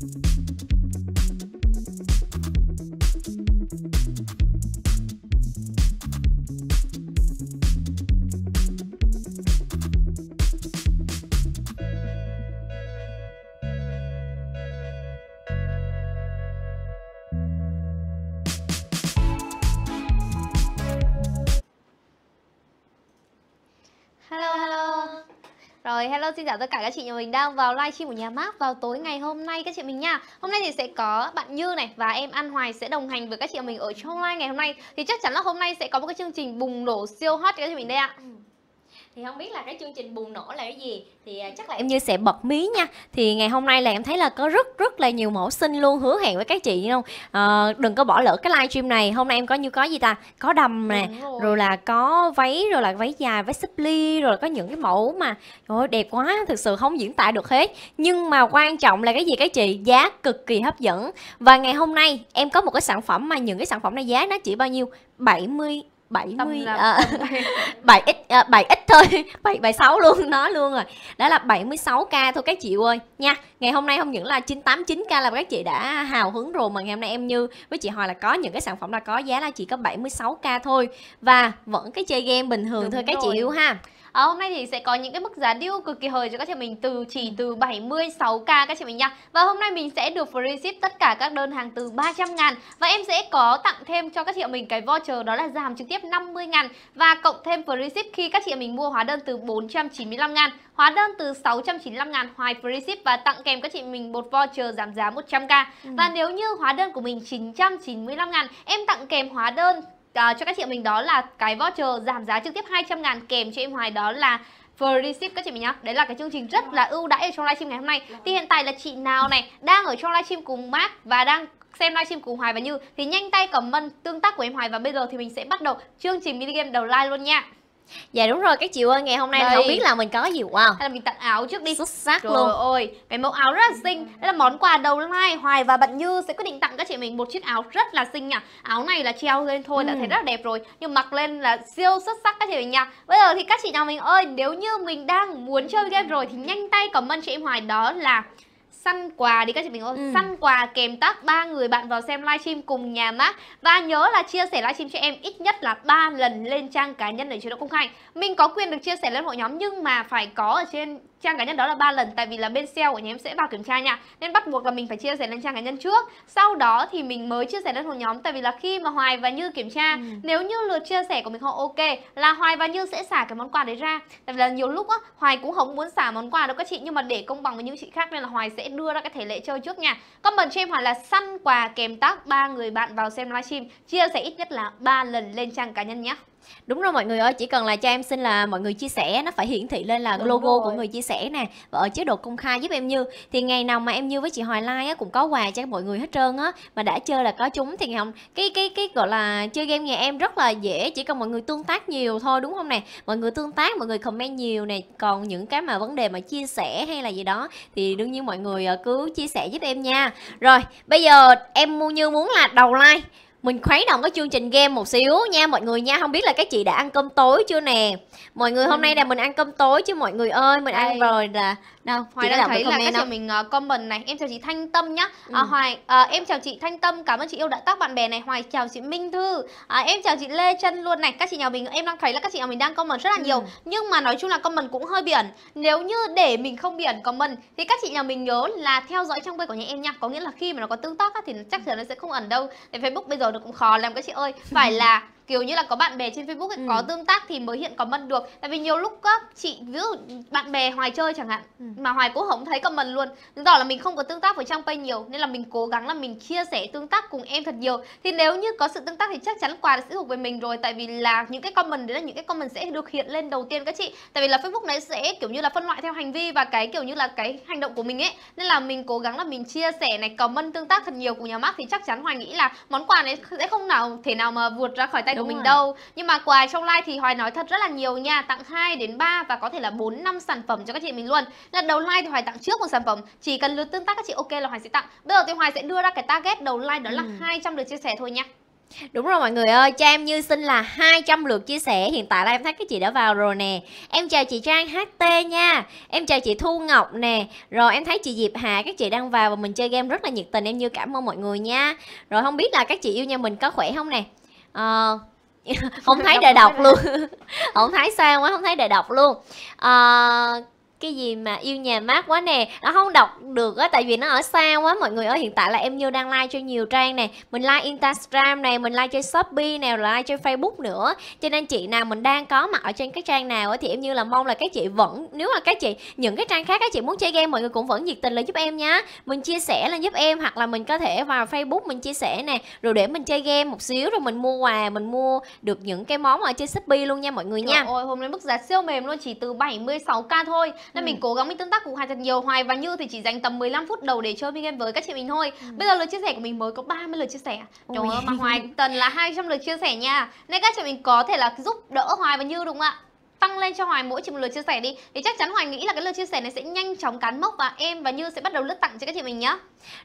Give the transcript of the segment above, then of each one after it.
thank you hello xin chào tất cả các chị nhà mình đang vào livestream của nhà mát vào tối ngày hôm nay các chị mình nha. Hôm nay thì sẽ có bạn Như này và em An Hoài sẽ đồng hành với các chị mình ở trong live ngày hôm nay. Thì chắc chắn là hôm nay sẽ có một cái chương trình bùng nổ siêu hot cho các chị mình đây ạ. Ừ thì không biết là cái chương trình bùng nổ là cái gì thì à, chắc là em như sẽ bật mí nha thì ngày hôm nay là em thấy là có rất rất là nhiều mẫu xinh luôn hứa hẹn với các chị không à, đừng có bỏ lỡ cái livestream này hôm nay em có như có gì ta có đầm nè rồi. rồi là có váy rồi là váy dài váy xếp ly rồi là có những cái mẫu mà trời đẹp quá thực sự không diễn tả được hết nhưng mà quan trọng là cái gì các chị giá cực kỳ hấp dẫn và ngày hôm nay em có một cái sản phẩm mà những cái sản phẩm này giá nó chỉ bao nhiêu 70 70 7 ờ, ít 7 ờ, ít thôi, 7 76 luôn nói luôn rồi. Đó là 76k thôi các chị ơi nha. Ngày hôm nay không những là 989k là các chị đã hào hứng rồi mà ngày hôm nay em Như với chị Hoài là có những cái sản phẩm là có giá là chỉ có 76k thôi và vẫn cái chơi game bình thường Đúng thôi các chị yêu ha à, hôm nay thì sẽ có những cái mức giá deal cực kỳ hời cho các chị mình từ chỉ ừ. từ 76k các chị mình nha và hôm nay mình sẽ được free ship tất cả các đơn hàng từ 300 ngàn và em sẽ có tặng thêm cho các chị mình cái voucher đó là giảm trực tiếp 50 ngàn và cộng thêm free ship khi các chị mình mua hóa đơn từ 495 ngàn hóa đơn từ 695 ngàn hoài free ship và tặng kèm các chị mình một voucher giảm giá 100k ừ. và nếu như hóa đơn của mình 995 ngàn em tặng kèm hóa đơn à, cho các chị mình đó là cái voucher giảm giá trực tiếp 200 ngàn kèm cho em Hoài đó là free ship các chị mình nhá. Đấy là cái chương trình rất là ưu đãi ở trong livestream ngày hôm nay. Vâng. Thì hiện tại là chị nào này đang ở trong livestream cùng Mark và đang xem livestream cùng Hoài và Như thì nhanh tay comment tương tác của em Hoài và bây giờ thì mình sẽ bắt đầu chương trình mini game đầu live luôn nha dạ đúng rồi các chị ơi ngày hôm nay Đây. không biết là mình có gì không hay là mình tặng áo trước đi xuất sắc Trời luôn ôi cái mẫu áo rất là xinh đây là món quà đầu năm nay hoài và bạn như sẽ quyết định tặng các chị mình một chiếc áo rất là xinh nhỉ, áo này là treo lên thôi ừ. đã thấy rất là đẹp rồi nhưng mặc lên là siêu xuất sắc các chị mình nha bây giờ thì các chị nhà mình ơi nếu như mình đang muốn chơi game rồi thì nhanh tay comment chị em hoài đó là săn quà đi các chị mình ơi ừ. săn quà kèm tag ba người bạn vào xem livestream cùng nhà mát và nhớ là chia sẻ livestream cho em ít nhất là ba lần lên trang cá nhân để chế độ công khai mình có quyền được chia sẻ lên hội nhóm nhưng mà phải có ở trên trang cá nhân đó là ba lần tại vì là bên sale của nhà em sẽ vào kiểm tra nha nên bắt buộc là mình phải chia sẻ lên trang cá nhân trước sau đó thì mình mới chia sẻ lên một nhóm tại vì là khi mà hoài và như kiểm tra ừ. nếu như lượt chia sẻ của mình không ok là hoài và như sẽ xả cái món quà đấy ra tại vì là nhiều lúc á hoài cũng không muốn xả món quà đâu các chị nhưng mà để công bằng với những chị khác nên là hoài sẽ đưa ra cái thể lệ chơi trước nha comment cho em hoài là săn quà kèm tác ba người bạn vào xem livestream chia sẻ ít nhất là ba lần lên trang cá nhân nhé Đúng rồi mọi người ơi, chỉ cần là cho em xin là mọi người chia sẻ nó phải hiển thị lên là Đúng logo rồi. của người chia sẻ nè và ở chế độ công khai giúp em Như. Thì ngày nào mà em Như với chị Hoài Lai á cũng có quà cho mọi người hết trơn á mà đã chơi là có chúng thì ngày hôm cái cái cái gọi là chơi game nhà em rất là dễ chỉ cần mọi người tương tác nhiều thôi đúng không nè mọi người tương tác mọi người comment nhiều nè còn những cái mà vấn đề mà chia sẻ hay là gì đó thì đương nhiên mọi người ờ, cứ chia sẻ giúp em nha rồi bây giờ em mua như muốn là đầu like mình khuấy động cái chương trình game một xíu nha mọi người nha không biết là các chị đã ăn cơm tối chưa nè mọi người hôm ừ. nay là mình ăn cơm tối chứ mọi người ơi mình ăn rồi là nào hoài đang thấy là các chị mình uh, comment này em chào chị thanh tâm nhá à, ừ. à, hoài à, em chào chị thanh tâm cảm ơn chị yêu đã các bạn bè này hoài chào chị minh thư à, em chào chị lê chân luôn này các chị nhà mình em đang thấy là các chị nhà mình đang comment rất là ừ. nhiều nhưng mà nói chung là comment cũng hơi biển nếu như để mình không biển comment thì các chị nhà mình nhớ là theo dõi trang quay của nhà em nhá có nghĩa là khi mà nó có tương tác á, thì chắc chắn nó sẽ không ẩn đâu tại facebook bây giờ nó cũng khó làm các chị ơi phải là kiểu như là có bạn bè trên Facebook ấy, ừ. có tương tác thì mới hiện comment được tại vì nhiều lúc các chị ví dụ bạn bè hoài chơi chẳng hạn ừ. mà hoài cũng không thấy comment luôn chứng tỏ là mình không có tương tác với trang page nhiều nên là mình cố gắng là mình chia sẻ tương tác cùng em thật nhiều thì nếu như có sự tương tác thì chắc chắn quà sẽ thuộc về mình rồi tại vì là những cái comment đấy là những cái comment sẽ được hiện lên đầu tiên các chị tại vì là Facebook này sẽ kiểu như là phân loại theo hành vi và cái kiểu như là cái hành động của mình ấy nên là mình cố gắng là mình chia sẻ này comment tương tác thật nhiều cùng nhà mát thì chắc chắn hoài nghĩ là món quà này sẽ không nào thể nào mà vượt ra khỏi tay của mình đâu nhưng mà quà trong like thì hoài nói thật rất là nhiều nha tặng 2 đến 3 và có thể là 4 5 sản phẩm cho các chị mình luôn là đầu like thì hoài tặng trước một sản phẩm chỉ cần lượt tương tác các chị ok là hoài sẽ tặng bây giờ thì hoài sẽ đưa ra cái target đầu like đó là ừ. 200 lượt chia sẻ thôi nha Đúng rồi mọi người ơi, cho em Như xin là 200 lượt chia sẻ Hiện tại là em thấy cái chị đã vào rồi nè Em chào chị Trang HT nha Em chào chị Thu Ngọc nè Rồi em thấy chị Diệp Hà, các chị đang vào Và mình chơi game rất là nhiệt tình, em Như cảm ơn mọi người nha Rồi không biết là các chị yêu nhau mình có khỏe không nè Ờ, à không thấy đề đọc luôn không thấy sao quá không thấy đề đọc luôn à, cái gì mà yêu nhà mát quá nè nó không đọc được á tại vì nó ở xa quá mọi người ơi hiện tại là em như đang like cho nhiều trang này, mình like instagram này mình like trên shopee nào like trên facebook nữa cho nên chị nào mình đang có mặt ở trên cái trang nào á thì em như là mong là các chị vẫn nếu mà các chị những cái trang khác các chị muốn chơi game mọi người cũng vẫn nhiệt tình là giúp em nhá mình chia sẻ là giúp em hoặc là mình có thể vào facebook mình chia sẻ nè rồi để mình chơi game một xíu rồi mình mua quà mình mua được những cái món ở trên shopee luôn nha mọi người nha Ôi hôm nay mức giá siêu mềm luôn chỉ từ 76k thôi nên ừ. mình cố gắng mình tương tác cùng Hà thật nhiều Hoài và Như thì chỉ dành tầm 15 phút đầu để chơi game với các chị mình thôi ừ. bây giờ lượt chia sẻ của mình mới có 30 lượt chia sẻ trời ơi mà Hoài tần là 200 lượt chia sẻ nha nên các chị mình có thể là giúp đỡ Hoài và Như đúng không ạ tăng lên cho Hoài mỗi chị một lượt chia sẻ đi thì chắc chắn Hoài nghĩ là cái lượt chia sẻ này sẽ nhanh chóng cán mốc và em và Như sẽ bắt đầu lướt tặng cho các chị mình nhá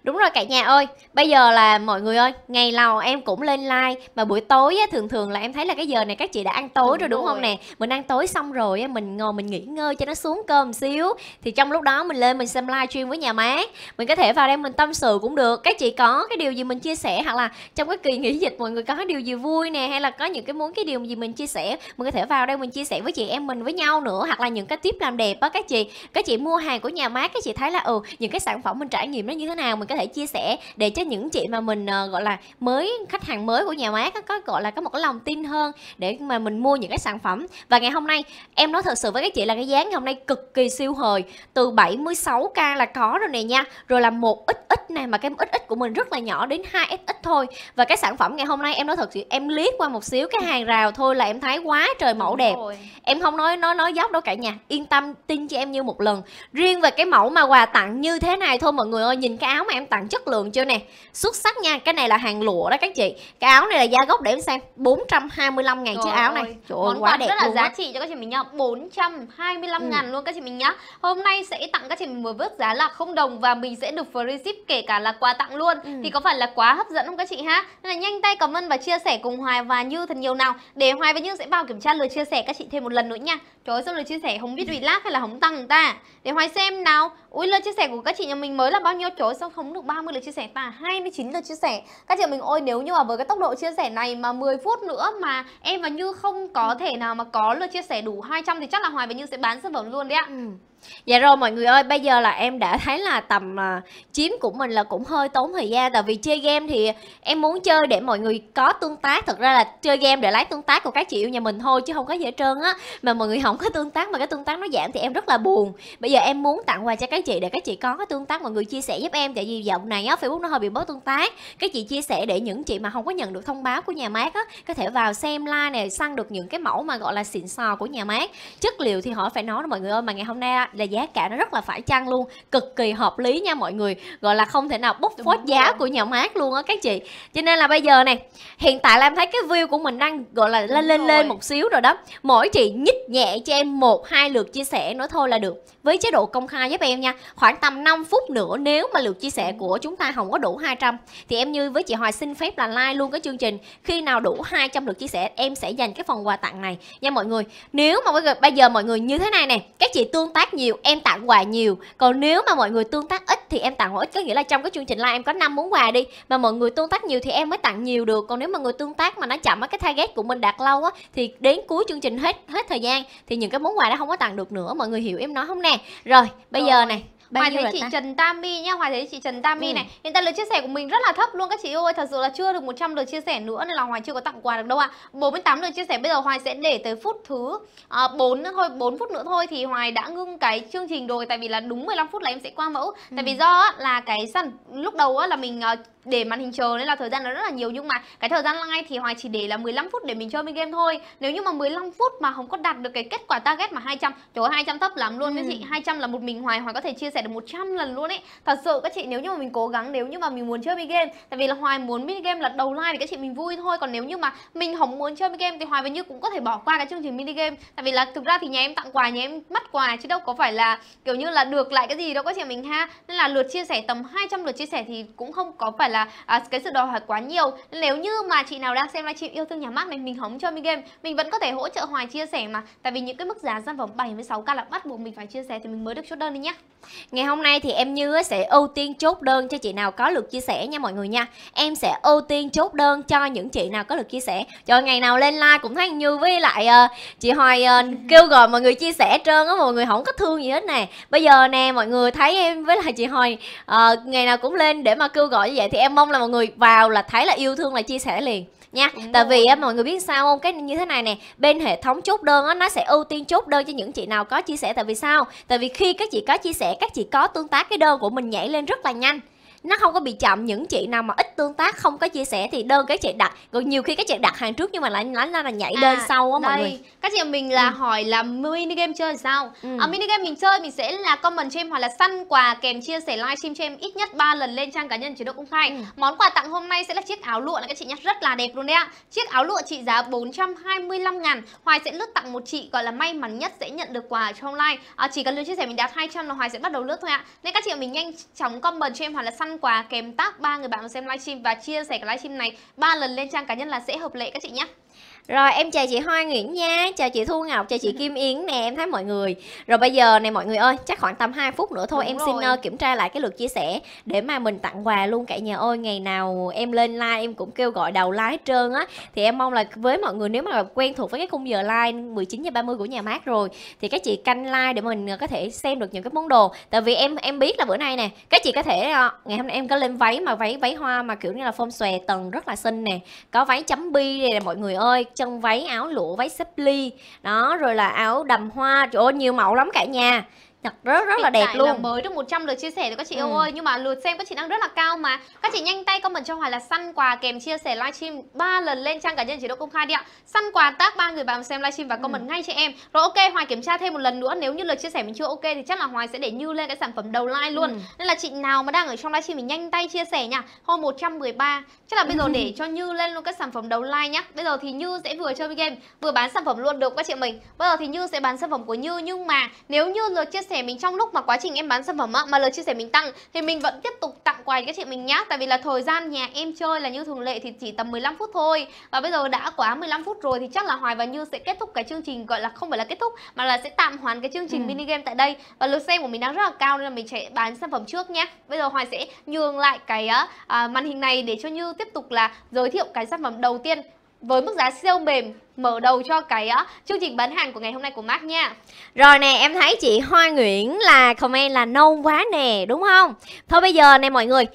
Đúng rồi cả nhà ơi, bây giờ là mọi người ơi, ngày nào em cũng lên like mà buổi tối á, thường thường là em thấy là cái giờ này các chị đã ăn tối đúng rồi đúng rồi. không nè. Mình ăn tối xong rồi á, mình ngồi mình nghỉ ngơi cho nó xuống cơm xíu thì trong lúc đó mình lên mình xem live stream với nhà má. Mình có thể vào đây mình tâm sự cũng được. Các chị có cái điều gì mình chia sẻ hoặc là trong cái kỳ nghỉ dịch mọi người có điều gì vui nè hay là có những cái muốn cái điều gì mình chia sẻ, mình có thể vào đây mình chia sẻ với chị em mình với nhau nữa hoặc là những cái tiếp làm đẹp á các chị. Các chị mua hàng của nhà má các chị thấy là ừ những cái sản phẩm mình trải nghiệm nó như thế nào nào mình có thể chia sẻ để cho những chị mà mình ờ, gọi là mới khách hàng mới của nhà máy có, gọi là có một cái lòng tin hơn để mà mình mua những cái sản phẩm và ngày hôm nay em nói thật sự với các chị là cái giá ngày hôm nay cực kỳ siêu hời từ 76k là có rồi này nha rồi là một ít ít này mà cái ít ít của mình rất là nhỏ đến 2 ít thôi và cái sản phẩm ngày hôm nay em nói thật sự em liếc qua một xíu cái hàng rào thôi là em thấy quá trời mẫu đẹp em không nói nói nói dốc đâu cả nhà yên tâm tin cho em như một lần riêng về cái mẫu mà quà tặng như thế này thôi mọi người ơi nhìn cái áo mà em tặng chất lượng chưa nè Xuất sắc nha Cái này là hàng lụa đó các chị Cái áo này là da gốc để em xem 425 ngàn chiếc áo này Trời ơi quá đẹp rất là luôn giá á. trị cho các chị mình nhá 425 ừ. ngàn luôn các chị mình nhá Hôm nay sẽ tặng các chị mình một vớt giá là không đồng Và mình sẽ được free ship kể cả là quà tặng luôn ừ. Thì có phải là quá hấp dẫn không các chị ha Nên là nhanh tay comment và chia sẻ cùng Hoài và Như thật nhiều nào Để Hoài và Như sẽ vào kiểm tra lượt chia sẻ các chị thêm một lần nữa nha Trời ơi sao lượt chia sẻ không biết relap hay là không tăng người ta Để Hoài xem nào Ui lượt chia sẻ của các chị nhà mình mới là bao nhiêu chỗ, sao không được 30 lượt chia sẻ ta 29 lượt chia sẻ các chị mình ôi nếu như mà với cái tốc độ chia sẻ này mà 10 phút nữa mà em và Như không có ừ. thể nào mà có lượt chia sẻ đủ 200 thì chắc là Hoài và Như sẽ bán sản phẩm luôn đấy ạ ừ. Dạ rồi mọi người ơi, bây giờ là em đã thấy là tầm uh, à, chiến của mình là cũng hơi tốn thời gian Tại vì chơi game thì em muốn chơi để mọi người có tương tác Thật ra là chơi game để lấy tương tác của các chị yêu nhà mình thôi chứ không có dễ trơn á Mà mọi người không có tương tác mà cái tương tác nó giảm thì em rất là buồn Bây giờ em muốn tặng quà cho các chị để các chị có cái tương tác mọi người chia sẻ giúp em Tại vì dạo này á, Facebook nó hơi bị bớt tương tác Các chị chia sẻ để những chị mà không có nhận được thông báo của nhà mát á Có thể vào xem like này, săn được những cái mẫu mà gọi là xịn sò của nhà mát Chất liệu thì họ phải nói đó mọi người ơi mà ngày hôm nay là giá cả nó rất là phải chăng luôn cực kỳ hợp lý nha mọi người gọi là không thể nào bốc phốt giá của nhà mát luôn á các chị cho nên là bây giờ này hiện tại là em thấy cái view của mình đang gọi là lên lên lên một xíu rồi đó mỗi chị nhích nhẹ cho em một hai lượt chia sẻ nữa thôi là được với chế độ công khai giúp em nha khoảng tầm 5 phút nữa nếu mà lượt chia sẻ của chúng ta không có đủ 200 thì em như với chị Hoài xin phép là like luôn cái chương trình khi nào đủ 200 lượt chia sẻ em sẽ dành cái phần quà tặng này nha mọi người nếu mà bây giờ mọi người như thế này nè các chị tương tác nhiều nhiều em tặng quà nhiều còn nếu mà mọi người tương tác ít thì em tặng ít có nghĩa là trong cái chương trình live em có năm món quà đi mà mọi người tương tác nhiều thì em mới tặng nhiều được còn nếu mà người tương tác mà nó chậm á cái target của mình đạt lâu á thì đến cuối chương trình hết hết thời gian thì những cái món quà đó không có tặng được nữa mọi người hiểu em nói không nè rồi bây rồi. giờ này Bao Hoài thấy chị ta? Trần Tami nhá, Hoài thấy chị Trần Tami ừ. này. Hiện tại lượt chia sẻ của mình rất là thấp luôn các chị ơi, thật sự là chưa được 100 lượt chia sẻ nữa nên là Hoài chưa có tặng quà được đâu ạ. À. 48 lượt chia sẻ bây giờ Hoài sẽ để tới phút thứ à, 4 nữa thôi, 4 phút nữa thôi thì Hoài đã ngưng cái chương trình rồi tại vì là đúng 15 phút là em sẽ qua mẫu. Ừ. Tại vì do á, là cái săn lúc đầu á, là mình ờ, để màn hình chờ nên là thời gian nó rất là nhiều nhưng mà cái thời gian ngay thì Hoài chỉ để là 15 phút để mình chơi mình game thôi nếu như mà 15 phút mà không có đạt được cái kết quả target mà 200 trời ơi 200 thấp lắm luôn ừ. các chị 200 là một mình Hoài Hoài có thể chia sẻ được 100 lần luôn ấy thật sự các chị nếu như mà mình cố gắng nếu như mà mình muốn chơi mini game tại vì là Hoài muốn mini game là đầu like thì các chị mình vui thôi còn nếu như mà mình không muốn chơi mini game thì Hoài với Như cũng có thể bỏ qua cái chương trình mini game tại vì là thực ra thì nhà em tặng quà nhà em mất quà chứ đâu có phải là kiểu như là được lại cái gì đâu các chị mình ha nên là lượt chia sẻ tầm 200 lượt chia sẻ thì cũng không có phải là là à, cái sự đòi hỏi quá nhiều nếu như mà chị nào đang xem livestream yêu thương nhà mát này mình hóng cho mình game mình vẫn có thể hỗ trợ hoài chia sẻ mà tại vì những cái mức giá dao vòng 76k là bắt buộc mình phải chia sẻ thì mình mới được chốt đơn đi nhé. ngày hôm nay thì em như sẽ ưu tiên chốt đơn cho chị nào có lượt chia sẻ nha mọi người nha em sẽ ưu tiên chốt đơn cho những chị nào có lượt chia sẻ Cho ngày nào lên like cũng thấy như với lại uh, chị hoài uh, kêu gọi mọi người chia sẻ trơn á mọi người không có thương gì hết nè bây giờ nè mọi người thấy em với lại chị hoài uh, ngày nào cũng lên để mà kêu gọi như vậy thì em em mong là mọi người vào là thấy là yêu thương là chia sẻ liền nha Đúng tại rồi. vì á mọi người biết sao không cái như thế này nè bên hệ thống chốt đơn á nó sẽ ưu tiên chốt đơn cho những chị nào có chia sẻ tại vì sao tại vì khi các chị có chia sẻ các chị có tương tác cái đơn của mình nhảy lên rất là nhanh nó không có bị chậm những chị nào mà ít tương tác không có chia sẻ thì đơn các chị đặt còn nhiều khi các chị đặt hàng trước nhưng mà lại nói là nhảy à, đơn sau á mọi người các chị mình là ừ. hỏi là mini game chơi sao ừ. à, mini game mình chơi mình sẽ là comment cho em hoặc là săn quà kèm chia sẻ livestream cho em ít nhất 3 lần lên trang cá nhân chế độ công khai ừ. món quà tặng hôm nay sẽ là chiếc áo lụa là các chị nhắc rất là đẹp luôn đấy ạ chiếc áo lụa trị giá 425 ngàn Hoài sẽ lướt tặng một chị gọi là may mắn nhất sẽ nhận được quà trong online à, chỉ cần lượt chia sẻ mình đạt 200 là Hoài sẽ bắt đầu lướt thôi ạ nên các chị mình nhanh chóng comment cho em hoặc là săn quà kèm tác ba người bạn xem livestream và chia sẻ cái livestream này ba lần lên trang cá nhân là sẽ hợp lệ các chị nhé. Rồi em chào chị Hoa Nguyễn nha, chào chị Thu Ngọc, chào chị Kim Yến nè, em thấy mọi người. Rồi bây giờ này mọi người ơi, chắc khoảng tầm 2 phút nữa thôi Đúng em rồi. xin ờ, uh, kiểm tra lại cái lượt chia sẻ để mà mình tặng quà luôn cả nhà ơi. Ngày nào em lên live em cũng kêu gọi đầu lái trơn á. Thì em mong là với mọi người nếu mà quen thuộc với cái khung giờ live 19 h 30 của nhà mát rồi thì các chị canh live để mình ờ, có thể xem được những cái món đồ. Tại vì em em biết là bữa nay nè, các chị có thể uh, ngày hôm nay em có lên váy mà váy váy hoa mà kiểu như là phong xòe tầng rất là xinh nè. Có váy chấm bi này mọi người ơi chân váy áo lụa váy xếp ly đó rồi là áo đầm hoa chỗ nhiều mẫu lắm cả nhà Nhật rất rất là đẹp luôn. Là mới được 100 lượt chia sẻ rồi các chị ừ. ơi, nhưng mà lượt xem các chị đang rất là cao mà. Các chị nhanh tay comment cho Hoài là săn quà kèm chia sẻ livestream 3 lần lên trang cá nhân chế độ công khai đi ạ. Săn quà tác ba người bạn xem livestream và comment ừ. ngay cho em. Rồi ok, Hoài kiểm tra thêm một lần nữa nếu như lượt chia sẻ mình chưa ok thì chắc là Hoài sẽ để như lên cái sản phẩm đầu like luôn. Ừ. Nên là chị nào mà đang ở trong livestream mình nhanh tay chia sẻ nha. Hôm 113. Chắc là bây giờ ừ. để cho Như lên luôn các sản phẩm đầu like nhá. Bây giờ thì Như sẽ vừa chơi game, vừa bán sản phẩm luôn được các chị mình. Bây giờ thì Như sẽ bán sản phẩm của Như nhưng mà nếu như lượt chia sẻ sẻ mình trong lúc mà quá trình em bán sản phẩm á, mà lời chia sẻ mình tăng thì mình vẫn tiếp tục tặng quà các chị mình nhá tại vì là thời gian nhà em chơi là như thường lệ thì chỉ tầm 15 phút thôi và bây giờ đã quá 15 phút rồi thì chắc là Hoài và Như sẽ kết thúc cái chương trình gọi là không phải là kết thúc mà là sẽ tạm hoàn cái chương trình ừ. mini game tại đây và lượt xem của mình đang rất là cao nên là mình sẽ bán sản phẩm trước nhé bây giờ Hoài sẽ nhường lại cái uh, màn hình này để cho Như tiếp tục là giới thiệu cái sản phẩm đầu tiên với mức giá siêu mềm mở đầu cho cái uh, chương trình bán hàng của ngày hôm nay của Mark nha. Rồi nè, em thấy chị Hoa Nguyễn là comment là nâu quá nè, đúng không? Thôi bây giờ nè mọi người,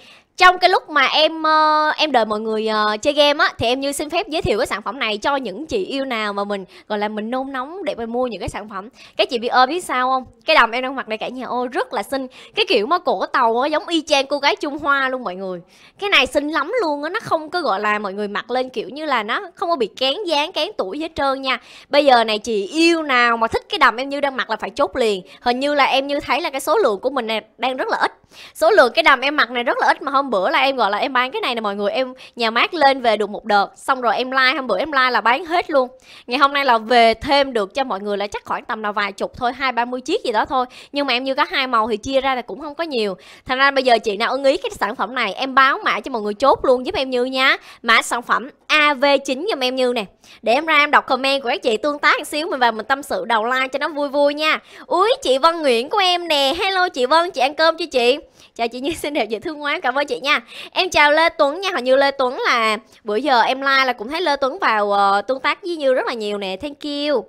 trong cái lúc mà em ờ, em đợi mọi người ờ, chơi game á thì em như xin phép giới thiệu cái sản phẩm này cho những chị yêu nào mà mình gọi là mình nôn nóng để mà mua những cái sản phẩm cái chị biết ơ biết sao không cái đầm em đang mặc này cả nhà ô rất là xinh cái kiểu mà cổ tàu á giống y chang cô gái trung hoa luôn mọi người cái này xinh lắm luôn á nó không có gọi là mọi người mặc lên kiểu như là nó không có bị kén dáng kén tuổi hết trơn nha bây giờ này chị yêu nào mà thích cái đầm em như đang mặc là phải chốt liền hình như là em như thấy là cái số lượng của mình này đang rất là ít số lượng cái đầm em mặc này rất là ít mà không bữa là em gọi là em bán cái này nè mọi người em nhà mát lên về được một đợt xong rồi em like hôm bữa em like là bán hết luôn ngày hôm nay là về thêm được cho mọi người là chắc khoảng tầm là vài chục thôi hai ba mươi chiếc gì đó thôi nhưng mà em như có hai màu thì chia ra là cũng không có nhiều thành ra bây giờ chị nào ưng ý cái sản phẩm này em báo mã cho mọi người chốt luôn giúp em như nhá mã sản phẩm AV9 giùm em như nè để em ra em đọc comment của các chị tương tác một xíu mình vào mình tâm sự đầu like cho nó vui vui nha Úi chị Vân Nguyễn của em nè hello chị Vân chị ăn cơm chưa chị chào chị như xinh đẹp dễ thương quá cảm ơn chị nha Em chào Lê Tuấn nha Hình như Lê Tuấn là bữa giờ em like là cũng thấy Lê Tuấn vào uh, tương tác với Như rất là nhiều nè Thank you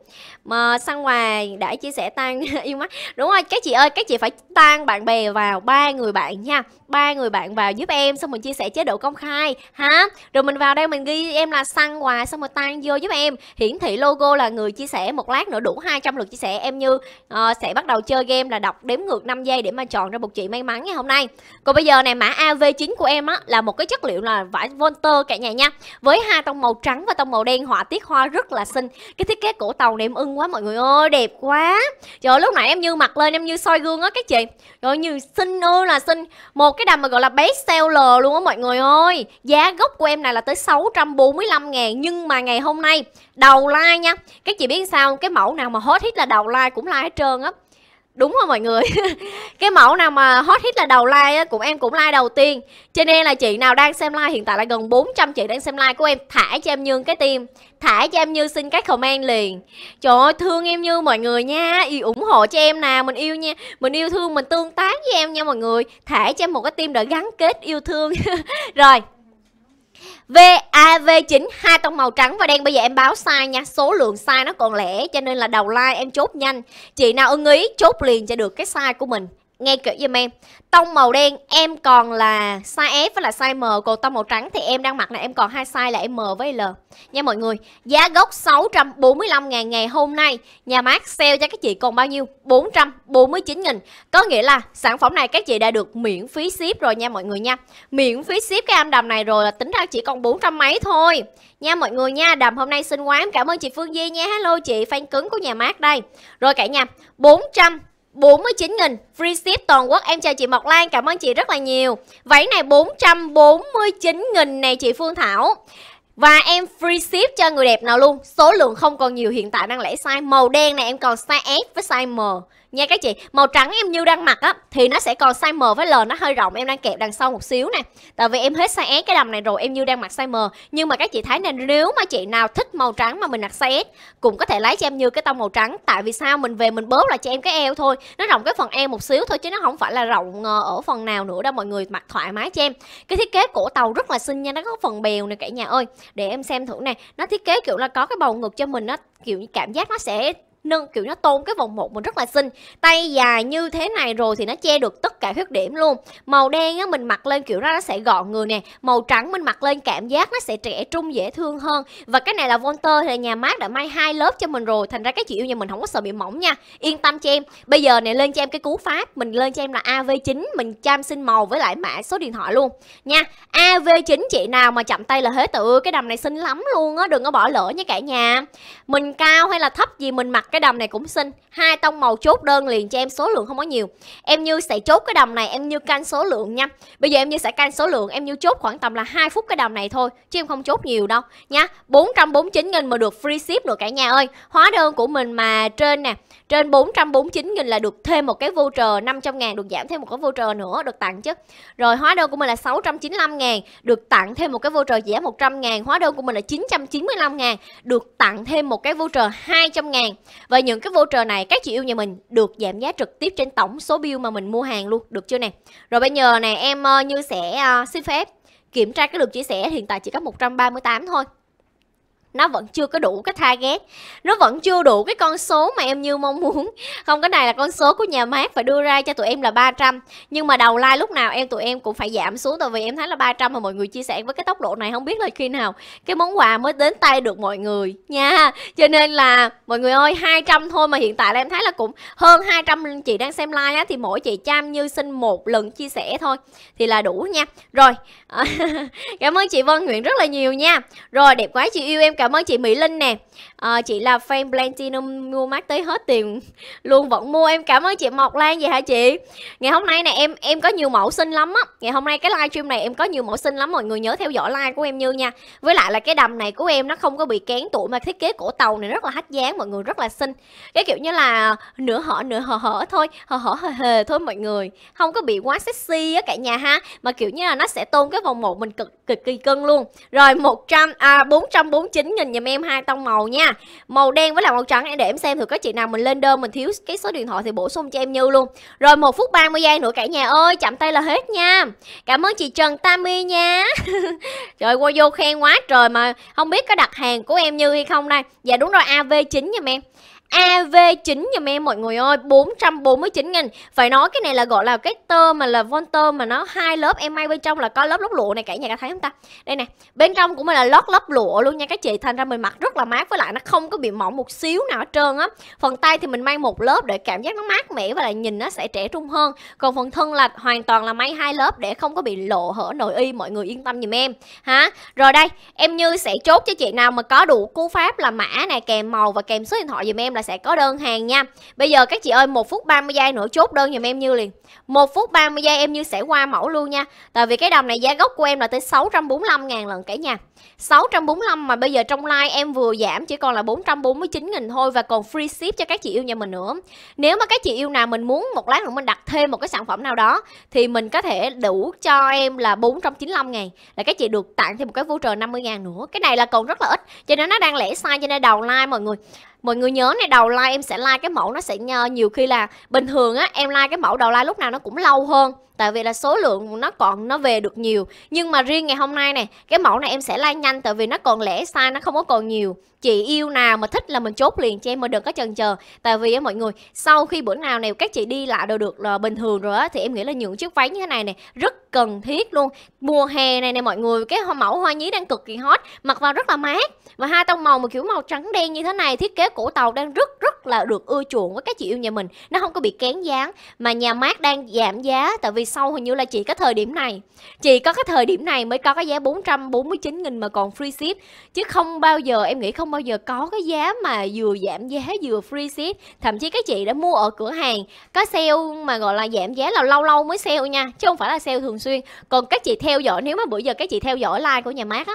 Mà sang ngoài đã chia sẻ tan yêu mắt Đúng rồi các chị ơi các chị phải tan bạn bè vào ba người bạn nha ba người bạn vào giúp em xong mình chia sẻ chế độ công khai ha rồi mình vào đây mình ghi em là săn quà, xong rồi tan vô giúp em hiển thị logo là người chia sẻ một lát nữa đủ 200 lượt chia sẻ em như uh, sẽ bắt đầu chơi game là đọc đếm ngược 5 giây để mà chọn ra một chị may mắn ngày hôm nay còn bây giờ này mã AV9 của em á là một cái chất liệu là vải Volter cả nhà nha với hai tông màu trắng và tông màu đen họa tiết hoa rất là xinh cái thiết kế cổ tàu này em ưng quá mọi người ơi đẹp quá trời lúc nãy em như mặc lên em như soi gương á các chị rồi như xinh ơi là xinh một cái đầm mà gọi là best seller luôn á mọi người ơi Giá gốc của em này là tới 645 ngàn Nhưng mà ngày hôm nay đầu like nha Các chị biết sao, cái mẫu nào mà hết hit là đầu like cũng like hết trơn á đúng rồi mọi người cái mẫu nào mà hot hit là đầu like á cũng em cũng like đầu tiên cho nên là chị nào đang xem like hiện tại là gần 400 chị đang xem like của em thả cho em như cái tim thả cho em như xin cái comment liền trời ơi thương em như mọi người nha yêu ủng hộ cho em nào mình yêu nha mình yêu thương mình tương tác với em nha mọi người thả cho em một cái tim để gắn kết yêu thương rồi VAV9 hai tông màu trắng và đen bây giờ em báo sai nha số lượng sai nó còn lẻ cho nên là đầu like em chốt nhanh chị nào ưng ý chốt liền cho được cái sai của mình Nghe kỹ giùm em Tông màu đen em còn là size F với là size M Còn tông màu trắng thì em đang mặc này em còn hai size là M với L Nha mọi người Giá gốc 645 ngàn ngày hôm nay Nhà mát sale cho các chị còn bao nhiêu 449 nghìn Có nghĩa là sản phẩm này các chị đã được miễn phí ship rồi nha mọi người nha Miễn phí ship cái âm đầm này rồi là tính ra chỉ còn 400 mấy thôi Nha mọi người nha Đầm hôm nay xinh quá em cảm ơn chị Phương Di nha Hello chị fan cứng của nhà mát đây Rồi cả nhà 400 49 nghìn free ship toàn quốc Em chào chị Mộc Lan, cảm ơn chị rất là nhiều Váy này 449 nghìn này chị Phương Thảo và em free ship cho người đẹp nào luôn Số lượng không còn nhiều hiện tại đang lẻ size Màu đen này em còn size S với size M nha các chị màu trắng em như đang mặc á thì nó sẽ còn size M với L nó hơi rộng em đang kẹp đằng sau một xíu nè tại vì em hết size S cái đầm này rồi em như đang mặc size M nhưng mà các chị thấy nên nếu mà chị nào thích màu trắng mà mình mặc size S cũng có thể lấy cho em như cái tông màu trắng tại vì sao mình về mình bóp là cho em cái eo thôi nó rộng cái phần eo một xíu thôi chứ nó không phải là rộng ờ, ở phần nào nữa đâu mọi người mặc thoải mái cho em cái thiết kế cổ tàu rất là xinh nha nó có phần bèo nè cả nhà ơi để em xem thử này nó thiết kế kiểu là có cái bầu ngực cho mình nó kiểu cảm giác nó sẽ nâng kiểu nó tôn cái vòng một mình rất là xinh tay dài như thế này rồi thì nó che được tất cả khuyết điểm luôn màu đen á mình mặc lên kiểu ra nó sẽ gọn người nè màu trắng mình mặc lên cảm giác nó sẽ trẻ trung dễ thương hơn và cái này là Volter thì nhà mát đã may hai lớp cho mình rồi thành ra cái chị yêu nhà mình không có sợ bị mỏng nha yên tâm cho em bây giờ này lên cho em cái cú pháp mình lên cho em là AV9 mình chăm em xin màu với lại mã số điện thoại luôn nha AV9 chị nào mà chậm tay là hết tự cái đầm này xinh lắm luôn á đừng có bỏ lỡ nha cả nhà mình cao hay là thấp gì mình mặc cái đầm này cũng xinh hai tông màu chốt đơn liền cho em số lượng không có nhiều em như sẽ chốt cái đầm này em như canh số lượng nha bây giờ em như sẽ canh số lượng em như chốt khoảng tầm là 2 phút cái đầm này thôi chứ em không chốt nhiều đâu nha 449 nghìn mà được free ship nữa cả nhà ơi hóa đơn của mình mà trên nè trên 449.000 là được thêm một cái voucher 500 ngàn được giảm thêm một cái voucher nữa được tặng chứ. Rồi hóa đơn của mình là 695 ngàn được tặng thêm một cái voucher giảm 100 ngàn. Hóa đơn của mình là 995 ngàn được tặng thêm một cái voucher 200 ngàn. Và những cái voucher này các chị yêu nhà mình được giảm giá trực tiếp trên tổng số bill mà mình mua hàng luôn được chưa nè. Rồi bây giờ này em ờ, Như sẽ ờ, xin phép kiểm tra cái lượt chia sẻ hiện tại chỉ có 138 thôi nó vẫn chưa có đủ cái target nó vẫn chưa đủ cái con số mà em như mong muốn không cái này là con số của nhà mát phải đưa ra cho tụi em là 300 nhưng mà đầu like lúc nào em tụi em cũng phải giảm xuống tại vì em thấy là 300 mà mọi người chia sẻ với cái tốc độ này không biết là khi nào cái món quà mới đến tay được mọi người nha cho nên là mọi người ơi 200 thôi mà hiện tại là em thấy là cũng hơn 200 chị đang xem like á, thì mỗi chị chăm như xin một lần chia sẻ thôi thì là đủ nha rồi cảm ơn chị Vân Nguyễn rất là nhiều nha rồi đẹp quá chị yêu em cảm ơn chị Mỹ Linh nè à, Chị là fan Platinum mua mát tới hết tiền Luôn vẫn mua Em cảm ơn chị Mộc Lan vậy hả chị Ngày hôm nay nè em em có nhiều mẫu xinh lắm á Ngày hôm nay cái livestream này em có nhiều mẫu xinh lắm Mọi người nhớ theo dõi like của em Như nha Với lại là cái đầm này của em nó không có bị kén tuổi Mà thiết kế cổ tàu này rất là hách dáng Mọi người rất là xinh Cái kiểu như là nửa hở nửa hở hở thôi Hở hở hờ hề thôi mọi người Không có bị quá sexy á cả nhà ha Mà kiểu như là nó sẽ tôn cái vòng một mình cực cực kỳ cân luôn Rồi 100 à 449 nhìn giùm em hai tông màu nha màu đen với là màu trắng để em xem thử có chị nào mình lên đơn mình thiếu cái số điện thoại thì bổ sung cho em như luôn rồi một phút 30 giây nữa cả nhà ơi chậm tay là hết nha cảm ơn chị trần tammy nha trời qua vô khen quá trời mà không biết có đặt hàng của em như hay không đây dạ đúng rồi av 9 giùm em AV9 giùm em mọi người ơi 449 nghìn Phải nói cái này là gọi là cái tơ mà là von tơ mà nó hai lớp em may bên trong là có lớp lót lụa này cả nhà đã thấy không ta Đây nè bên trong cũng là lót lớp lụa luôn nha các chị Thành ra mình mặc rất là mát với lại nó không có bị mỏng một xíu nào hết trơn á Phần tay thì mình may một lớp để cảm giác nó mát mẻ và là nhìn nó sẽ trẻ trung hơn Còn phần thân là hoàn toàn là may hai lớp để không có bị lộ hở nội y mọi người yên tâm giùm em ha Rồi đây em Như sẽ chốt cho chị nào mà có đủ cú pháp là mã này kèm màu và kèm số điện thoại giùm em là là sẽ có đơn hàng nha Bây giờ các chị ơi 1 phút 30 giây nữa chốt đơn dùm em Như liền 1 phút 30 giây em Như sẽ qua mẫu luôn nha Tại vì cái đồng này giá gốc của em là tới 645 ngàn lần cả nhà 645 mà bây giờ trong live em vừa giảm chỉ còn là 449 nghìn thôi Và còn free ship cho các chị yêu nhà mình nữa Nếu mà các chị yêu nào mình muốn một lát nữa mình đặt thêm một cái sản phẩm nào đó Thì mình có thể đủ cho em là 495 ngàn Là các chị được tặng thêm một cái voucher 50 ngàn nữa Cái này là còn rất là ít Cho nên nó đang lẻ sai cho nên đầu live mọi người mọi người nhớ này đầu like em sẽ like cái mẫu nó sẽ nhiều khi là bình thường á em like cái mẫu đầu like lúc nào nó cũng lâu hơn tại vì là số lượng nó còn nó về được nhiều nhưng mà riêng ngày hôm nay này cái mẫu này em sẽ like nhanh tại vì nó còn lẻ sai nó không có còn nhiều chị yêu nào mà thích là mình chốt liền cho em mà đừng có chần chờ tại vì á mọi người sau khi bữa nào này các chị đi lại đều được là ờ, bình thường rồi á thì em nghĩ là những chiếc váy như thế này này rất cần thiết luôn mùa hè này nè mọi người cái mẫu hoa nhí đang cực kỳ hot mặc vào rất là mát và hai tông màu một kiểu màu trắng đen như thế này thiết kế cổ tàu đang rất rất là được ưa chuộng với các chị yêu nhà mình nó không có bị kén dáng mà nhà mát đang giảm giá tại vì sau hình như là chị có thời điểm này chị có cái thời điểm này mới có cái giá 449 nghìn mà còn free ship chứ không bao giờ em nghĩ không bao giờ có cái giá mà vừa giảm giá vừa free ship thậm chí các chị đã mua ở cửa hàng có sale mà gọi là giảm giá là lâu lâu mới sale nha chứ không phải là sale thường xuyên còn các chị theo dõi nếu mà bữa giờ các chị theo dõi like của nhà mát á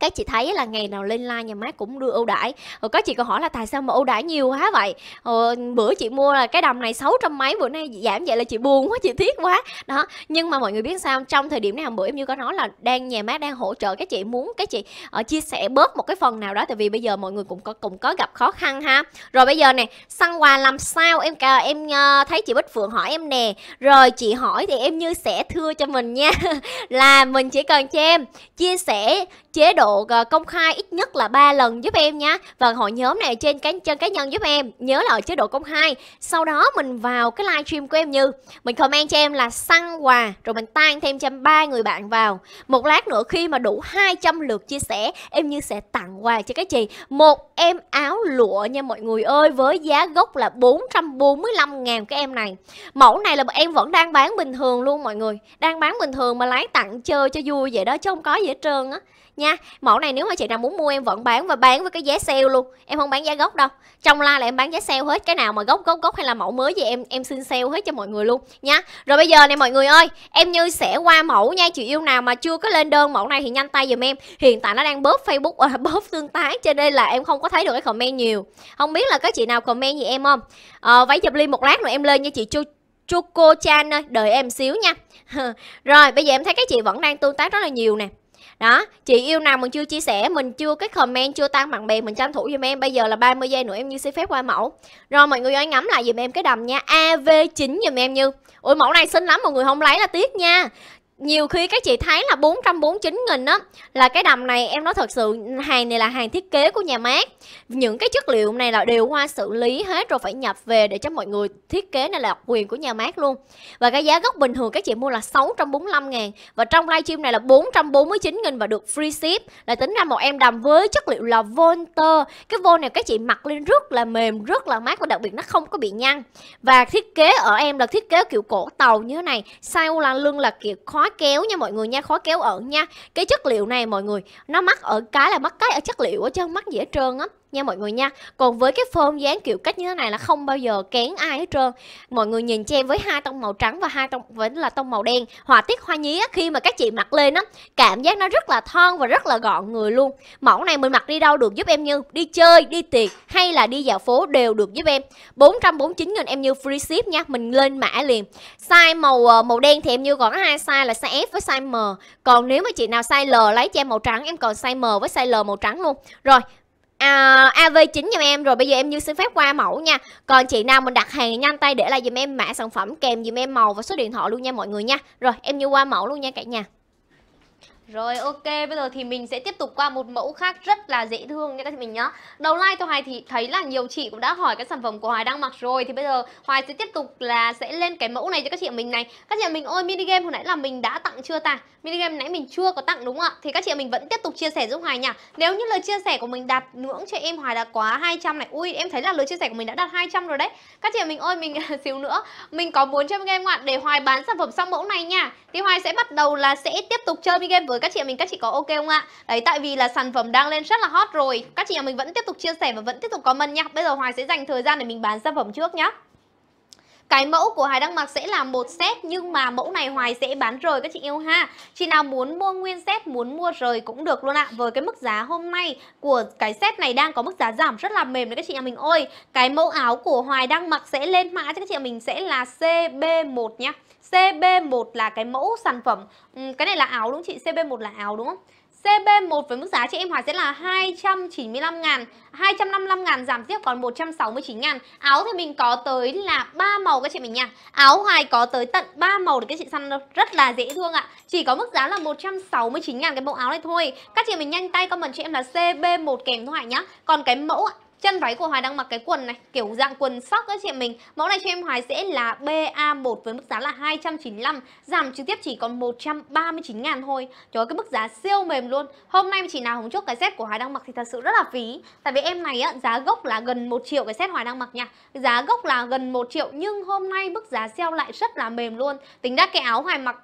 cái chị thấy là ngày nào lên like nhà máy cũng đưa ưu đãi rồi có chị còn hỏi là tại sao mà ưu đãi nhiều quá vậy rồi ờ, bữa chị mua là cái đầm này 600 mấy bữa nay giảm vậy là chị buồn quá chị tiếc quá đó nhưng mà mọi người biết sao trong thời điểm này hôm bữa em như có nói là đang nhà máy đang hỗ trợ các chị muốn các chị uh, chia sẻ bớt một cái phần nào đó tại vì bây giờ mọi người cũng có cũng có gặp khó khăn ha rồi bây giờ nè săn quà làm sao em ờ, em thấy chị bích phượng hỏi em nè rồi chị hỏi thì em như sẽ thưa cho mình nha là mình chỉ cần cho em chia sẻ chế độ ờ, công khai ít nhất là 3 lần giúp em nha và hội nhóm này trên cá trên cá nhân giúp em nhớ là ở chế độ công khai sau đó mình vào cái livestream của em như mình comment cho em là săn quà rồi mình tan thêm cho ba người bạn vào một lát nữa khi mà đủ 200 lượt chia sẻ em như sẽ tặng quà cho các chị một em áo lụa nha mọi người ơi với giá gốc là 445 ngàn cái em này mẫu này là em vẫn đang bán bình thường luôn mọi người đang bán bình thường mà lái tặng chơi cho vui vậy đó chứ không có gì hết trơn á nha mẫu này nếu mà chị nào muốn mua em vẫn bán và bán với cái giá sale luôn em không bán giá gốc đâu trong la là em bán giá sale hết cái nào mà gốc gốc gốc hay là mẫu mới gì em em xin sale hết cho mọi người luôn nha rồi bây giờ này mọi người ơi em như sẽ qua mẫu nha chị yêu nào mà chưa có lên đơn mẫu này thì nhanh tay giùm em hiện tại nó đang bóp facebook à, bóp tương tác cho nên là em không có thấy được cái comment nhiều không biết là các chị nào comment gì em không à, váy chụp ly một lát nữa em lên nha chị chu Chuko Chan ơi, đợi em xíu nha Rồi, bây giờ em thấy các chị vẫn đang tương tác rất là nhiều nè đó chị yêu nào mình chưa chia sẻ mình chưa cái comment chưa tăng bạn bè mình tranh thủ giùm em bây giờ là 30 giây nữa em như xin phép qua mẫu rồi mọi người ơi ngắm lại giùm em cái đầm nha av 9 giùm em như ui mẫu này xinh lắm mọi người không lấy là tiếc nha nhiều khi các chị thấy là 449 nghìn á Là cái đầm này em nói thật sự Hàng này là hàng thiết kế của nhà mát Những cái chất liệu này là đều qua xử lý hết Rồi phải nhập về để cho mọi người Thiết kế nên là quyền của nhà mát luôn Và cái giá gốc bình thường các chị mua là 645 ngàn Và trong livestream này là 449 nghìn Và được free ship Là tính ra một em đầm với chất liệu là Volter Cái vô này các chị mặc lên rất là mềm Rất là mát và đặc biệt nó không có bị nhăn Và thiết kế ở em là thiết kế kiểu cổ tàu như thế này Sau là lưng là kiểu khóa khó kéo nha mọi người nha khó kéo ẩn nha cái chất liệu này mọi người nó mắc ở cái là mắc cái ở chất liệu ở chứ không mắc gì hết trơn á nha mọi người nha còn với cái form dáng kiểu cách như thế này là không bao giờ kén ai hết trơn mọi người nhìn cho em với hai tông màu trắng và hai tông vẫn là tông màu đen họa tiết hoa nhí á, khi mà các chị mặc lên á cảm giác nó rất là thon và rất là gọn người luôn mẫu này mình mặc đi đâu được giúp em như đi chơi đi tiệc hay là đi dạo phố đều được giúp em 449 nghìn em như free ship nha mình lên mã liền size màu ờ, màu đen thì em như còn hai size là size F với size M còn nếu mà chị nào size L lấy cho em màu trắng em còn size M với size L màu trắng luôn rồi à, AV9 giùm em rồi bây giờ em như xin phép qua mẫu nha còn chị nào mình đặt hàng nhanh tay để lại dùm em mã sản phẩm kèm dùm em màu và số điện thoại luôn nha mọi người nha rồi em như qua mẫu luôn nha cả nhà rồi ok, bây giờ thì mình sẽ tiếp tục qua một mẫu khác rất là dễ thương nha các chị mình nhá. Đầu like tôi Hoài thì thấy là nhiều chị cũng đã hỏi cái sản phẩm của Hoài đang mặc rồi thì bây giờ Hoài sẽ tiếp tục là sẽ lên cái mẫu này cho các chị mình này. Các chị mình ơi mini game hồi nãy là mình đã tặng chưa ta? Mini game nãy mình chưa có tặng đúng không ạ? Thì các chị mình vẫn tiếp tục chia sẻ giúp Hoài nha. Nếu như lời chia sẻ của mình đạt ngưỡng cho em Hoài đã quá 200 này. Ui em thấy là lời chia sẻ của mình đã đạt 200 rồi đấy. Các chị mình ơi mình xíu nữa mình có muốn chơi game ngoạn để Hoài bán sản phẩm xong mẫu này nha. Thì Hoài sẽ bắt đầu là sẽ tiếp tục chơi mini game với với các chị em mình các chị có ok không ạ đấy tại vì là sản phẩm đang lên rất là hot rồi các chị em mình vẫn tiếp tục chia sẻ và vẫn tiếp tục comment nhá bây giờ hoài sẽ dành thời gian để mình bán sản phẩm trước nhá cái mẫu của hoài đang mặc sẽ là một set nhưng mà mẫu này Hoài sẽ bán rời các chị yêu ha. Chị nào muốn mua nguyên set, muốn mua rời cũng được luôn ạ. À. Với cái mức giá hôm nay của cái set này đang có mức giá giảm rất là mềm đấy các chị nhà mình ơi. Cái mẫu áo của Hoài đang mặc sẽ lên mã cho các chị mình sẽ là CB1 nhá. CB1 là cái mẫu sản phẩm ừ, Cái này là áo đúng không chị, CB1 là áo đúng không? CB1 với mức giá chị em Hòa sẽ là 295 ngàn 255 ngàn giảm tiếp còn 169 ngàn Áo thì mình có tới là 3 màu các chị mình nha Áo Hoài có tới tận 3 màu để các chị săn rất là dễ thương ạ Chỉ có mức giá là 169 ngàn cái mẫu áo này thôi Các chị mình nhanh tay comment chị em là CB1 kèm thôi ạ nhá Còn cái mẫu Chân váy của Hoài đang mặc cái quần này, kiểu dạng quần sóc các chị mình. Mẫu này cho em Hoài sẽ là BA1 với mức giá là 295, giảm trực tiếp chỉ còn 139 ngàn thôi. Trời ơi, cái mức giá siêu mềm luôn. Hôm nay chị nào hóng chốt cái set của Hoài đang mặc thì thật sự rất là phí. Tại vì em này á, giá gốc là gần 1 triệu cái set Hoài đang mặc nha. Giá gốc là gần 1 triệu nhưng hôm nay mức giá sale lại rất là mềm luôn. Tính ra cái áo Hoài mặc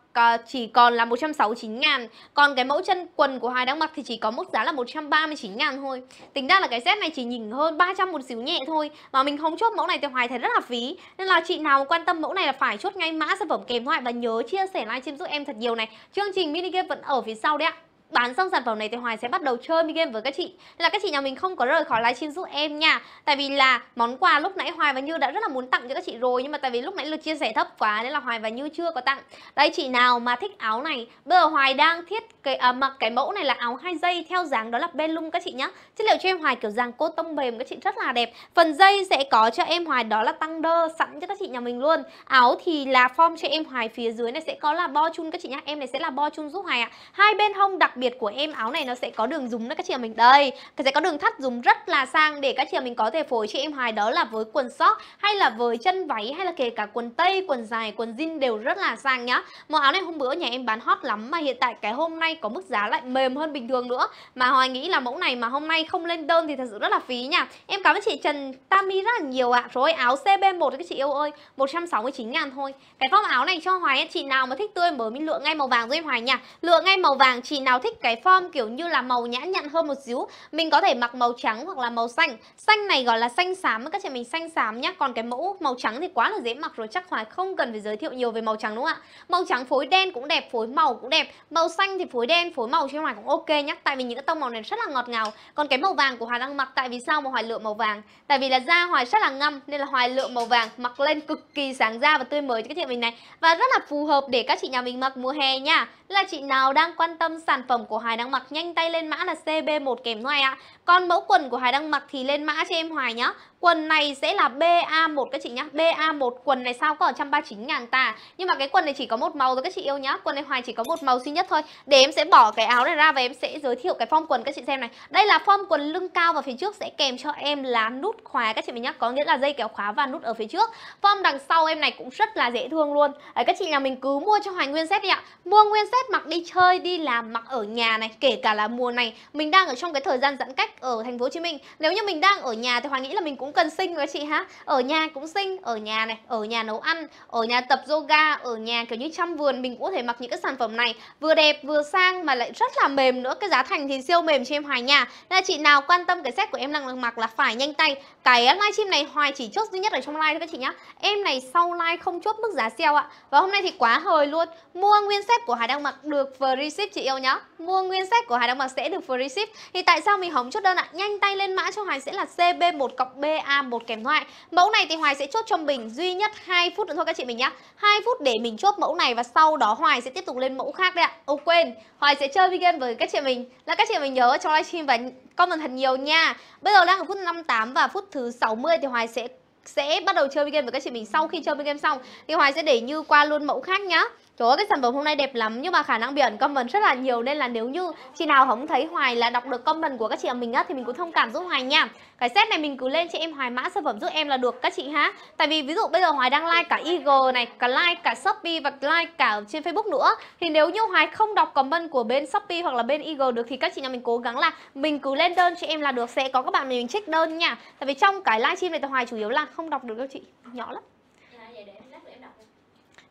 chỉ còn là 169 ngàn Còn cái mẫu chân quần của hoài đang mặc thì chỉ có mức giá là 139 ngàn thôi Tính ra là cái set này chỉ nhỉnh hơn 300 một xíu nhẹ thôi Mà mình không chốt mẫu này thì Hoài thấy rất là phí Nên là chị nào quan tâm mẫu này là phải chốt ngay mã sản phẩm kèm thoại Và nhớ chia sẻ livestream giúp em thật nhiều này Chương trình mini game vẫn ở phía sau đấy ạ bán xong sản phẩm này thì Hoài sẽ bắt đầu chơi mi game với các chị Nên là các chị nhà mình không có rời khỏi livestream giúp em nha Tại vì là món quà lúc nãy Hoài và Như đã rất là muốn tặng cho các chị rồi Nhưng mà tại vì lúc nãy lượt chia sẻ thấp quá nên là Hoài và Như chưa có tặng Đây chị nào mà thích áo này Bây giờ Hoài đang thiết cái à, mặc cái mẫu này là áo hai dây theo dáng đó là belum các chị nhá Chất liệu cho em Hoài kiểu dáng cô tông mềm các chị rất là đẹp Phần dây sẽ có cho em Hoài đó là tăng đơ sẵn cho các chị nhà mình luôn Áo thì là form cho em Hoài phía dưới này sẽ có là bo chun các chị nhá Em này sẽ là bo chun giúp Hoài ạ à. Hai bên hông đặc biệt biệt của em áo này nó sẽ có đường dùng đó các chị em mình đây cái sẽ có đường thắt dùng rất là sang để các chị em mình có thể phối chị em hoài đó là với quần sóc hay là với chân váy hay là kể cả quần tây quần dài quần jean đều rất là sang nhá màu áo này hôm bữa nhà em bán hot lắm mà hiện tại cái hôm nay có mức giá lại mềm hơn bình thường nữa mà hoài nghĩ là mẫu này mà hôm nay không lên đơn thì thật sự rất là phí nha em cảm ơn chị Trần Tami rất là nhiều ạ à. rồi áo CB1 các chị yêu ơi 169 ngàn thôi cái form áo này cho hoài chị nào mà thích tươi mới mình lựa ngay màu vàng giúp em hoài nha lựa ngay màu vàng chị nào thích thích cái form kiểu như là màu nhã nhặn hơn một xíu Mình có thể mặc màu trắng hoặc là màu xanh Xanh này gọi là xanh xám Các chị mình xanh xám nhá Còn cái mẫu màu trắng thì quá là dễ mặc rồi Chắc Hoài không cần phải giới thiệu nhiều về màu trắng đúng không ạ Màu trắng phối đen cũng đẹp Phối màu cũng đẹp Màu xanh thì phối đen Phối màu trên ngoài cũng ok nhá Tại vì những cái tông màu này rất là ngọt ngào Còn cái màu vàng của Hoài đang mặc Tại vì sao mà Hoài lựa màu vàng Tại vì là da Hoài rất là ngâm Nên là Hoài lựa màu vàng Mặc lên cực kỳ sáng da và tươi mới cho các chị mình này Và rất là phù hợp để các chị nhà mình mặc mùa hè nha Là chị nào đang quan tâm sản phẩm tổng của hải đang mặc nhanh tay lên mã là CB1 kèm ngay ạ. Còn mẫu quần của hải đang mặc thì lên mã cho em Hoài nhá. Quần này sẽ là BA1 các chị nhá. BA1 quần này sao có ở 139 ngàn ta. Nhưng mà cái quần này chỉ có một màu thôi các chị yêu nhá. Quần này Hoài chỉ có một màu duy nhất thôi. Để em sẽ bỏ cái áo này ra và em sẽ giới thiệu cái form quần các chị xem này. Đây là form quần lưng cao và phía trước sẽ kèm cho em là nút khóa các chị mình nhá. Có nghĩa là dây kéo khóa và nút ở phía trước. Form đằng sau em này cũng rất là dễ thương luôn. Đấy, các chị nhà mình cứ mua cho Hoài nguyên set đi ạ. Mua nguyên set mặc đi chơi đi làm mặc ở ở nhà này kể cả là mùa này mình đang ở trong cái thời gian giãn cách ở thành phố Hồ Chí Minh nếu như mình đang ở nhà thì Hoàng nghĩ là mình cũng cần sinh với chị ha ở nhà cũng sinh ở nhà này ở nhà nấu ăn ở nhà tập yoga ở nhà kiểu như trong vườn mình cũng có thể mặc những cái sản phẩm này vừa đẹp vừa sang mà lại rất là mềm nữa cái giá thành thì siêu mềm cho em Hoài nhà là chị nào quan tâm cái set của em đang mặc là phải nhanh tay cái livestream này Hoài chỉ chốt duy nhất ở trong live thôi các chị nhá em này sau live không chốt mức giá sale ạ và hôm nay thì quá hời luôn mua nguyên set của Hoài đang mặc được free ship chị yêu nhá mua nguyên sách của Hải Đăng Bảo sẽ được free ship. Thì tại sao mình hỏng chốt đơn ạ? Nhanh tay lên mã cho Hoài sẽ là CB1 cộng BA1 kèm thoại. Mẫu này thì Hoài sẽ chốt cho mình duy nhất 2 phút nữa thôi các chị mình nhá. 2 phút để mình chốt mẫu này và sau đó Hoài sẽ tiếp tục lên mẫu khác đấy ạ. Ô quên, Hoài sẽ chơi game với các chị mình. Là các chị mình nhớ cho livestream và comment thật nhiều nha. Bây giờ đang ở phút 58 và phút thứ 60 thì Hoài sẽ sẽ bắt đầu chơi game với các chị mình sau khi chơi game xong thì Hoài sẽ để như qua luôn mẫu khác nhá Trời ơi, cái sản phẩm hôm nay đẹp lắm nhưng mà khả năng bị ẩn comment rất là nhiều nên là nếu như chị nào không thấy Hoài là đọc được comment của các chị ở mình á thì mình cũng thông cảm giúp Hoài nha. Cái set này mình cứ lên cho em Hoài mã sản phẩm giúp em là được các chị ha. Tại vì ví dụ bây giờ Hoài đang like cả IG này, cả like cả Shopee và like cả trên Facebook nữa thì nếu như Hoài không đọc comment của bên Shopee hoặc là bên IG được thì các chị nhà mình cố gắng là mình cứ lên đơn cho em là được sẽ có các bạn mình check đơn nha. Tại vì trong cái livestream này thì Hoài chủ yếu là không đọc được các chị, nhỏ lắm.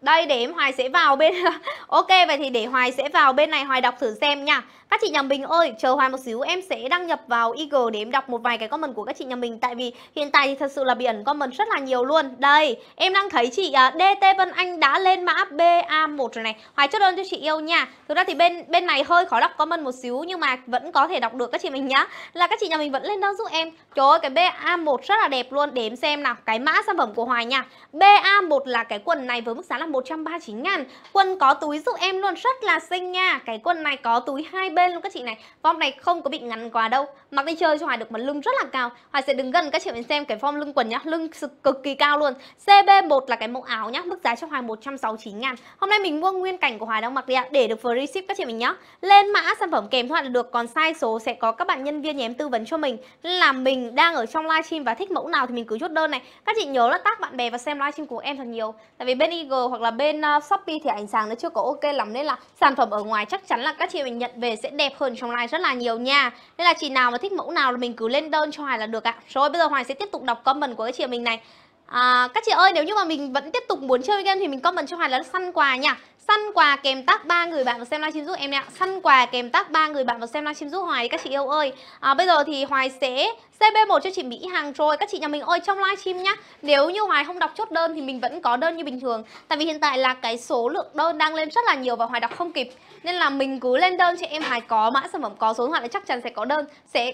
Đây để em Hoài sẽ vào bên Ok vậy thì để Hoài sẽ vào bên này Hoài đọc thử xem nha Các chị nhà mình ơi chờ Hoài một xíu em sẽ đăng nhập vào Eagle để em đọc một vài cái comment của các chị nhà mình Tại vì hiện tại thì thật sự là bị ẩn comment rất là nhiều luôn Đây em đang thấy chị uh, à, DT Vân Anh đã lên mã BA1 rồi này Hoài chốt đơn cho chị yêu nha Thực ra thì bên bên này hơi khó đọc comment một xíu nhưng mà vẫn có thể đọc được các chị mình nhá Là các chị nhà mình vẫn lên đơn giúp em Trời ơi cái BA1 rất là đẹp luôn Để em xem nào cái mã sản phẩm của Hoài nha BA1 là cái quần này với mức giá là 139 ngàn Quần có túi giúp em luôn Rất là xinh nha Cái quần này có túi hai bên luôn các chị này Form này không có bị ngắn quá đâu Mặc đi chơi cho Hoài được một lưng rất là cao Hoài sẽ đứng gần các chị mình xem cái form lưng quần nhá Lưng cực kỳ cao luôn CB1 là cái mẫu áo nhá Mức giá cho Hoài 169 ngàn Hôm nay mình mua nguyên cảnh của Hoài đang mặc đi ạ Để được free ship các chị mình nhá Lên mã sản phẩm kèm thoại là được Còn size số sẽ có các bạn nhân viên nhà em tư vấn cho mình Là mình đang ở trong livestream và thích mẫu nào thì mình cứ chốt đơn này Các chị nhớ là tác bạn bè và xem livestream của em thật nhiều Tại vì bên ig hoặc hoặc là bên uh, Shopee thì ánh sáng nó chưa có ok lắm nên là sản phẩm ở ngoài chắc chắn là các chị mình nhận về sẽ đẹp hơn trong live rất là nhiều nha nên là chị nào mà thích mẫu nào là mình cứ lên đơn cho Hoài là được ạ rồi bây giờ Hoài sẽ tiếp tục đọc comment của các chị mình này à, các chị ơi nếu như mà mình vẫn tiếp tục muốn chơi game thì mình comment cho Hoài là săn quà nha Săn quà kèm tag ba người bạn vào xem livestream giúp em nè Săn quà kèm tag ba người bạn vào xem livestream giúp Hoài các chị yêu ơi. À, bây giờ thì Hoài sẽ CB1 cho chị Mỹ hàng rồi. Các chị nhà mình ơi trong livestream nhá. Nếu như Hoài không đọc chốt đơn thì mình vẫn có đơn như bình thường. Tại vì hiện tại là cái số lượng đơn đang lên rất là nhiều và Hoài đọc không kịp. Nên là mình cứ lên đơn cho em Hoài có mã sản phẩm có số điện thoại chắc chắn sẽ có đơn. Sẽ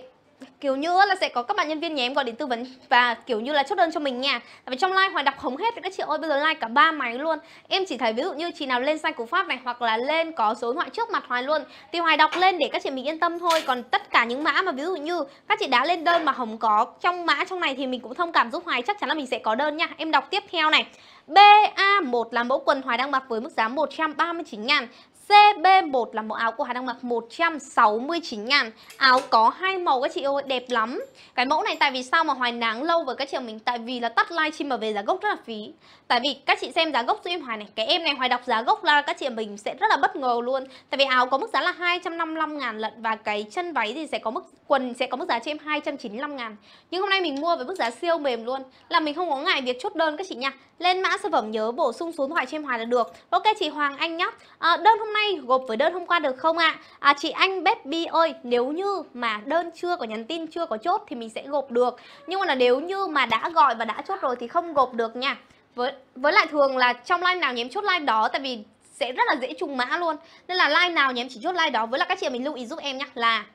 kiểu như là sẽ có các bạn nhân viên nhà em gọi đến tư vấn và kiểu như là chốt đơn cho mình nha tại vì trong like hoài đọc hống hết các chị ơi bây giờ like cả ba máy luôn em chỉ thấy ví dụ như chị nào lên sai cú pháp này hoặc là lên có số điện thoại trước mặt hoài luôn thì hoài đọc lên để các chị mình yên tâm thôi còn tất cả những mã mà ví dụ như các chị đã lên đơn mà hồng có trong mã trong này thì mình cũng thông cảm giúp hoài chắc chắn là mình sẽ có đơn nha em đọc tiếp theo này BA1 là mẫu quần Hoài đang mặc với mức giá 139 ngàn CB1 là mẫu áo của Hà Đông Ngọc 169 ngàn Áo có hai màu các chị ơi, đẹp lắm Cái mẫu này tại vì sao mà hoài nắng lâu với các chị mình Tại vì là tắt live stream mà về giá gốc rất là phí Tại vì các chị xem giá gốc cho em Hoài này Cái em này Hoài đọc giá gốc là các chị mình sẽ rất là bất ngờ luôn Tại vì áo có mức giá là 255 ngàn lận Và cái chân váy thì sẽ có mức quần sẽ có mức giá cho em 295 ngàn Nhưng hôm nay mình mua với mức giá siêu mềm luôn Là mình không có ngại việc chốt đơn các chị nha Lên mã sản phẩm nhớ bổ sung số điện thoại cho em Hoài là được Ok chị Hoàng Anh nhá à, Đơn hôm nay nay gộp với đơn hôm qua được không ạ? À? à, chị Anh baby ơi, nếu như mà đơn chưa có nhắn tin, chưa có chốt thì mình sẽ gộp được. Nhưng mà là nếu như mà đã gọi và đã chốt rồi thì không gộp được nha. Với với lại thường là trong live nào nhém chốt live đó tại vì sẽ rất là dễ trùng mã luôn. Nên là live nào nhém chỉ chốt live đó với lại các chị mình lưu ý giúp em nhá là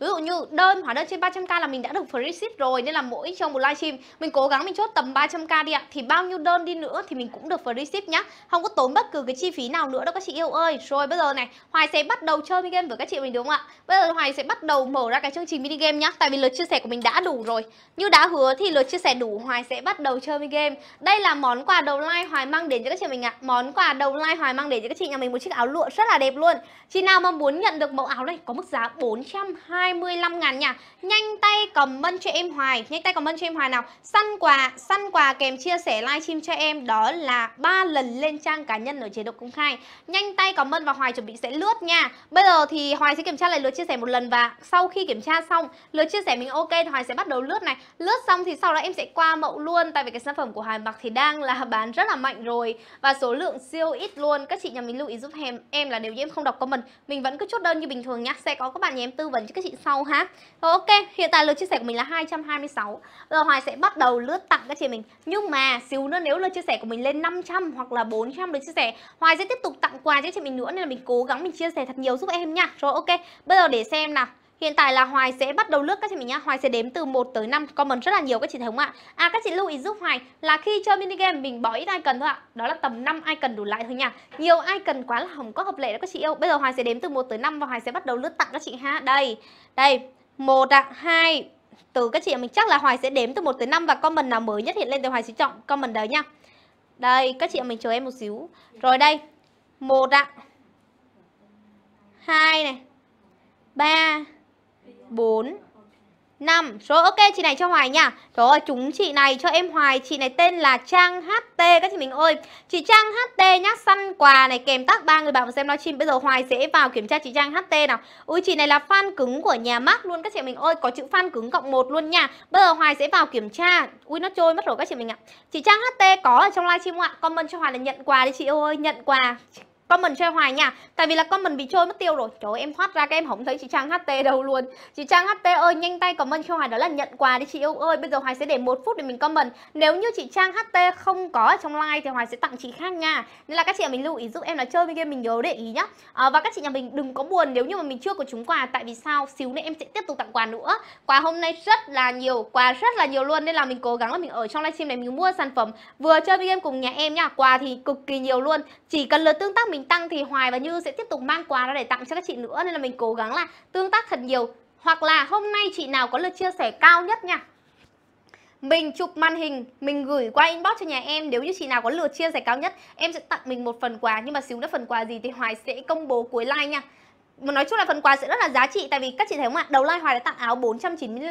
Ví dụ như đơn hóa đơn trên 300k là mình đã được free ship rồi nên là mỗi trong một livestream mình cố gắng mình chốt tầm 300k đi ạ. Thì bao nhiêu đơn đi nữa thì mình cũng được free ship nhá. Không có tốn bất cứ cái chi phí nào nữa đâu các chị yêu ơi. Rồi bây giờ này, Hoài sẽ bắt đầu chơi mini game với các chị mình đúng không ạ? Bây giờ Hoài sẽ bắt đầu mở ra cái chương trình mini game nhá. Tại vì lượt chia sẻ của mình đã đủ rồi. Như đã hứa thì lượt chia sẻ đủ Hoài sẽ bắt đầu chơi mini game. Đây là món quà đầu like Hoài mang đến cho các chị mình ạ. Món quà đầu like Hoài mang đến cho các chị nhà mình một chiếc áo lụa rất là đẹp luôn. Chị nào mà muốn nhận được mẫu áo này có mức giá 420 25 ngàn nha Nhanh tay comment cho em Hoài Nhanh tay comment cho em Hoài nào Săn quà, săn quà kèm chia sẻ livestream cho em Đó là ba lần lên trang cá nhân ở chế độ công khai Nhanh tay comment và Hoài chuẩn bị sẽ lướt nha Bây giờ thì Hoài sẽ kiểm tra lại lượt chia sẻ một lần Và sau khi kiểm tra xong Lượt chia sẻ mình ok thì Hoài sẽ bắt đầu lướt này Lướt xong thì sau đó em sẽ qua mẫu luôn Tại vì cái sản phẩm của Hoài mặc thì đang là bán rất là mạnh rồi Và số lượng siêu ít luôn Các chị nhà mình lưu ý giúp em Em là nếu như em không đọc comment Mình vẫn cứ chốt đơn như bình thường nhá Sẽ có các bạn nhà em tư vấn cho các chị sau ha. Rồi ok, hiện tại lượt chia sẻ của mình là 226. rồi Hoài sẽ bắt đầu lướt tặng các chị mình. Nhưng mà xíu nữa nếu lượt chia sẻ của mình lên 500 hoặc là 400 lượt chia sẻ, Hoài sẽ tiếp tục tặng quà cho chị mình nữa nên là mình cố gắng mình chia sẻ thật nhiều giúp em nha. Rồi ok, bây giờ để xem nào. Hiện tại là Hoài sẽ bắt đầu lướt các chị mình nhá. Hoài sẽ đếm từ 1 tới 5 comment rất là nhiều các chị thấy không ạ? À các chị lưu ý giúp Hoài là khi chơi mini game mình bỏ ít icon thôi ạ. Đó là tầm 5 icon đủ lại thôi nha. Nhiều icon quá là không có hợp lệ đó các chị yêu. Bây giờ Hoài sẽ đếm từ 1 tới 5 và Hoài sẽ bắt đầu lướt tặng các chị ha. Đây. Đây. 1 ạ, 2 từ các chị mình chắc là Hoài sẽ đếm từ 1 tới 5 và comment nào mới nhất hiện lên thì Hoài sẽ chọn comment đấy nha. Đây, các chị mình chờ em một xíu. Rồi đây. 1 ạ. 2 này. 3 4 5 số ok chị này cho Hoài nha Trời chúng chị này cho em Hoài Chị này tên là Trang HT các chị mình ơi Chị Trang HT nhá Săn quà này kèm tag ba người bạn xem livestream Bây giờ Hoài sẽ vào kiểm tra chị Trang HT nào Ui chị này là fan cứng của nhà Mark luôn Các chị mình ơi có chữ fan cứng cộng 1 luôn nha Bây giờ Hoài sẽ vào kiểm tra Ui nó trôi mất rồi các chị mình ạ Chị Trang HT có ở trong livestream không ạ Comment cho Hoài là nhận quà đi chị ơi Nhận quà Comment cho hoài nha Tại vì là comment bị trôi mất tiêu rồi Trời ơi, em thoát ra cái em không thấy chị Trang HT đâu luôn Chị Trang HT ơi nhanh tay comment cho Hoài đó là nhận quà đi chị yêu ơi Bây giờ Hoài sẽ để một phút để mình comment Nếu như chị Trang HT không có ở trong like thì Hoài sẽ tặng chị khác nha Nên là các chị nhà mình lưu ý giúp em là chơi bên kia mình nhớ để ý nhá à, Và các chị nhà mình đừng có buồn nếu như mà mình chưa có chúng quà Tại vì sao xíu nữa em sẽ tiếp tục tặng quà nữa Quà hôm nay rất là nhiều Quà rất là nhiều luôn Nên là mình cố gắng là mình ở trong livestream này mình mua sản phẩm Vừa chơi game cùng nhà em nha Quà thì cực kỳ nhiều luôn Chỉ cần lượt tương tác mình mình tăng thì Hoài và Như sẽ tiếp tục mang quà ra để tặng cho các chị nữa nên là mình cố gắng là tương tác thật nhiều hoặc là hôm nay chị nào có lượt chia sẻ cao nhất nha mình chụp màn hình mình gửi qua inbox cho nhà em nếu như chị nào có lượt chia sẻ cao nhất em sẽ tặng mình một phần quà nhưng mà xíu nữa phần quà gì thì hoài sẽ công bố cuối like nha mà nói chung là phần quà sẽ rất là giá trị tại vì các chị thấy không ạ đầu like hoài đã tặng áo 490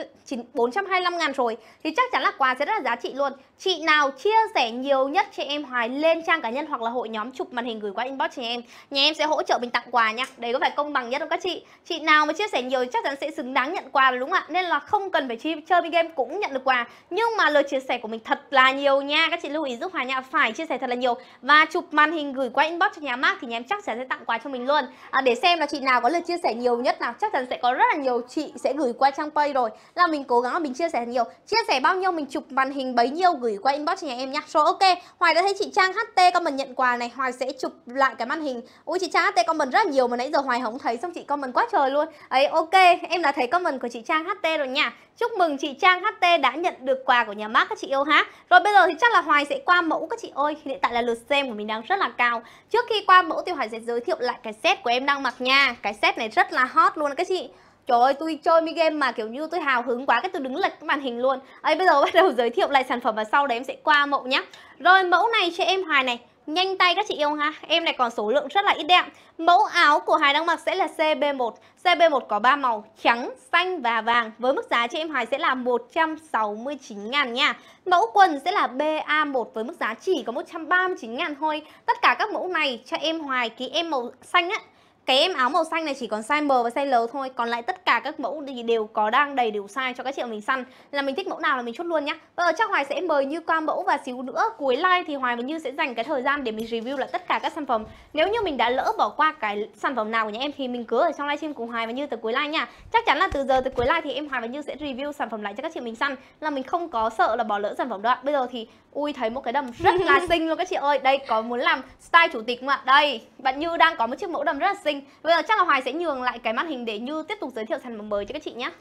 425 ngàn rồi thì chắc chắn là quà sẽ rất là giá trị luôn chị nào chia sẻ nhiều nhất chị em Hoài lên trang cá nhân hoặc là hội nhóm chụp màn hình gửi qua inbox chị em nhà em sẽ hỗ trợ mình tặng quà nhá đấy có phải công bằng nhất không các chị chị nào mà chia sẻ nhiều chắc chắn sẽ xứng đáng nhận quà đúng không ạ nên là không cần phải chi, chơi game cũng nhận được quà nhưng mà lời chia sẻ của mình thật là nhiều nha các chị lưu ý giúp Hoài nha phải chia sẻ thật là nhiều và chụp màn hình gửi qua inbox cho nhà mác thì nhà em chắc chắn sẽ tặng quà cho mình luôn à, để xem là chị nào có lượt chia sẻ nhiều nhất nào chắc chắn sẽ có rất là nhiều chị sẽ gửi qua trang pay rồi là mình cố gắng mình chia sẻ nhiều chia sẻ bao nhiêu mình chụp màn hình bấy nhiêu gửi gửi qua inbox cho nhà em nhá. Số ok. Hoài đã thấy chị Trang HT comment nhận quà này, Hoài sẽ chụp lại cái màn hình. Ui chị Trang HT comment rất là nhiều mà nãy giờ Hoài không thấy xong chị comment quá trời luôn. Ấy ok, em đã thấy comment của chị Trang HT rồi nha. Chúc mừng chị Trang HT đã nhận được quà của nhà mát các chị yêu ha. Rồi bây giờ thì chắc là Hoài sẽ qua mẫu các chị ơi. Hiện tại là lượt xem của mình đang rất là cao. Trước khi qua mẫu thì Hoài sẽ giới thiệu lại cái set của em đang mặc nha. Cái set này rất là hot luôn các chị. Trời ơi tôi chơi mi game mà kiểu như tôi hào hứng quá cái tôi đứng lệch cái màn hình luôn ấy bây giờ bắt đầu giới thiệu lại sản phẩm và sau đấy em sẽ qua mẫu nhé. Rồi mẫu này cho em Hoài này Nhanh tay các chị yêu ha Em này còn số lượng rất là ít đẹp Mẫu áo của hoài đang mặc sẽ là CB1 CB1 có 3 màu trắng, xanh và vàng Với mức giá cho em hoài sẽ là 169 ngàn nha Mẫu quần sẽ là BA1 với mức giá chỉ có 139 ngàn thôi Tất cả các mẫu này cho em Hoài ký em màu xanh á cái em áo màu xanh này chỉ còn size M và size L thôi Còn lại tất cả các mẫu thì đều có đang đầy đủ size cho các chị mình săn Là mình thích mẫu nào là mình chốt luôn nhá Bây vâng, giờ chắc Hoài sẽ mời Như qua mẫu và xíu nữa Cuối like thì Hoài và Như sẽ dành cái thời gian để mình review lại tất cả các sản phẩm Nếu như mình đã lỡ bỏ qua cái sản phẩm nào của nhà em Thì mình cứ ở trong livestream cùng Hoài và Như từ cuối like nha Chắc chắn là từ giờ tới cuối like thì em Hoài và Như sẽ review sản phẩm lại cho các chị mình săn Là mình không có sợ là bỏ lỡ sản phẩm đâu Bây giờ thì ui thấy một cái đầm rất là xinh luôn các chị ơi Đây có muốn làm style chủ tịch không ạ Đây bạn Như đang có một chiếc mẫu đầm rất là xinh xinh bây giờ chắc là hoài sẽ nhường lại cái màn hình để như tiếp tục giới thiệu sản phẩm mới cho các chị nhé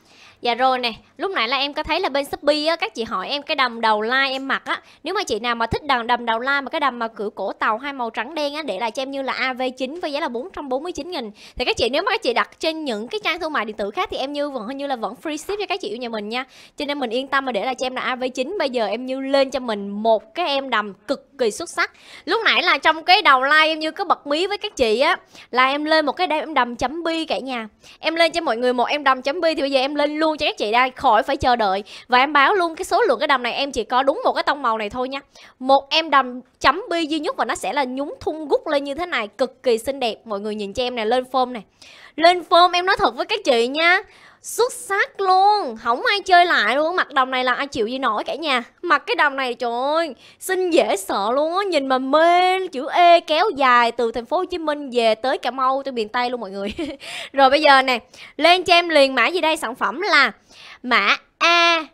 dạ rồi nè lúc nãy là em có thấy là bên shopee á, các chị hỏi em cái đầm đầu lai em mặc á nếu mà chị nào mà thích đầm đầm đầu lai mà cái đầm mà cửa cổ tàu hai màu trắng đen á để lại cho em như là av 9 với giá là 449 nghìn thì các chị nếu mà các chị đặt trên những cái trang thương mại điện tử khác thì em như vẫn hình như là vẫn free ship cho các chị yêu nhà mình nha cho nên mình yên tâm mà để lại cho em là av 9 bây giờ em như lên cho mình một cái em đầm cực kỳ xuất sắc lúc nãy là trong cái đầu like em như cứ bật mí với các chị á là em lên một cái đêm em đầm chấm bi cả nhà em lên cho mọi người một em đầm chấm bi thì bây giờ em lên luôn cho các chị đây, khỏi phải chờ đợi và em báo luôn cái số lượng cái đầm này em chỉ có đúng một cái tông màu này thôi nha một em đầm chấm bi duy nhất và nó sẽ là nhúng thun gút lên như thế này cực kỳ xinh đẹp mọi người nhìn cho em này lên form này lên form em nói thật với các chị nha xuất sắc luôn không ai chơi lại luôn mặt đồng này là ai chịu gì nổi cả nhà mặt cái đồng này trời ơi xinh dễ sợ luôn á nhìn mà mê chữ e kéo dài từ thành phố hồ chí minh về tới cà mau tới miền tây luôn mọi người rồi bây giờ nè lên cho em liền mã gì đây sản phẩm là mã ah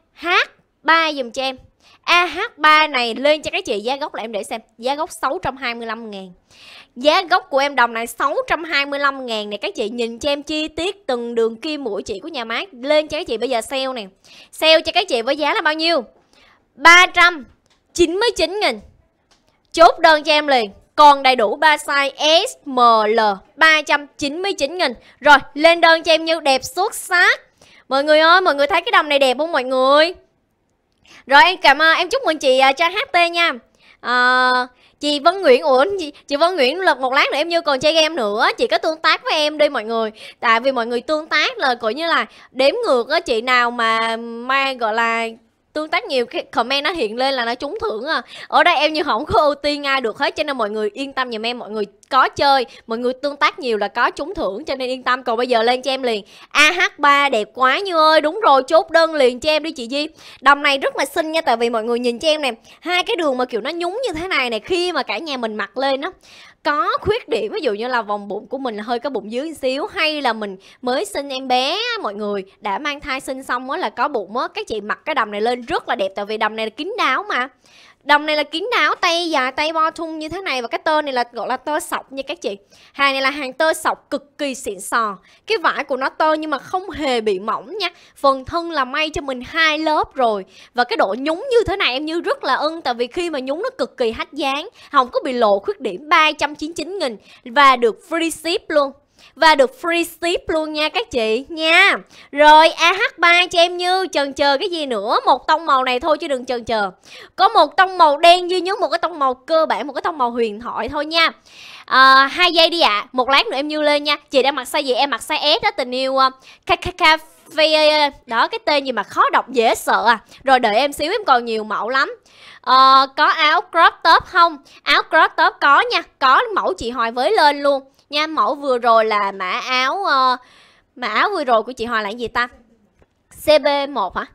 3 dùm cho em AH3 này lên cho các chị giá gốc là em để xem Giá gốc 625 ngàn Giá gốc của em đồng này 625 ngàn nè Các chị nhìn cho em chi tiết từng đường kim mũi chị của nhà máy Lên cho các chị bây giờ sale nè Sale cho các chị với giá là bao nhiêu 399 nghìn Chốt đơn cho em liền còn đầy đủ 3 size S, M, L 399 nghìn Rồi lên đơn cho em như đẹp xuất sắc Mọi người ơi mọi người thấy cái đồng này đẹp không mọi người Rồi em cảm ơn em chúc mừng chị à, cho HT nha à, chị Vân Nguyễn ủa chị, chị Vân Nguyễn lật một lát nữa em như còn chơi game nữa chị có tương tác với em đi mọi người tại vì mọi người tương tác là coi như là đếm ngược á chị nào mà mai gọi là tương tác nhiều cái comment nó hiện lên là nó trúng thưởng à ở đây em như không có ưu tiên ai được hết cho nên mọi người yên tâm giùm em mọi người có chơi mọi người tương tác nhiều là có trúng thưởng cho nên yên tâm còn bây giờ lên cho em liền ah3 đẹp quá như ơi đúng rồi chốt đơn liền cho em đi chị di đồng này rất là xinh nha tại vì mọi người nhìn cho em nè hai cái đường mà kiểu nó nhúng như thế này này khi mà cả nhà mình mặc lên đó có khuyết điểm ví dụ như là vòng bụng của mình là hơi có bụng dưới xíu hay là mình mới sinh em bé mọi người đã mang thai sinh xong á là có bụng á các chị mặc cái đầm này lên rất là đẹp tại vì đầm này là kín đáo mà Đồng này là kín đáo, tay dài, tay bo thun như thế này và cái tơ này là gọi là tơ sọc nha các chị. Hàng này là hàng tơ sọc cực kỳ xịn sò. Cái vải của nó tơ nhưng mà không hề bị mỏng nha. Phần thân là may cho mình hai lớp rồi. Và cái độ nhúng như thế này em như rất là ưng tại vì khi mà nhúng nó cực kỳ hách dáng, không có bị lộ khuyết điểm 399 000 và được free ship luôn và được free ship luôn nha các chị nha rồi AH3 cho em như chần chờ cái gì nữa một tông màu này thôi chứ đừng chần chờ có một tông màu đen duy nhất một cái tông màu cơ bản một cái tông màu huyền thoại thôi nha à, hai giây đi ạ à. một lát nữa em như lên nha chị đang mặc size gì em mặc size S đó tình yêu kkk ờ, ờ, đó cái tên gì mà khó đọc dễ sợ à rồi đợi em xíu em còn nhiều mẫu lắm Ờ, có áo crop top không? Áo crop top có nha, có mẫu chị hỏi với lên luôn nha mẫu vừa rồi là mã áo uh, mã áo vừa rồi của chị Hoa là gì ta CB1 hả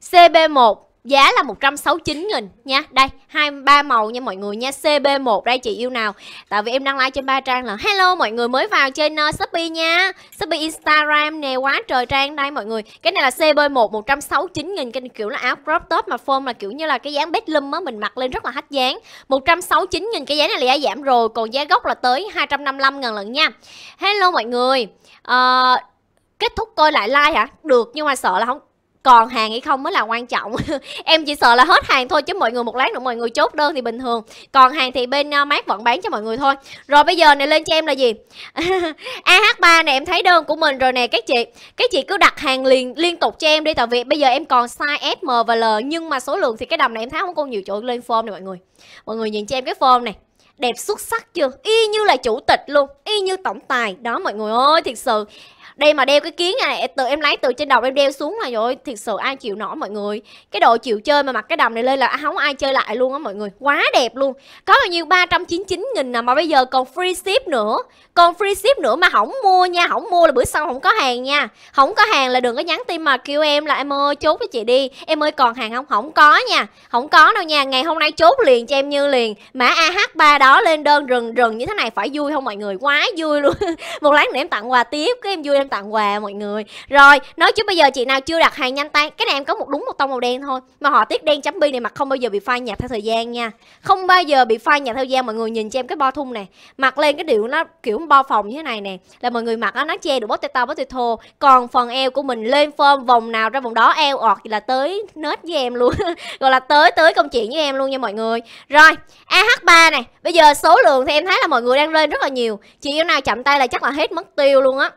CB1 giá là 169 nghìn nha đây hai ba màu nha mọi người nha CB1 đây chị yêu nào tại vì em đang like trên ba trang là hello mọi người mới vào trên uh, Shopee nha Shopee Instagram nè quá trời trang đây mọi người cái này là CB1 169 nghìn cái kiểu là áo crop top mà form là kiểu như là cái dáng bedlam á mình mặc lên rất là hách dáng 169 nghìn cái giá này là giá giảm rồi còn giá gốc là tới 255 ngàn lận nha hello mọi người uh, kết thúc coi lại like hả được nhưng mà sợ là không còn hàng hay không mới là quan trọng em chỉ sợ là hết hàng thôi chứ mọi người một lát nữa mọi người chốt đơn thì bình thường còn hàng thì bên uh, à, mát vẫn bán cho mọi người thôi rồi bây giờ này lên cho em là gì ah3 này em thấy đơn của mình rồi nè các chị các chị cứ đặt hàng liền liên tục cho em đi tại vì bây giờ em còn size s và l nhưng mà số lượng thì cái đầm này em thấy không cô nhiều chỗ lên form này mọi người mọi người nhìn cho em cái form này đẹp xuất sắc chưa y như là chủ tịch luôn y như tổng tài đó mọi người ơi thiệt sự đây mà đeo cái kiến này từ em lấy từ trên đầu em đeo xuống là rồi thiệt sự ai chịu nổi mọi người cái đồ chịu chơi mà mặc cái đầm này lên là à, không ai chơi lại luôn á mọi người quá đẹp luôn có bao nhiêu 399 nghìn nè mà bây giờ còn free ship nữa còn free ship nữa mà không mua nha không mua là bữa sau không có hàng nha không có hàng là đừng có nhắn tin mà kêu em là em ơi chốt với chị đi em ơi còn hàng không không có nha không có đâu nha ngày hôm nay chốt liền cho em như liền mã ah 3 đó lên đơn rừng rừng như thế này phải vui không mọi người quá vui luôn một lát nữa em tặng quà tiếp cái em vui em lên tặng quà mọi người rồi nói chứ bây giờ chị nào chưa đặt hàng nhanh tay cái này em có một đúng một tông màu đen thôi mà họ tiết đen chấm bi này mặt không bao giờ bị phai nhạt theo thời gian nha không bao giờ bị phai nhạt theo thời gian mọi người nhìn cho em cái bo thun này mặc lên cái điệu nó kiểu bo phòng như thế này nè là mọi người mặc á nó che được tay to potato thô còn phần eo của mình lên form vòng nào ra vòng đó eo ọt là tới nết với em luôn gọi là tới tới công chuyện với em luôn nha mọi người rồi ah3 này bây giờ số lượng thì em thấy là mọi người đang lên rất là nhiều chị yêu nào chậm tay là chắc là hết mất tiêu luôn á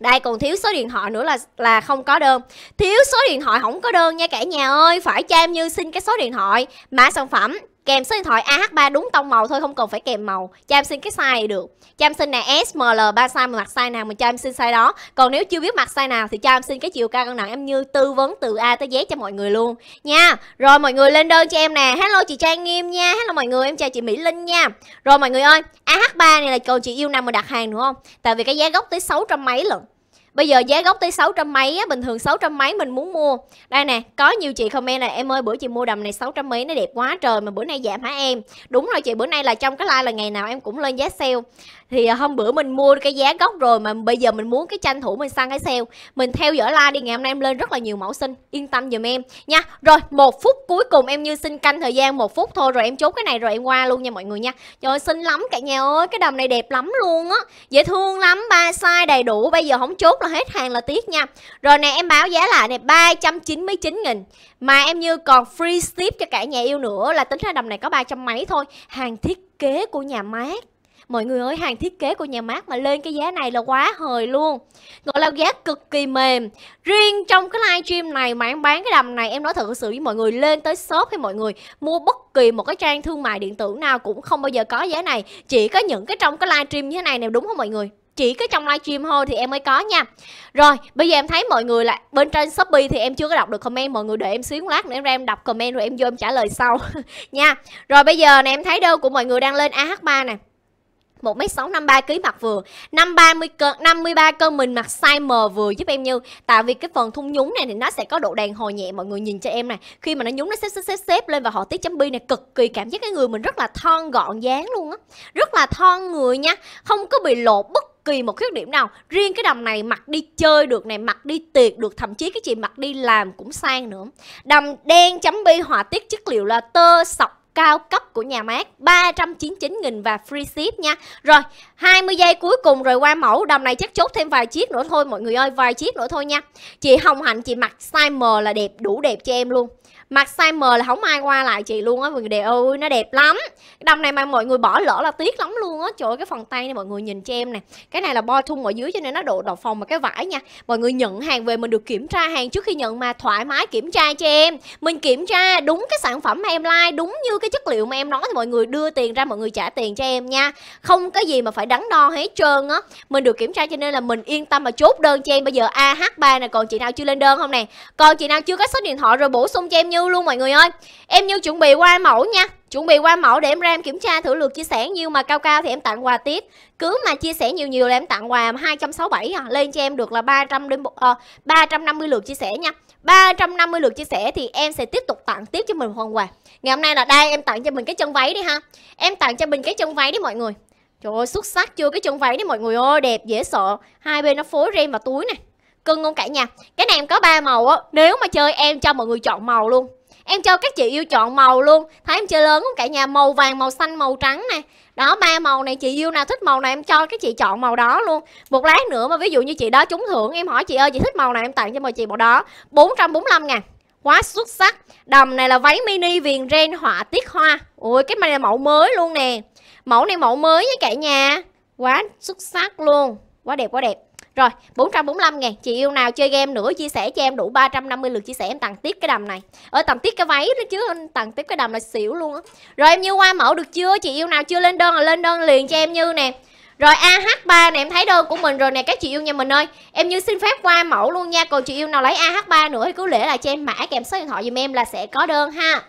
đây còn thiếu số điện thoại nữa là là không có đơn thiếu số điện thoại không có đơn nha cả nhà ơi phải cho em như xin cái số điện thoại mã sản phẩm kèm số điện thoại AH3 đúng tông màu thôi không cần phải kèm màu cho em xin cái size này được cho em xin này L 3 size mặc size nào mình cho em xin size đó còn nếu chưa biết mặc size nào thì cho em xin cái chiều cao cân nặng em như tư vấn từ A tới Z cho mọi người luôn nha rồi mọi người lên đơn cho em nè hello chị Trang Nghiêm nha hello mọi người em chào chị Mỹ Linh nha rồi mọi người ơi AH3 này là còn chị yêu nào mà đặt hàng đúng không tại vì cái giá gốc tới 600 mấy lần Bây giờ giá gốc tới 600 mấy á, bình thường 600 mấy mình muốn mua. Đây nè, có nhiều chị comment là em ơi bữa chị mua đầm này 600 mấy nó đẹp quá trời mà bữa nay giảm hả em? Đúng rồi chị, bữa nay là trong cái like là ngày nào em cũng lên giá sale thì à, hôm bữa mình mua cái giá gốc rồi mà bây giờ mình muốn cái tranh thủ mình sang cái sale mình theo dõi like đi ngày hôm nay em lên rất là nhiều mẫu xinh yên tâm giùm em nha rồi một phút cuối cùng em như xin canh thời gian một phút thôi rồi em chốt cái này rồi em qua luôn nha mọi người nha trời ơi, xinh lắm cả nhà ơi cái đầm này đẹp lắm luôn á dễ thương lắm ba size đầy đủ bây giờ không chốt là hết hàng là tiếc nha rồi nè em báo giá lại nè 399 nghìn mà em như còn free ship cho cả nhà yêu nữa là tính ra đầm này có ba trăm mấy thôi hàng thiết kế của nhà mát mọi người ơi hàng thiết kế của nhà mát mà lên cái giá này là quá hời luôn gọi là giá cực kỳ mềm riêng trong cái livestream này mà em bán cái đầm này em nói thật sự với mọi người lên tới shop hay mọi người mua bất kỳ một cái trang thương mại điện tử nào cũng không bao giờ có giá này chỉ có những cái trong cái livestream như thế này nào đúng không mọi người chỉ có trong livestream thôi thì em mới có nha Rồi bây giờ em thấy mọi người là bên trên Shopee thì em chưa có đọc được comment Mọi người để em xíu lát nữa em ra em đọc comment rồi em vô em trả lời sau nha Rồi bây giờ này em thấy đơn của mọi người đang lên AH3 nè một mét sáu năm ba ký mặt vừa năm ba mươi cân năm mươi ba cân mình mặc size M vừa giúp em như tại vì cái phần thun nhúng này thì nó sẽ có độ đàn hồi nhẹ mọi người nhìn cho em này khi mà nó nhúng nó xếp xếp xếp xếp lên và họ tiết chấm bi này cực kỳ cảm giác cái người mình rất là thon gọn dáng luôn á rất là thon người nha không có bị lộ bất kỳ một khuyết điểm nào riêng cái đầm này mặc đi chơi được này mặc đi tiệc được thậm chí cái chị mặc đi làm cũng sang nữa đầm đen chấm bi họa tiết chất liệu là tơ sọc cao cấp của nhà mát 399.000 và free ship nha Rồi 20 giây cuối cùng rồi qua mẫu Đầm này chắc chốt thêm vài chiếc nữa thôi mọi người ơi Vài chiếc nữa thôi nha Chị Hồng Hạnh chị mặc size M là đẹp Đủ đẹp cho em luôn Mặc size M là không ai qua lại chị luôn á Mọi người đẹp ơi nó đẹp lắm Cái đầm này mà mọi người bỏ lỡ là tiếc lắm luôn á Trời ơi cái phần tay này mọi người nhìn cho em nè Cái này là bo thun ở dưới cho nên nó độ độc phòng mà cái vải nha Mọi người nhận hàng về mình được kiểm tra hàng trước khi nhận mà thoải mái kiểm tra cho em Mình kiểm tra đúng cái sản phẩm mà em like Đúng như cái chất liệu mà em nói thì mọi người đưa tiền ra mọi người trả tiền cho em nha Không có gì mà phải đắn đo hết trơn á Mình được kiểm tra cho nên là mình yên tâm mà chốt đơn cho em Bây giờ AH3 này còn chị nào chưa lên đơn không nè Còn chị nào chưa có số điện thoại rồi bổ sung cho em như nhiêu luôn mọi người ơi Em Như chuẩn bị qua mẫu nha Chuẩn bị qua mẫu để em ra em kiểm tra thử lượt chia sẻ nhiêu mà cao cao thì em tặng quà tiếp Cứ mà chia sẻ nhiều nhiều là em tặng quà 267 à Lên cho em được là 300 đến, à, 350 ờ, lượt chia sẻ nha 350 lượt chia sẻ thì em sẽ tiếp tục tặng tiếp cho mình phần quà Ngày hôm nay là đây em tặng cho mình cái chân váy đi ha Em tặng cho mình cái chân váy đi mọi người Trời ơi xuất sắc chưa cái chân váy đi mọi người ơi Đẹp dễ sợ Hai bên nó phối ren và túi này cưng không cả nhà cái này em có ba màu á nếu mà chơi em cho mọi người chọn màu luôn em cho các chị yêu chọn màu luôn thấy em chơi lớn không cả nhà màu vàng màu xanh màu trắng nè đó ba màu này chị yêu nào thích màu này em cho các chị chọn màu đó luôn một lát nữa mà ví dụ như chị đó trúng thưởng em hỏi chị ơi chị thích màu nào em tặng cho mọi chị màu đó 445 ngàn quá xuất sắc đầm này là váy mini viền ren họa tiết hoa ui cái này là mẫu mới luôn nè mẫu này mẫu mới với cả nhà quá xuất sắc luôn quá đẹp quá đẹp rồi 445 ngàn Chị yêu nào chơi game nữa Chia sẻ cho em đủ 350 lượt chia sẻ Em tặng tiếp cái đầm này Ở tặng tiếp cái váy đó chứ Tặng tiếp cái đầm là xỉu luôn á Rồi em Như qua mẫu được chưa Chị yêu nào chưa lên đơn là lên đơn liền cho em Như nè rồi AH3 nè em thấy đơn của mình rồi nè các chị yêu nhà mình ơi Em Như xin phép qua mẫu luôn nha Còn chị yêu nào lấy AH3 nữa thì cứ để là cho em mã kèm số điện thoại dùm em là sẽ có đơn ha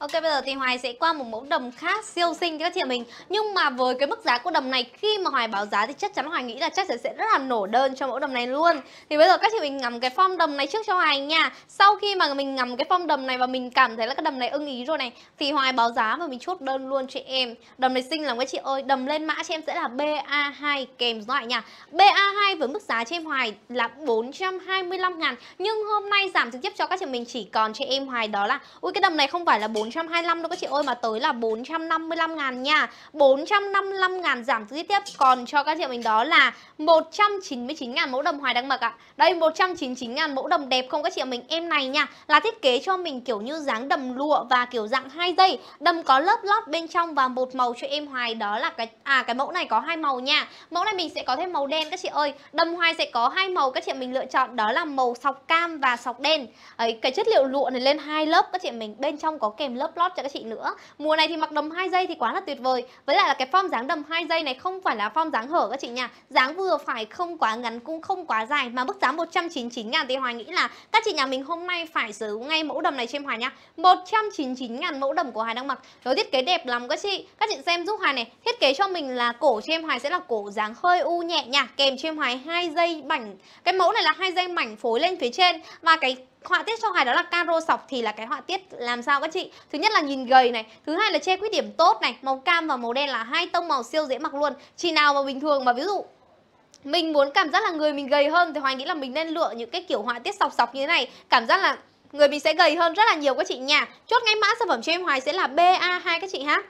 Ok bây giờ thì Hoài sẽ qua một mẫu đầm khác siêu xinh cho các chị mình Nhưng mà với cái mức giá của đầm này khi mà Hoài báo giá thì chắc chắn Hoài nghĩ là chắc chắn sẽ rất là nổ đơn cho mẫu đầm này luôn Thì bây giờ các chị mình ngắm cái form đầm này trước cho Hoài nha Sau khi mà mình ngắm cái form đầm này và mình cảm thấy là cái đầm này ưng ý rồi này Thì Hoài báo giá và mình chốt đơn luôn chị em Đầm này xinh lắm các chị ơi Đầm lên mã chị em sẽ là BA2 kèm loại nha BA2 với mức giá chị em Hoài là 425 ngàn Nhưng hôm nay giảm trực tiếp cho các chị mình chỉ còn chị em Hoài đó là Ui cái đầm này không phải là 4 425 đâu các chị ơi mà tới là 455 ngàn nha 455 ngàn giảm tiếp tiếp còn cho các chị mình đó là 199 ngàn mẫu đầm hoài đang mặc ạ đây 199 ngàn mẫu đầm đẹp không các chị mình em này nha là thiết kế cho mình kiểu như dáng đầm lụa và kiểu dạng hai dây đầm có lớp lót bên trong và một màu cho em hoài đó là cái à cái mẫu này có hai màu nha mẫu này mình sẽ có thêm màu đen các chị ơi đầm hoài sẽ có hai màu các chị mình lựa chọn đó là màu sọc cam và sọc đen ấy cái chất liệu lụa này lên hai lớp các chị mình bên trong có kèm lớp lót cho các chị nữa mùa này thì mặc đầm hai dây thì quá là tuyệt vời với lại là cái form dáng đầm hai dây này không phải là form dáng hở các chị nha dáng vừa phải không quá ngắn cũng không quá dài mà mức giá 199 ngàn thì Hoài nghĩ là các chị nhà mình hôm nay phải sử dụng ngay mẫu đầm này trên Hoài nha 199 ngàn mẫu đầm của Hoài đang mặc nó thiết kế đẹp lắm các chị các chị xem giúp Hoài này thiết kế cho mình là cổ trên Hoài sẽ là cổ dáng hơi u nhẹ nha kèm trên Hoài hai dây bảnh cái mẫu này là hai dây mảnh phối lên phía trên và cái họa tiết trong hài đó là caro sọc thì là cái họa tiết làm sao các chị thứ nhất là nhìn gầy này thứ hai là che khuyết điểm tốt này màu cam và màu đen là hai tông màu siêu dễ mặc luôn chị nào mà bình thường mà ví dụ mình muốn cảm giác là người mình gầy hơn thì hoài nghĩ là mình nên lựa những cái kiểu họa tiết sọc sọc như thế này cảm giác là người mình sẽ gầy hơn rất là nhiều các chị nha chốt ngay mã sản phẩm cho em hoài sẽ là ba 2 các chị ha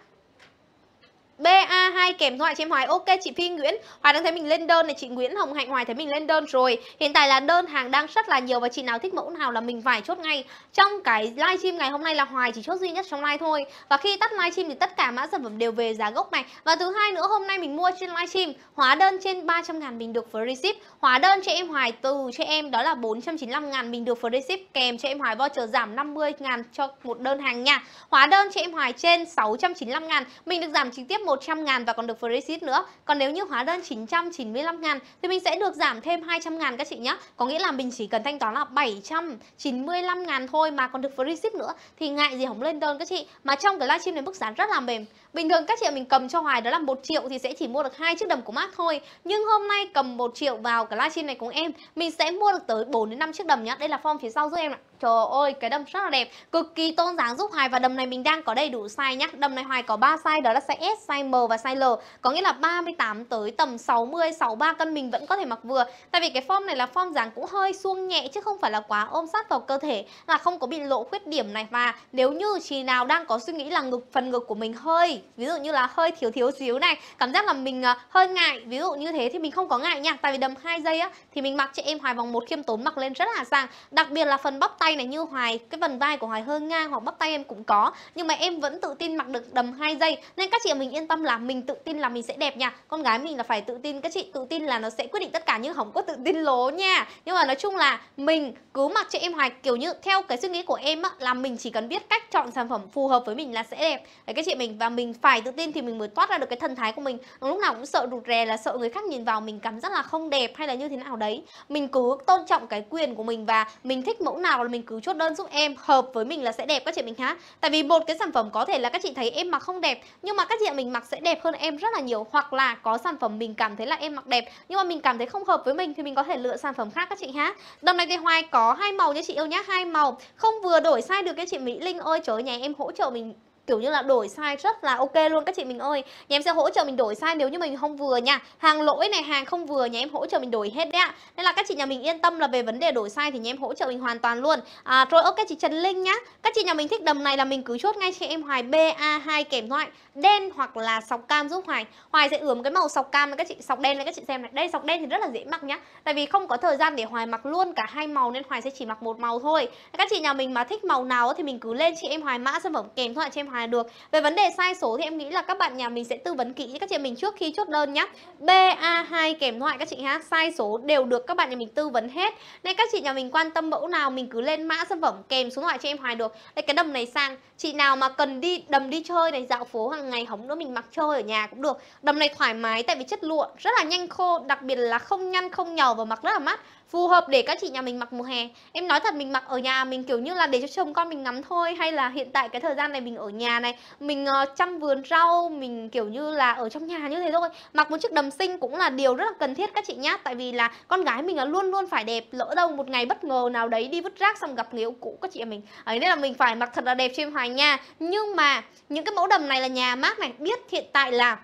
BA2 kèm thoại em Hoài. Ok chị Phi Nguyễn, Hoài đang thấy mình lên đơn này chị Nguyễn Hồng Hạnh Hoài thấy mình lên đơn rồi. Hiện tại là đơn hàng đang rất là nhiều và chị nào thích mẫu nào là mình phải chốt ngay. Trong cái livestream ngày hôm nay là Hoài chỉ chốt duy nhất trong live thôi. Và khi tắt livestream thì tất cả mã sản phẩm đều về giá gốc này. Và thứ hai nữa hôm nay mình mua trên livestream, hóa đơn trên 300 ngàn mình được free ship. Hóa đơn cho em Hoài từ cho em đó là 495 ngàn mình được free ship kèm cho em Hoài voucher giảm 50 ngàn cho một đơn hàng nha. Hóa đơn cho em Hoài trên 695 ngàn mình được giảm trực tiếp 100 ngàn và còn được free ship nữa. Còn nếu như hóa đơn 995 ngàn thì mình sẽ được giảm thêm 200 ngàn các chị nhé. Có nghĩa là mình chỉ cần thanh toán là 795 ngàn thôi mà còn được free ship nữa thì ngại gì không lên đơn các chị. Mà trong cái livestream này mức giá rất là mềm. Bình thường các chị mình cầm cho hoài đó là một triệu thì sẽ chỉ mua được hai chiếc đầm của mát thôi. Nhưng hôm nay cầm một triệu vào cái livestream này cùng em, mình sẽ mua được tới 4 đến 5 chiếc đầm nhá. Đây là form phía sau giúp em ạ. Trời ơi, cái đầm rất là đẹp, cực kỳ tôn dáng giúp hoài và đầm này mình đang có đầy đủ size nhá. Đầm này hoài có 3 size đó là size S, size M và size L. Có nghĩa là 38 tới tầm 60, 63 cân mình vẫn có thể mặc vừa. Tại vì cái form này là form dáng cũng hơi suông nhẹ chứ không phải là quá ôm sát vào cơ thể là không có bị lộ khuyết điểm này và nếu như chị nào đang có suy nghĩ là ngực phần ngực của mình hơi ví dụ như là hơi thiếu thiếu xíu này cảm giác là mình ờ, hơi ngại ví dụ như thế thì mình không có ngại nha tại vì đầm hai giây á thì mình mặc cho em hoài vòng một khiêm tốn mặc lên rất là sang đặc biệt là phần bắp tay này như hoài cái phần vai của hoài hơi ngang hoặc bắp tay em cũng có nhưng mà em vẫn tự tin mặc được đầm hai giây nên các chị mình yên tâm là mình tự tin là mình sẽ đẹp nha con gái mình là phải tự tin các chị tự tin là nó sẽ quyết định tất cả nhưng không có tự tin lố nha nhưng mà nói chung là mình cứ mặc cho em hoài kiểu như theo cái suy nghĩ của em á là mình chỉ cần biết cách chọn sản phẩm phù hợp với mình là sẽ đẹp đấy các chị mình và mình mình phải tự tin thì mình mới toát ra được cái thần thái của mình lúc nào cũng sợ rụt rè là sợ người khác nhìn vào mình cảm giác là không đẹp hay là như thế nào đấy mình cứ tôn trọng cái quyền của mình và mình thích mẫu nào là mình cứ chốt đơn giúp em hợp với mình là sẽ đẹp các chị mình ha tại vì một cái sản phẩm có thể là các chị thấy em mặc không đẹp nhưng mà các chị mình mặc sẽ đẹp hơn em rất là nhiều hoặc là có sản phẩm mình cảm thấy là em mặc đẹp nhưng mà mình cảm thấy không hợp với mình thì mình có thể lựa sản phẩm khác các chị ha đầm này thì hoài có hai màu nha chị yêu nhá hai màu không vừa đổi sai được các chị mỹ linh ơi trời nhà em hỗ trợ mình kiểu như là đổi size rất là ok luôn các chị mình ơi nhà em sẽ hỗ trợ mình đổi size nếu như mình không vừa nha hàng lỗi này hàng không vừa nhà em hỗ trợ mình đổi hết đấy ạ nên là các chị nhà mình yên tâm là về vấn đề đổi size thì nhà em hỗ trợ mình hoàn toàn luôn à, rồi ok chị Trần Linh nhá các chị nhà mình thích đầm này là mình cứ chốt ngay cho em hoài BA2 kèm thoại đen hoặc là sọc cam giúp hoài hoài sẽ ướm cái màu sọc cam này các chị sọc đen này các chị xem này đây sọc đen thì rất là dễ mặc nhá tại vì không có thời gian để hoài mặc luôn cả hai màu nên hoài sẽ chỉ mặc một màu thôi các chị nhà mình mà thích màu nào thì mình cứ lên chị em hoài mã sản phẩm kèm thoại cho em hoài hoài được về vấn đề sai số thì em nghĩ là các bạn nhà mình sẽ tư vấn kỹ các chị mình trước khi chốt đơn nhá BA2 kèm thoại các chị ha sai số đều được các bạn nhà mình tư vấn hết nên các chị nhà mình quan tâm mẫu nào mình cứ lên mã sản phẩm kèm số thoại cho em hoài được đây cái đầm này sang chị nào mà cần đi đầm đi chơi này dạo phố hàng ngày hóng nữa mình mặc chơi ở nhà cũng được đầm này thoải mái tại vì chất lụa rất là nhanh khô đặc biệt là không nhăn không nhò và mặc rất là mát phù hợp để các chị nhà mình mặc mùa hè em nói thật mình mặc ở nhà mình kiểu như là để cho chồng con mình ngắm thôi hay là hiện tại cái thời gian này mình ở nhà này mình uh, chăm vườn rau mình kiểu như là ở trong nhà như thế thôi mặc một chiếc đầm xinh cũng là điều rất là cần thiết các chị nhá tại vì là con gái mình là luôn luôn phải đẹp lỡ đâu một ngày bất ngờ nào đấy đi vứt rác xong gặp người yêu cũ các chị mình ấy nên là mình phải mặc thật là đẹp trên hoài nha nhưng mà những cái mẫu đầm này là nhà mát này biết hiện tại là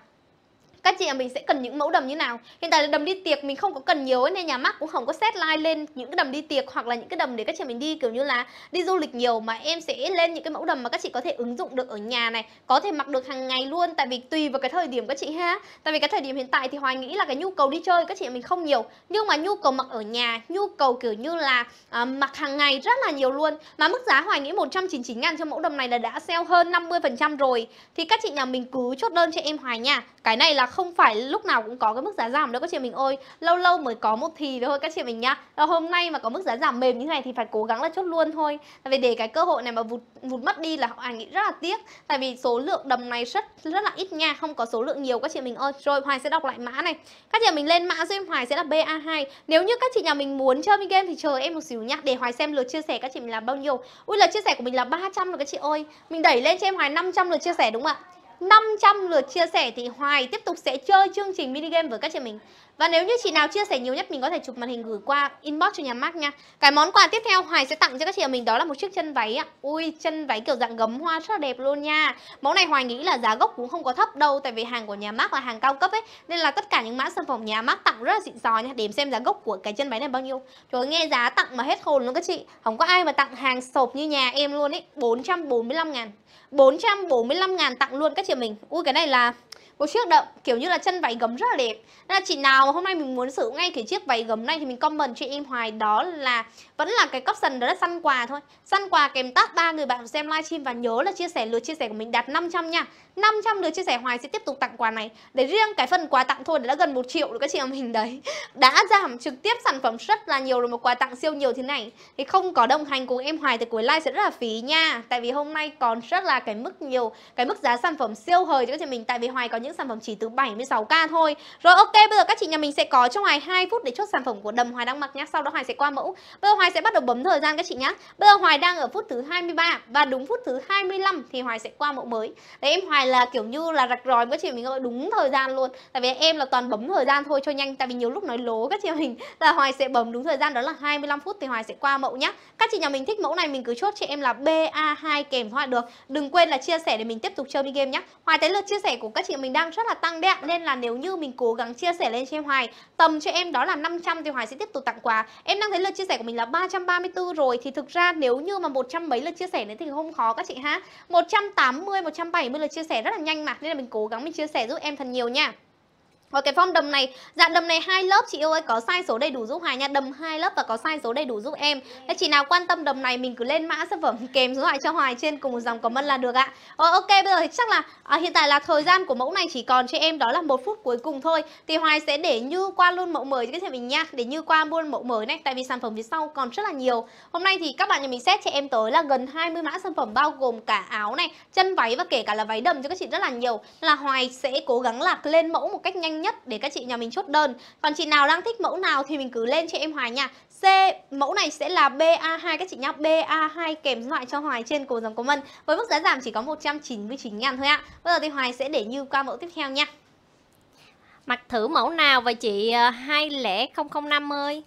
các chị là mình sẽ cần những mẫu đầm như nào hiện tại là đầm đi tiệc mình không có cần nhiều ấy, nên nhà mắc cũng không có set line lên những cái đầm đi tiệc hoặc là những cái đầm để các chị mình đi kiểu như là đi du lịch nhiều mà em sẽ lên những cái mẫu đầm mà các chị có thể ứng dụng được ở nhà này có thể mặc được hàng ngày luôn tại vì tùy vào cái thời điểm các chị ha tại vì cái thời điểm hiện tại thì hoài nghĩ là cái nhu cầu đi chơi các chị mình không nhiều nhưng mà nhu cầu mặc ở nhà nhu cầu kiểu như là à, mặc hàng ngày rất là nhiều luôn mà mức giá hoài nghĩ 199 ngàn cho mẫu đầm này là đã sale hơn 50% rồi thì các chị nhà mình cứ chốt đơn cho em hoài nha cái này là không phải lúc nào cũng có cái mức giá giảm đâu các chị mình ơi lâu lâu mới có một thì thôi các chị mình nhá là ờ, hôm nay mà có mức giá giảm mềm như này thì phải cố gắng là chốt luôn thôi tại vì để cái cơ hội này mà vụt vụt mất đi là hoàng nghĩ rất là tiếc tại vì số lượng đầm này rất rất là ít nha không có số lượng nhiều các chị mình ơi rồi hoài sẽ đọc lại mã này các chị mình lên mã duyên hoài sẽ là ba 2 nếu như các chị nhà mình muốn chơi game thì chờ em một xíu nhá để hoài xem lượt chia sẻ các chị mình là bao nhiêu ui lượt chia sẻ của mình là 300 rồi các chị ơi mình đẩy lên cho em hoài 500 lượt chia sẻ đúng không ạ 500 lượt chia sẻ thì Hoài tiếp tục sẽ chơi chương trình mini game với các chị mình và nếu như chị nào chia sẻ nhiều nhất mình có thể chụp màn hình gửi qua inbox cho nhà Mark nha. Cái món quà tiếp theo Hoài sẽ tặng cho các chị ở mình đó là một chiếc chân váy ạ. Ui chân váy kiểu dạng gấm hoa rất là đẹp luôn nha. Mẫu này Hoài nghĩ là giá gốc cũng không có thấp đâu tại vì hàng của nhà Mark là hàng cao cấp ấy nên là tất cả những mã sản phẩm nhà Mark tặng rất là xịn sò nha. Đếm xem giá gốc của cái chân váy này bao nhiêu. Trời nghe giá tặng mà hết hồn luôn các chị. Không có ai mà tặng hàng sộp như nhà em luôn ấy. 445 ngàn 445 ngàn tặng luôn các chị mình Ui cái này là một chiếc đậm kiểu như là chân váy gấm rất là đẹp nên là chị nào mà hôm nay mình muốn sử dụng ngay cái chiếc váy gấm này thì mình comment cho em hoài đó là vẫn là cái caption đó là săn quà thôi săn quà kèm tag ba người bạn xem livestream và nhớ là chia sẻ lượt chia sẻ của mình đạt 500 nha 500 lượt chia sẻ hoài sẽ tiếp tục tặng quà này để riêng cái phần quà tặng thôi đã gần một triệu rồi các chị em mình đấy đã giảm trực tiếp sản phẩm rất là nhiều rồi một quà tặng siêu nhiều thế này thì không có đồng hành cùng em hoài từ cuối live sẽ rất là phí nha tại vì hôm nay còn rất là cái mức nhiều cái mức giá sản phẩm siêu hời cho các chị mình tại vì hoài có những những sản phẩm chỉ từ 76k thôi. Rồi ok, bây giờ các chị nhà mình sẽ có trong ngoài 2 phút để chốt sản phẩm của đầm Hoài đang mặc nhá. Sau đó Hoài sẽ qua mẫu. Bây giờ Hoài sẽ bắt đầu bấm thời gian các chị nhá. Bây giờ Hoài đang ở phút thứ 23 và đúng phút thứ 25 thì Hoài sẽ qua mẫu mới. Đấy em Hoài là kiểu như là rạch ròi các chị mình gọi đúng thời gian luôn. Tại vì em là toàn bấm thời gian thôi cho nhanh tại vì nhiều lúc nói lố các chị mình là Hoài sẽ bấm đúng thời gian đó là 25 phút thì Hoài sẽ qua mẫu nhá. Các chị nhà mình thích mẫu này mình cứ chốt chị em là BA2 kèm hoa được. Đừng quên là chia sẻ để mình tiếp tục chơi mini game nhé. Hoài thấy lượt chia sẻ của các chị mình đang rất là tăng đấy ạ. Nên là nếu như mình cố gắng chia sẻ lên cho em Hoài, tầm cho em đó là 500 thì Hoài sẽ tiếp tục tặng quà. Em đang thấy lượt chia sẻ của mình là 334 rồi thì thực ra nếu như mà 100 mấy lượt chia sẻ đấy thì không khó các chị ha. 180 170 lượt chia sẻ rất là nhanh mà nên là mình cố gắng mình chia sẻ giúp em thật nhiều nha. Và cái form đầm này, dạng đầm này hai lớp chị yêu ơi có size số đầy đủ giúp Hà nha, đầm hai lớp và có size số đầy đủ giúp em. Thế chị nào quan tâm đầm này mình cứ lên mã sản phẩm kèm số thoại cho Hoài trên cùng một dòng comment là được ạ. Ờ, ok bây giờ thì chắc là à, hiện tại là thời gian của mẫu này chỉ còn cho em đó là một phút cuối cùng thôi. Thì Hoài sẽ để như qua luôn mẫu mới cho các mình nha, để như qua luôn mẫu mới này tại vì sản phẩm phía sau còn rất là nhiều. Hôm nay thì các bạn nhà mình xét cho em tới là gần 20 mã sản phẩm bao gồm cả áo này, chân váy và kể cả là váy đầm cho các chị rất là nhiều. Là Hoài sẽ cố gắng là lên mẫu một cách nhanh nhanh nhất để các chị nhà mình chốt đơn còn chị nào đang thích mẫu nào thì mình cứ lên cho em Hoài nha C mẫu này sẽ là BA2 các chị nhá BA2 kèm loại cho Hoài trên cổ dòng comment với mức giá giảm chỉ có 199 ngàn thôi ạ bây giờ thì Hoài sẽ để như qua mẫu tiếp theo nha mặc thử mẫu nào vậy chị 205 à, ơi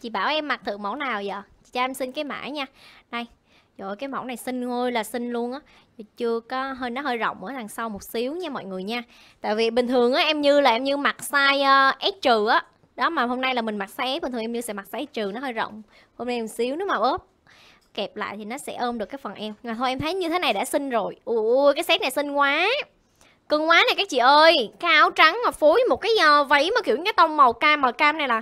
chị bảo em mặc thử mẫu nào vậy chị cho em xin cái mã nha đây Trời ơi, cái mẫu này xinh ngôi là xinh luôn á chưa có hơi nó hơi rộng ở đằng sau một xíu nha mọi người nha tại vì bình thường á em như là em như mặc size uh, S trừ á đó mà hôm nay là mình mặc size S bình thường em như sẽ mặc size S trừ nó hơi rộng hôm nay một xíu nó mà ốp kẹp lại thì nó sẽ ôm được cái phần em mà thôi em thấy như thế này đã xinh rồi ui cái set này xinh quá cưng quá này các chị ơi cái áo trắng mà phối một cái uh, váy mà kiểu cái tông màu cam màu cam này là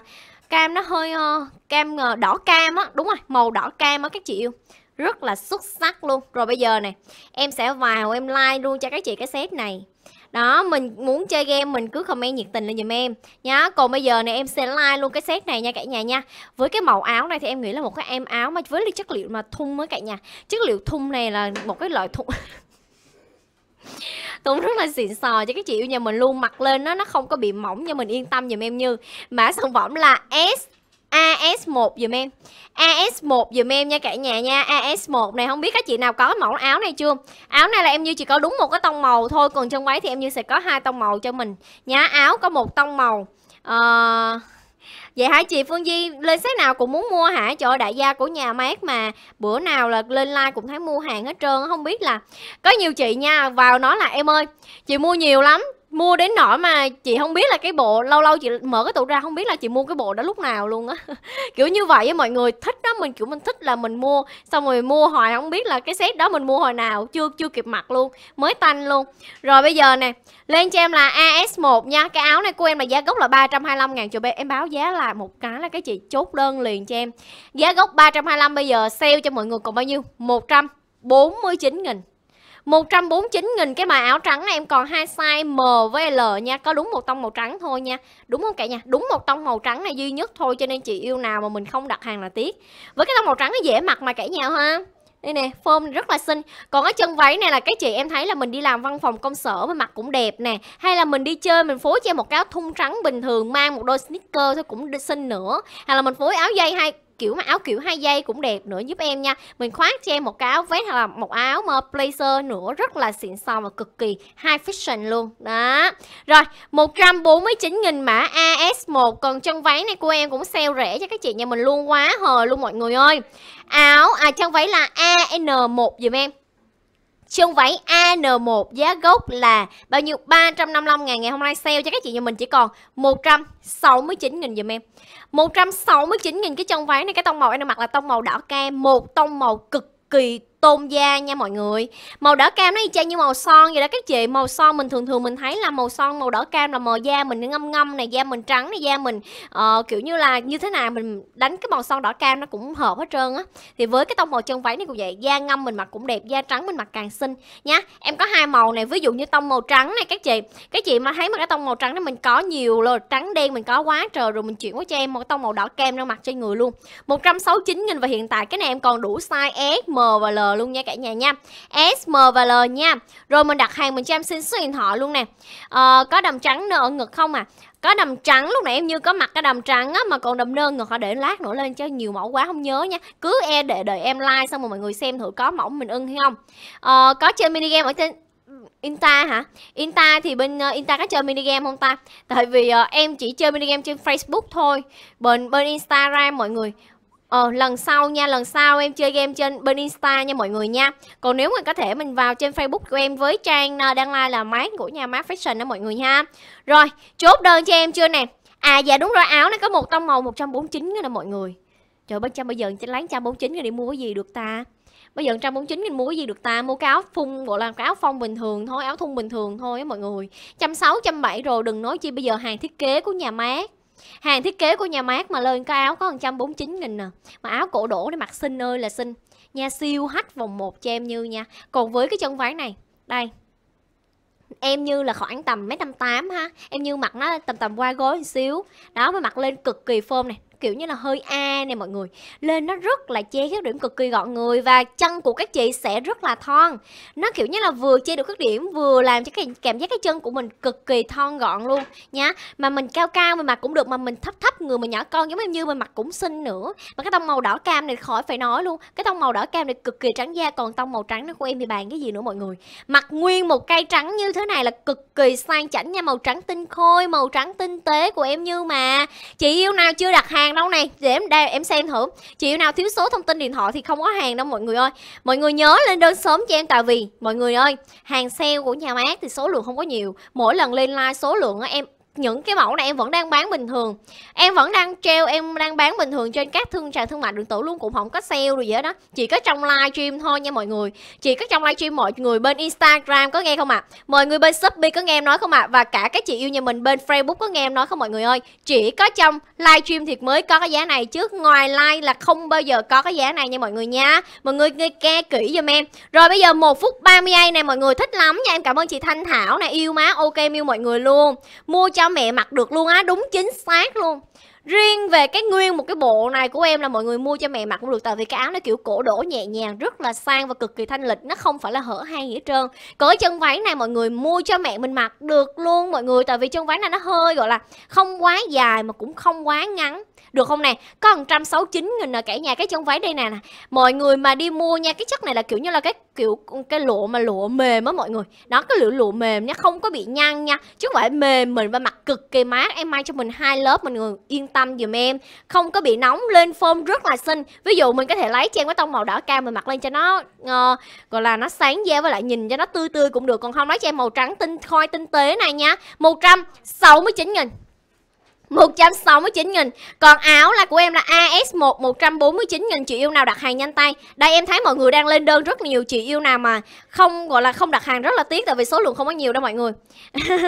cam nó hơi uh, cam uh, đỏ cam á đúng rồi màu đỏ cam á các chị yêu rất là xuất sắc luôn rồi bây giờ này em sẽ vào em like luôn cho các chị cái set này đó mình muốn chơi game mình cứ comment nhiệt tình lên giùm em nhá còn bây giờ này em sẽ like luôn cái set này nha cả nhà nha với cái màu áo này thì em nghĩ là một cái em áo mà với chất liệu mà thun mới cả nhà chất liệu thun này là một cái loại thun Tùng rất là xịn sò cho các chị yêu nhà mình luôn mặc lên nó nó không có bị mỏng cho mình yên tâm giùm em như mã sản phẩm là S AS1 dùm em AS1 dùm em nha cả nhà nha AS1 này không biết các chị nào có mẫu áo này chưa Áo này là em như chỉ có đúng một cái tông màu thôi Còn trong váy thì em như sẽ có hai tông màu cho mình Nhá áo có một tông màu à... Vậy hả chị Phương Di lên sách nào cũng muốn mua hả? Trời đại gia của nhà mát mà bữa nào là lên like cũng thấy mua hàng hết trơn Không biết là có nhiều chị nha vào nói là em ơi chị mua nhiều lắm mua đến nỗi mà chị không biết là cái bộ lâu lâu chị mở cái tủ ra không biết là chị mua cái bộ đó lúc nào luôn á kiểu như vậy với mọi người thích đó mình kiểu mình thích là mình mua xong rồi mua hoài không biết là cái set đó mình mua hồi nào chưa chưa kịp mặc luôn mới tanh luôn rồi bây giờ nè lên cho em là AS1 nha cái áo này của em là giá gốc là 325 ngàn cho em báo giá là một cái là cái chị chốt đơn liền cho em giá gốc 325 bây giờ sale cho mọi người còn bao nhiêu 149 nghìn 149.000 cái bài áo trắng này em còn hai size M với L nha Có đúng một tông màu trắng thôi nha Đúng không cả nha Đúng một tông màu trắng này duy nhất thôi Cho nên chị yêu nào mà mình không đặt hàng là tiếc Với cái tông màu trắng nó dễ mặc mà cả nhà ha đây nè, form rất là xinh Còn cái chân váy này là cái chị em thấy là mình đi làm văn phòng công sở mà mặc cũng đẹp nè Hay là mình đi chơi mình phối cho một cái áo thun trắng bình thường Mang một đôi sneaker thôi cũng xinh nữa Hay là mình phối áo dây hay kiểu mà áo kiểu hai dây cũng đẹp nữa giúp em nha mình khoác cho em một cái áo vest hoặc là một áo mà blazer nữa rất là xịn sò và cực kỳ high fashion luôn đó rồi 149.000 mã AS1 còn chân váy này của em cũng sale rẻ cho các chị nhà mình luôn quá hời luôn mọi người ơi áo à chân váy là AN1 dùm em Chân váy AN1 giá gốc là bao nhiêu? 355 ngàn ngày hôm nay sale cho các chị nhà mình chỉ còn 169 nghìn dùm em 169.000 cái chân váy này cái tông màu em đang mặc là tông màu đỏ cam một tông màu cực kỳ tôn da nha mọi người màu đỏ cam nó y chang như màu son vậy đó các chị màu son mình thường thường mình thấy là màu son màu đỏ cam là màu da mình ngâm ngâm này da mình trắng này da mình uh, kiểu như là như thế nào mình đánh cái màu son đỏ cam nó cũng hợp hết trơn á thì với cái tông màu chân váy này cũng vậy da ngâm mình mặc cũng đẹp da trắng mình mặc càng xinh nhá em có hai màu này ví dụ như tông màu trắng này các chị các chị mà thấy mà cái tông màu trắng đó mình có nhiều rồi trắng đen mình có quá trời rồi mình chuyển qua cho em một tông màu đỏ cam ra mặc cho người luôn 169 nghìn và hiện tại cái này em còn đủ size S, M và L luôn nha cả nhà nha S, M và L nha Rồi mình đặt hàng mình cho em xin số điện thoại luôn nè à, Có đầm trắng nữa ở ngực không à có đầm trắng lúc nãy em như có mặc cái đầm trắng á mà còn đầm nơ ngực họ để lát nữa lên cho nhiều mẫu quá không nhớ nha cứ e để đợi em like xong rồi mọi người xem thử có mẫu mình ưng hay không à, có chơi mini game ở trên Inta hả? Inta thì bên uh, ờ, Inta có chơi mini game không ta? Tại vì uh, em chỉ chơi mini game trên Facebook thôi. Bên bên Instagram mọi người Ờ, lần sau nha, lần sau em chơi game trên bên Insta nha mọi người nha Còn nếu mà có thể mình vào trên Facebook của em với trang ờ, đăng like là mát của nhà mát fashion đó mọi người ha Rồi, chốt đơn cho em chưa nè À dạ đúng rồi, áo nó có một tông màu 149 nữa nè mọi người Trời bên trăm bây giờ sẽ lấy 149 rồi đi mua cái gì được ta Bây giờ 149 nghìn mua cái gì được ta Mua cái áo phun gọi là cái áo phong bình thường thôi Áo thun bình thường thôi á mọi người 160, 170 rồi đừng nói chi bây giờ hàng thiết kế của nhà mát hàng thiết kế của nhà mát mà lên cái áo có 149 nghìn nè à. mà áo cổ đổ để mặc xinh ơi là xinh nha siêu hách vòng 1 cho em như nha còn với cái chân váy này đây em như là khoảng tầm mấy tám ha em như mặc nó tầm tầm qua gối một xíu đó mới mặc lên cực kỳ phơm này kiểu như là hơi a nè mọi người lên nó rất là che khuyết điểm cực kỳ gọn người và chân của các chị sẽ rất là thon nó kiểu như là vừa che được khuyết điểm vừa làm cho cái cảm giác cái chân của mình cực kỳ thon gọn luôn nha mà mình cao cao mà mặc cũng được mà mình thấp thấp người mà nhỏ con giống như mình mặc cũng xinh nữa và cái tông màu đỏ cam này khỏi phải nói luôn cái tông màu đỏ cam này cực kỳ trắng da còn tông màu trắng nó của em thì bàn cái gì nữa mọi người mặc nguyên một cây trắng như thế này là cực kỳ sang chảnh nha màu trắng tinh khôi màu trắng tinh tế của em như mà chị yêu nào chưa đặt hàng hàng đâu này để em đây em xem thử chị nào thiếu số thông tin điện thoại thì không có hàng đâu mọi người ơi mọi người nhớ lên đơn sớm cho em tại vì mọi người ơi hàng sale của nhà mát thì số lượng không có nhiều mỗi lần lên like số lượng em những cái mẫu này em vẫn đang bán bình thường em vẫn đang treo em đang bán bình thường trên các thương sàn thương mại điện tử luôn cũng không có sale rồi vậy đó chỉ có trong live stream thôi nha mọi người chỉ có trong live stream mọi người bên instagram có nghe không ạ à? mọi người bên shopee có nghe em nói không ạ à? và cả các chị yêu nhà mình bên facebook có nghe em nói không mọi người ơi chỉ có trong live stream thì mới có cái giá này chứ ngoài live là không bao giờ có cái giá này nha mọi người nha mọi người nghe, nghe kỹ giùm em rồi bây giờ một phút 30 giây này mọi người thích lắm nha em cảm ơn chị thanh thảo nè yêu má ok yêu mọi người luôn mua cho cho mẹ mặc được luôn á đúng chính xác luôn riêng về cái nguyên một cái bộ này của em là mọi người mua cho mẹ mặc cũng được tại vì cái áo nó kiểu cổ đổ nhẹ nhàng rất là sang và cực kỳ thanh lịch nó không phải là hở hang gì hết trơn cỡ chân váy này mọi người mua cho mẹ mình mặc được luôn mọi người tại vì chân váy này nó hơi gọi là không quá dài mà cũng không quá ngắn được không nè có 169 nghìn nè cả nhà cái chân váy đây nè, mọi người mà đi mua nha cái chất này là kiểu như là cái kiểu cái lụa mà lụa mềm á mọi người đó cái lụa lụa mềm nha không có bị nhăn nha chứ không phải mềm mình và mặt cực kỳ mát em may cho mình hai lớp mình người yên tâm dùm em không có bị nóng lên form rất là xinh ví dụ mình có thể lấy trang cái tông màu đỏ cam mình mặc lên cho nó uh, gọi là nó sáng da với lại nhìn cho nó tươi tươi cũng được còn không lấy cho em màu trắng tinh khôi tinh tế này nha 169 nghìn 169 nghìn Còn áo là của em là AS1 149 nghìn Chị yêu nào đặt hàng nhanh tay Đây em thấy mọi người đang lên đơn rất nhiều Chị yêu nào mà không gọi là không đặt hàng rất là tiếc Tại vì số lượng không có nhiều đâu mọi người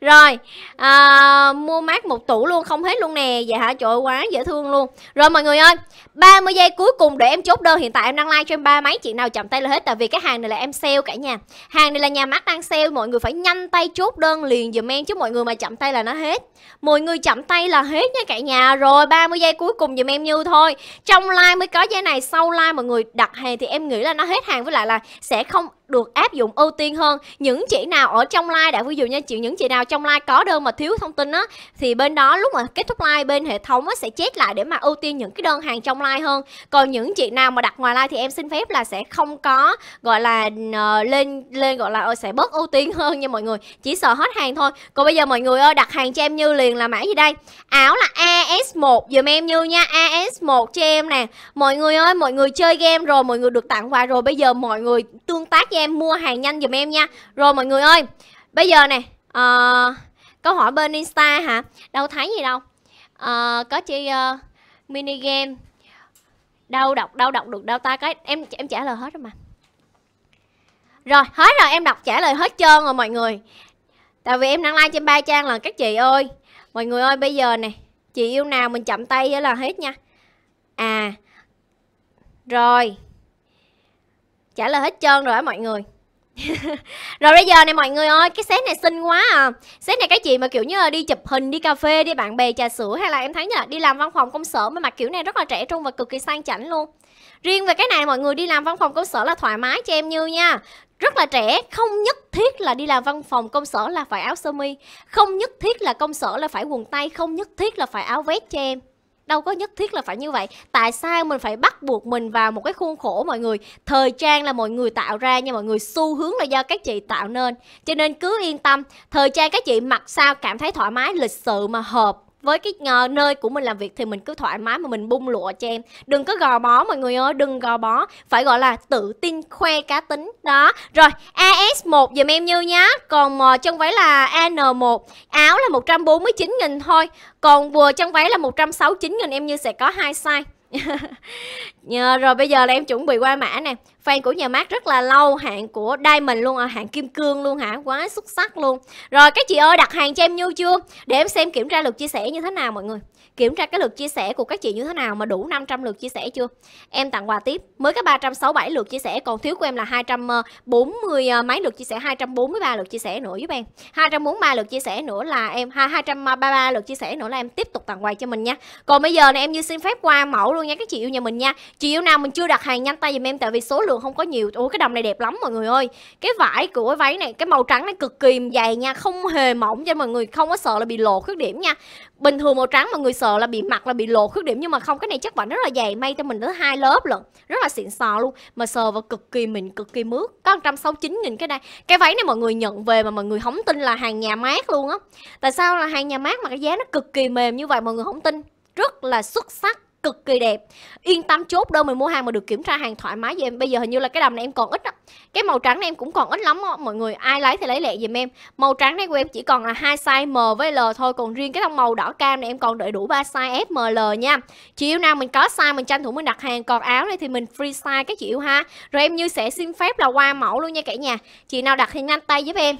Rồi à, Mua mát một tủ luôn không hết luôn nè Vậy dạ hả trời quá dễ thương luôn Rồi mọi người ơi 30 giây cuối cùng để em chốt đơn Hiện tại em đang like cho em ba máy Chị nào chậm tay là hết Tại vì cái hàng này là em sale cả nhà Hàng này là nhà mát đang sale Mọi người phải nhanh tay chốt đơn liền dùm em Chứ mọi người mà chậm tay là nó hết Mọi người chậm tay là hết nha cả nhà Rồi 30 giây cuối cùng dùm em Như thôi Trong like mới có giây này Sau like mọi người đặt hàng thì em nghĩ là nó hết hàng Với lại là sẽ không được áp dụng ưu tiên hơn những chị nào ở trong live đã ví dụ như chị những chị nào trong live có đơn mà thiếu thông tin á thì bên đó lúc mà kết thúc live bên hệ thống á sẽ chết lại để mà ưu tiên những cái đơn hàng trong live hơn còn những chị nào mà đặt ngoài live thì em xin phép là sẽ không có gọi là uh, lên lên gọi là uh, sẽ bớt ưu tiên hơn nha mọi người chỉ sợ hết hàng thôi còn bây giờ mọi người ơi đặt hàng cho em như liền là mã gì đây áo là AS1 dùm em như nha AS1 cho em nè mọi người ơi mọi người chơi game rồi mọi người được tặng quà rồi bây giờ mọi người tương tác với em mua hàng nhanh dùm em nha Rồi mọi người ơi Bây giờ nè uh, Câu hỏi bên Insta hả Đâu thấy gì đâu uh, Có chơi uh, ờ, mini game Đâu đọc đâu đọc được đâu ta cái Em em trả lời hết rồi mà Rồi hết rồi em đọc trả lời hết trơn rồi mọi người Tại vì em đang like trên ba trang là các chị ơi Mọi người ơi bây giờ nè Chị yêu nào mình chậm tay là hết nha À Rồi trả lời hết trơn rồi á mọi người rồi bây giờ này mọi người ơi cái set này xinh quá à set này cái chị mà kiểu như là đi chụp hình đi cà phê đi bạn bè trà sữa hay là em thấy như là đi làm văn phòng công sở mà mặc kiểu này rất là trẻ trung và cực kỳ sang chảnh luôn riêng về cái này mọi người đi làm văn phòng công sở là thoải mái cho em như nha rất là trẻ không nhất thiết là đi làm văn phòng công sở là phải áo sơ mi không nhất thiết là công sở là phải quần tay không nhất thiết là phải áo vest cho em đâu có nhất thiết là phải như vậy tại sao mình phải bắt buộc mình vào một cái khuôn khổ mọi người thời trang là mọi người tạo ra nhưng mọi người xu hướng là do các chị tạo nên cho nên cứ yên tâm thời trang các chị mặc sao cảm thấy thoải mái lịch sự mà hợp với cái uh, nơi của mình làm việc thì mình cứ thoải mái mà mình bung lụa cho em đừng có gò bó mọi người ơi đừng gò bó phải gọi là tự tin khoe cá tính đó rồi as 1 dùm em như nhá còn uh, chân váy là an 1 áo là 149 nghìn thôi còn vừa chân váy là 169 nghìn em như sẽ có hai size Nhờ, rồi bây giờ là em chuẩn bị qua mã nè Fan của nhà mát rất là lâu Hạng của Diamond luôn à, Hạng kim cương luôn hả Quá xuất sắc luôn Rồi các chị ơi đặt hàng cho em Nhu chưa Để em xem kiểm tra lượt chia sẻ như thế nào mọi người kiểm tra cái lượt chia sẻ của các chị như thế nào mà đủ 500 lượt chia sẻ chưa em tặng quà tiếp mới cái 367 lượt chia sẻ còn thiếu của em là 240 à, mấy lượt chia sẻ 243 lượt chia sẻ nữa giúp em 243 lượt chia sẻ nữa là em 233 lượt chia sẻ nữa là em tiếp tục tặng quà cho mình nha còn bây giờ này em như xin phép qua mẫu luôn nha các chị yêu nhà mình nha chị yêu nào mình chưa đặt hàng nhanh tay giùm em tại vì số lượng không có nhiều ủa cái đầm này đẹp lắm mọi người ơi cái vải của cái váy này cái màu trắng này cực kỳ dày nha không hề mỏng cho mọi người không có sợ là bị lộ khuyết điểm nha bình thường màu trắng mà người sợ là bị mặt là bị lộ khuyết điểm nhưng mà không cái này chất vải rất là dày may cho mình tới hai lớp lận rất là xịn sò luôn mà sờ vào cực kỳ mịn cực kỳ mướt có 169 nghìn cái đây cái váy này mọi người nhận về mà mọi người không tin là hàng nhà mát luôn á tại sao là hàng nhà mát mà cái giá nó cực kỳ mềm như vậy mọi người không tin rất là xuất sắc cực kỳ đẹp yên tâm chốt đơn mình mua hàng mà được kiểm tra hàng thoải mái giùm em bây giờ hình như là cái đầm này em còn ít á cái màu trắng này em cũng còn ít lắm đó. mọi người ai lấy thì lấy lẹ giùm em màu trắng này của em chỉ còn là hai size M với L thôi còn riêng cái tông màu đỏ cam này em còn đợi đủ ba size F M L nha chị yêu nào mình có size mình tranh thủ mình đặt hàng còn áo này thì mình free size các chị yêu ha rồi em như sẽ xin phép là qua mẫu luôn nha cả nhà chị nào đặt thì nhanh tay giúp em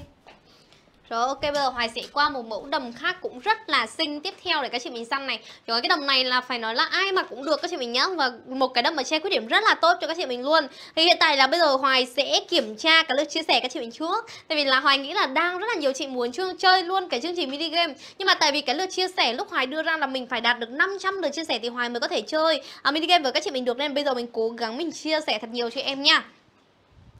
rồi ok bây giờ Hoài sẽ qua một mẫu đầm khác cũng rất là xinh tiếp theo để các chị mình săn này Rồi cái đầm này là phải nói là ai mà cũng được các chị mình nhá Và một cái đầm mà che khuyết điểm rất là tốt cho các chị mình luôn Thì hiện tại là bây giờ Hoài sẽ kiểm tra cái lượt chia sẻ các chị mình trước Tại vì là Hoài nghĩ là đang rất là nhiều chị muốn chương chơi luôn cái chương trình mini game Nhưng mà tại vì cái lượt chia sẻ lúc Hoài đưa ra là mình phải đạt được 500 lượt chia sẻ thì Hoài mới có thể chơi à, mini game với các chị mình được Nên bây giờ mình cố gắng mình chia sẻ thật nhiều cho em nha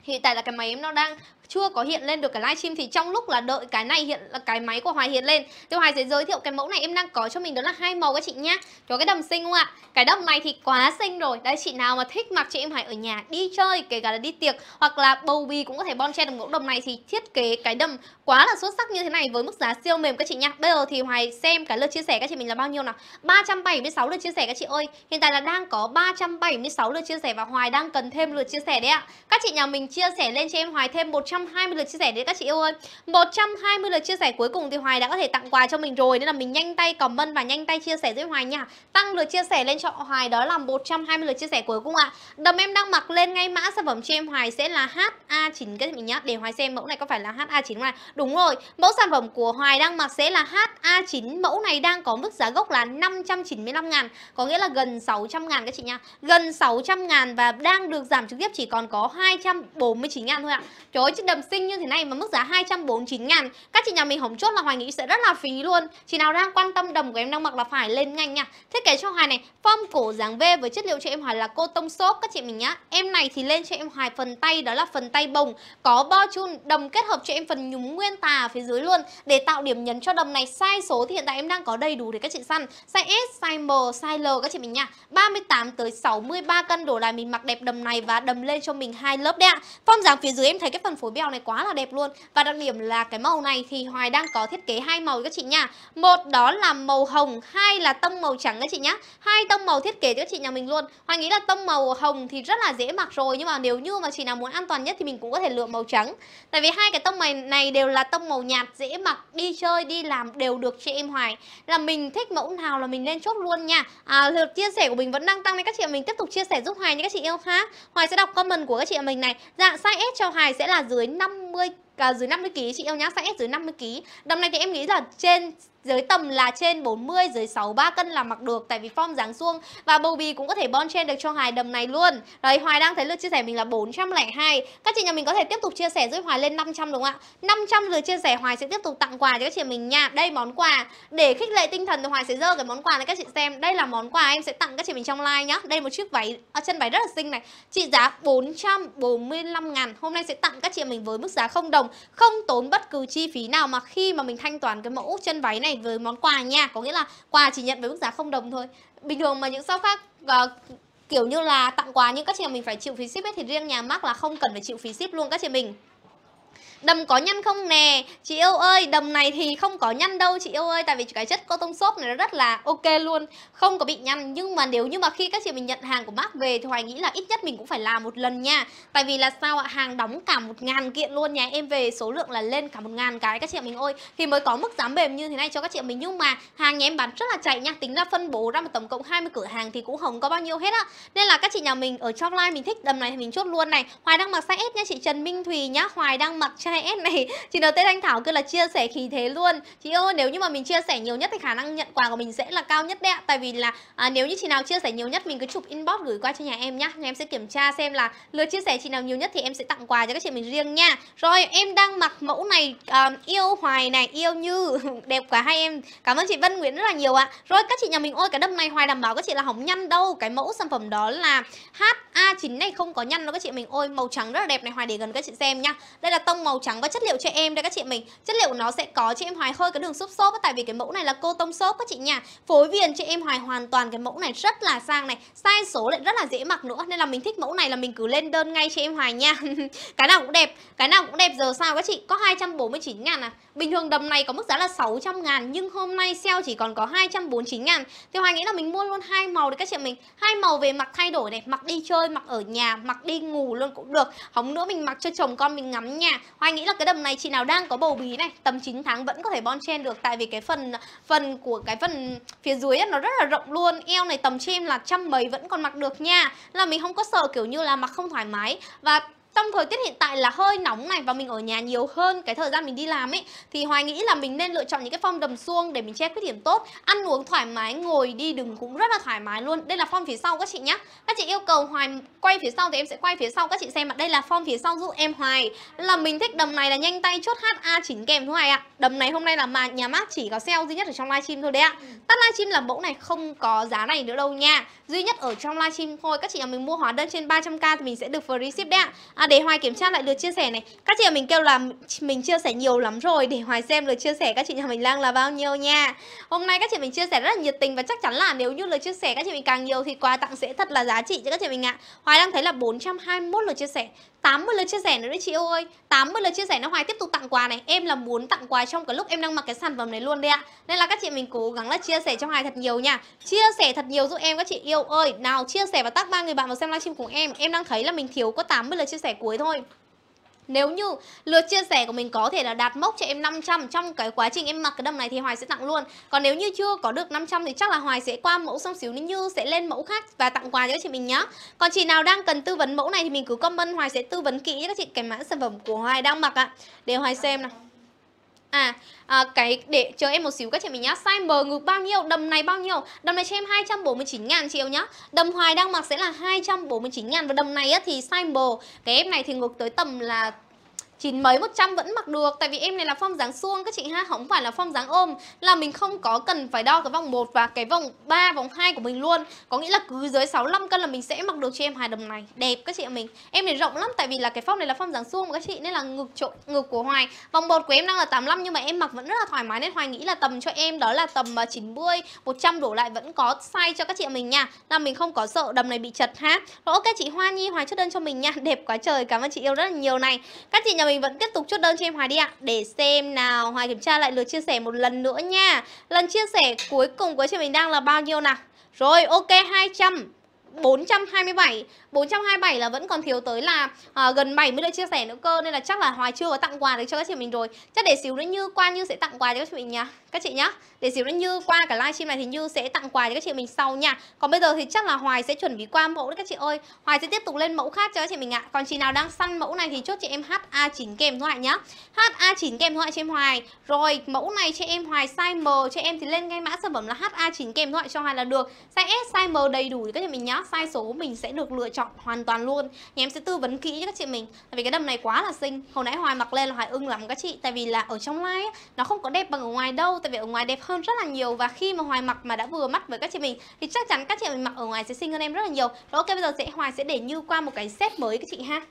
Hiện tại là cái máy em nó đang chưa có hiện lên được cái livestream thì trong lúc là đợi cái này hiện là cái máy của Hoài hiện lên thì Hoài sẽ giới thiệu cái mẫu này em đang có cho mình đó là hai màu các chị nhá có cái đầm xinh không ạ cái đầm này thì quá xinh rồi đây chị nào mà thích mặc chị em Hoài ở nhà đi chơi kể cả là đi tiệc hoặc là bầu bì cũng có thể bon che được mẫu đầm này thì thiết kế cái đầm quá là xuất sắc như thế này với mức giá siêu mềm các chị nhá bây giờ thì Hoài xem cái lượt chia sẻ các chị mình là bao nhiêu nào 376 lượt chia sẻ các chị ơi hiện tại là đang có 376 lượt chia sẻ và Hoài đang cần thêm lượt chia sẻ đấy ạ các chị nhà mình chia sẻ lên cho em Hoài thêm 100 120 lượt chia sẻ đấy các chị yêu ơi 120 lượt chia sẻ cuối cùng thì Hoài đã có thể tặng quà cho mình rồi Nên là mình nhanh tay comment và nhanh tay chia sẻ với Hoài nha Tăng lượt chia sẻ lên cho Hoài đó là 120 lượt chia sẻ cuối cùng ạ à. Đầm em đang mặc lên ngay mã sản phẩm cho em Hoài sẽ là HA9 các mình nhá Để Hoài xem mẫu này có phải là HA9 không này Đúng rồi, mẫu sản phẩm của Hoài đang mặc sẽ là HA9 Mẫu này đang có mức giá gốc là 595 ngàn Có nghĩa là gần 600 ngàn các chị nha Gần 600 ngàn và đang được giảm trực tiếp chỉ còn có 249 ngàn thôi ạ à. Trời ơi, đầm xinh như thế này mà mức giá 249 ngàn Các chị nhà mình hổng chốt là Hoài nghĩ sẽ rất là phí luôn Chị nào đang quan tâm đầm của em đang mặc là phải lên nhanh nha Thiết kế cho Hoài này form cổ dáng V với chất liệu cho em Hoài là cô tông xốp các chị mình nhá Em này thì lên cho em Hoài phần tay đó là phần tay bồng Có bo chun đầm kết hợp cho em phần nhúng nguyên tà phía dưới luôn Để tạo điểm nhấn cho đầm này sai số thì hiện tại em đang có đầy đủ để các chị săn Size S, size M, size L các chị mình nha 38 tới 63 cân đổ lại mình mặc đẹp đầm này và đầm lên cho mình hai lớp đấy ạ Form dáng phía dưới em thấy cái phần phối phối bèo này quá là đẹp luôn Và đặc điểm là cái màu này thì Hoài đang có thiết kế hai màu các chị nha Một đó là màu hồng, hai là tông màu trắng các chị nhá Hai tông màu thiết kế cho các chị nhà mình luôn Hoài nghĩ là tông màu hồng thì rất là dễ mặc rồi Nhưng mà nếu như mà chị nào muốn an toàn nhất thì mình cũng có thể lựa màu trắng Tại vì hai cái tông này, này đều là tông màu nhạt, dễ mặc, đi chơi, đi làm đều được chị em Hoài Là mình thích mẫu nào là mình nên chốt luôn nha à, Lượt chia sẻ của mình vẫn đang tăng nên các chị mình tiếp tục chia sẻ giúp Hoài nha các chị yêu ha Hoài sẽ đọc comment của các chị em mình này Dạng size S cho Hoài sẽ là dưới dưới 50 à, dưới 50 kg chị yêu nhá, size S dưới 50 kg. Đầm này thì em nghĩ là trên dưới tầm là trên 40 dưới 63 cân là mặc được tại vì form dáng suông và bầu bì cũng có thể bon chen được cho hài đầm này luôn. Đấy Hoài đang thấy lượt chia sẻ mình là 402. Các chị nhà mình có thể tiếp tục chia sẻ giúp Hoài lên 500 đúng không ạ? 500 lượt chia sẻ Hoài sẽ tiếp tục tặng quà cho các chị mình nha. Đây món quà để khích lệ tinh thần thì Hoài sẽ dơ cái món quà này các chị xem. Đây là món quà em sẽ tặng các chị mình trong live nhá. Đây một chiếc váy à, chân váy rất là xinh này. Trị giá 445 ngàn Hôm nay sẽ tặng các chị mình với mức giá không đồng đồng Không tốn bất cứ chi phí nào mà khi mà mình thanh toán cái mẫu chân váy này với món quà nha Có nghĩa là quà chỉ nhận với mức giá không đồng thôi Bình thường mà những shop khác uh, kiểu như là tặng quà nhưng các chị mình phải chịu phí ship ấy thì riêng nhà mắc là không cần phải chịu phí ship luôn các chị mình đầm có nhăn không nè chị yêu ơi đầm này thì không có nhăn đâu chị yêu ơi tại vì cái chất cotton xốp này nó rất là ok luôn không có bị nhăn nhưng mà nếu như mà khi các chị mình nhận hàng của Mark về thì hoài nghĩ là ít nhất mình cũng phải làm một lần nha tại vì là sao ạ hàng đóng cả một ngàn kiện luôn nhà em về số lượng là lên cả một ngàn cái các chị mình ơi thì mới có mức giá mềm như thế này cho các chị mình nhưng mà hàng nhà em bán rất là chạy nha tính ra phân bố ra một tổng cộng 20 cửa hàng thì cũng không có bao nhiêu hết á nên là các chị nhà mình ở trong line mình thích đầm này thì mình chốt luôn này hoài đang mặc size S nha chị Trần Minh Thùy nhá hoài đang mặc 2S này Chị NT Thanh Thảo cứ là chia sẻ khí thế luôn Chị ơi nếu như mà mình chia sẻ nhiều nhất thì khả năng nhận quà của mình sẽ là cao nhất đấy ạ Tại vì là à, nếu như chị nào chia sẻ nhiều nhất mình cứ chụp inbox gửi qua cho nhà em nhá Nhà em sẽ kiểm tra xem là lượt chia sẻ chị nào nhiều nhất thì em sẽ tặng quà cho các chị mình riêng nha Rồi em đang mặc mẫu này um, yêu hoài này yêu như đẹp quá hai em Cảm ơn chị Vân Nguyễn rất là nhiều ạ Rồi các chị nhà mình ôi cái đâm này hoài đảm bảo các chị là hỏng nhăn đâu Cái mẫu sản phẩm đó là HA9 này không có nhăn đâu các chị mình Ôi màu trắng rất là đẹp này hoài để gần các chị xem nhá Đây là tông màu trắng và chất liệu cho em đây các chị mình chất liệu nó sẽ có cho em hoài hơi cái đường xốp xốp tại vì cái mẫu này là cô tông xốp các chị nha phối viền cho em hoài hoàn toàn cái mẫu này rất là sang này size số lại rất là dễ mặc nữa nên là mình thích mẫu này là mình cứ lên đơn ngay cho em hoài nha cái nào cũng đẹp cái nào cũng đẹp giờ sao các chị có 249 ngàn à bình thường đầm này có mức giá là 600 ngàn nhưng hôm nay sale chỉ còn có 249 ngàn thì hoài nghĩ là mình mua luôn hai màu đấy các chị mình hai màu về mặc thay đổi này mặc đi chơi mặc ở nhà mặc đi ngủ luôn cũng được không nữa mình mặc cho chồng con mình ngắm nha hoài Mai nghĩ là cái đầm này chị nào đang có bầu bí này Tầm 9 tháng vẫn có thể bon chen được Tại vì cái phần phần của cái phần phía dưới ấy, nó rất là rộng luôn Eo này tầm trên là trăm mấy vẫn còn mặc được nha Là mình không có sợ kiểu như là mặc không thoải mái Và trong thời tiết hiện tại là hơi nóng này và mình ở nhà nhiều hơn cái thời gian mình đi làm ấy thì hoài nghĩ là mình nên lựa chọn những cái form đầm suông để mình che khuyết điểm tốt ăn uống thoải mái ngồi đi đứng cũng rất là thoải mái luôn đây là form phía sau các chị nhá các chị yêu cầu hoài quay phía sau thì em sẽ quay phía sau các chị xem ạ đây là form phía sau giúp em hoài là mình thích đầm này là nhanh tay chốt ha 9 kèm thôi hoài ạ đầm này hôm nay là mà nhà mát chỉ có sale duy nhất ở trong livestream thôi đấy ạ ừ. tắt livestream là mẫu này không có giá này nữa đâu nha duy nhất ở trong livestream thôi các chị nhà mình mua hóa đơn trên 300k thì mình sẽ được free ship đấy ạ à, để hoài kiểm tra lại lượt chia sẻ này các chị mình kêu là mình chia sẻ nhiều lắm rồi để hoài xem lượt chia sẻ các chị nhà mình đang là bao nhiêu nha hôm nay các chị mình chia sẻ rất là nhiệt tình và chắc chắn là nếu như lượt chia sẻ các chị mình càng nhiều thì quà tặng sẽ thật là giá trị cho các chị mình ạ à. hoài đang thấy là 421 lượt chia sẻ 80 lượt chia sẻ nữa đấy chị ơi 80 lượt chia sẻ nó hoài tiếp tục tặng quà này Em là muốn tặng quà trong cái lúc em đang mặc cái sản phẩm này luôn đấy ạ Nên là các chị mình cố gắng là chia sẻ cho hoài thật nhiều nha Chia sẻ thật nhiều giúp em các chị yêu ơi Nào chia sẻ và tag ba người bạn vào xem livestream cùng em Em đang thấy là mình thiếu có 80 lượt chia sẻ cuối thôi nếu như lượt chia sẻ của mình có thể là đạt mốc cho em 500 trong cái quá trình em mặc cái đầm này thì Hoài sẽ tặng luôn. Còn nếu như chưa có được 500 thì chắc là Hoài sẽ qua mẫu xong xíu nếu như sẽ lên mẫu khác và tặng quà cho các chị mình nhá. Còn chị nào đang cần tư vấn mẫu này thì mình cứ comment Hoài sẽ tư vấn kỹ cho các chị cái mã sản phẩm của Hoài đang mặc ạ. À. Để Hoài xem nào. À, à cái để chờ em một xíu các chị mình nhá. Size M ngực bao nhiêu? Đầm này bao nhiêu? Đầm này cho em 249 000 chị em nhá. Đầm Hoài đang mặc sẽ là 249 000 và đầm này á thì size M, cái em này thì ngực tới tầm là chín mấy 100 vẫn mặc được tại vì em này là form dáng suông các chị ha không phải là form dáng ôm là mình không có cần phải đo cái vòng 1 và cái vòng 3 vòng 2 của mình luôn có nghĩa là cứ dưới 65 cân là mình sẽ mặc được cho em hài đầm này đẹp các chị ạ mình em này rộng lắm tại vì là cái form này là form dáng suông các chị nên là ngực trộn ngực của Hoài vòng bột của em đang là 85 nhưng mà em mặc vẫn rất là thoải mái nên Hoài nghĩ là tầm cho em đó là tầm 90 à, 100 đổ lại vẫn có size cho các chị ạ mình nha là mình không có sợ đầm này bị chật ha rồi ok chị Hoa Nhi Hoài chốt đơn cho mình nha đẹp quá trời cảm ơn chị yêu rất là nhiều này các chị nhà mình mình vẫn tiếp tục chốt đơn cho em Hoài đi ạ Để xem nào Hoài kiểm tra lại lượt chia sẻ một lần nữa nha Lần chia sẻ cuối cùng của chị mình đang là bao nhiêu nào Rồi ok 200 427 427 là vẫn còn thiếu tới là à, gần 70 lượt chia sẻ nữa cơ nên là chắc là Hoài chưa có tặng quà được cho các chị mình rồi. Chắc để xíu nữa Như qua Như sẽ tặng quà cho các chị mình nha. Các chị nhá. Để xíu nữa Như qua cả livestream này thì Như sẽ tặng quà cho các chị mình sau nha. Còn bây giờ thì chắc là Hoài sẽ chuẩn bị qua mẫu đấy các chị ơi. Hoài sẽ tiếp tục lên mẫu khác cho các chị mình ạ. À. Còn chị nào đang săn mẫu này thì chốt chị em HA9 kèm thoại nhá. HA9 kèm thoại cho em Hoài. Rồi mẫu này cho em Hoài size M cho em thì lên ngay mã sản phẩm là HA9 kèm thoại cho Hoài là được. Size S size M đầy đủ thì các chị mình nhá. Size số mình sẽ được lựa chọn chọn hoàn toàn luôn nhà em sẽ tư vấn kỹ cho các chị mình tại vì cái đầm này quá là xinh hồi nãy hoài mặc lên là hoài ưng lắm các chị tại vì là ở trong live nó không có đẹp bằng ở ngoài đâu tại vì ở ngoài đẹp hơn rất là nhiều và khi mà hoài mặc mà đã vừa mắt với các chị mình thì chắc chắn các chị mình mặc ở ngoài sẽ xinh hơn em rất là nhiều rồi ok bây giờ sẽ hoài sẽ để như qua một cái set mới các chị ha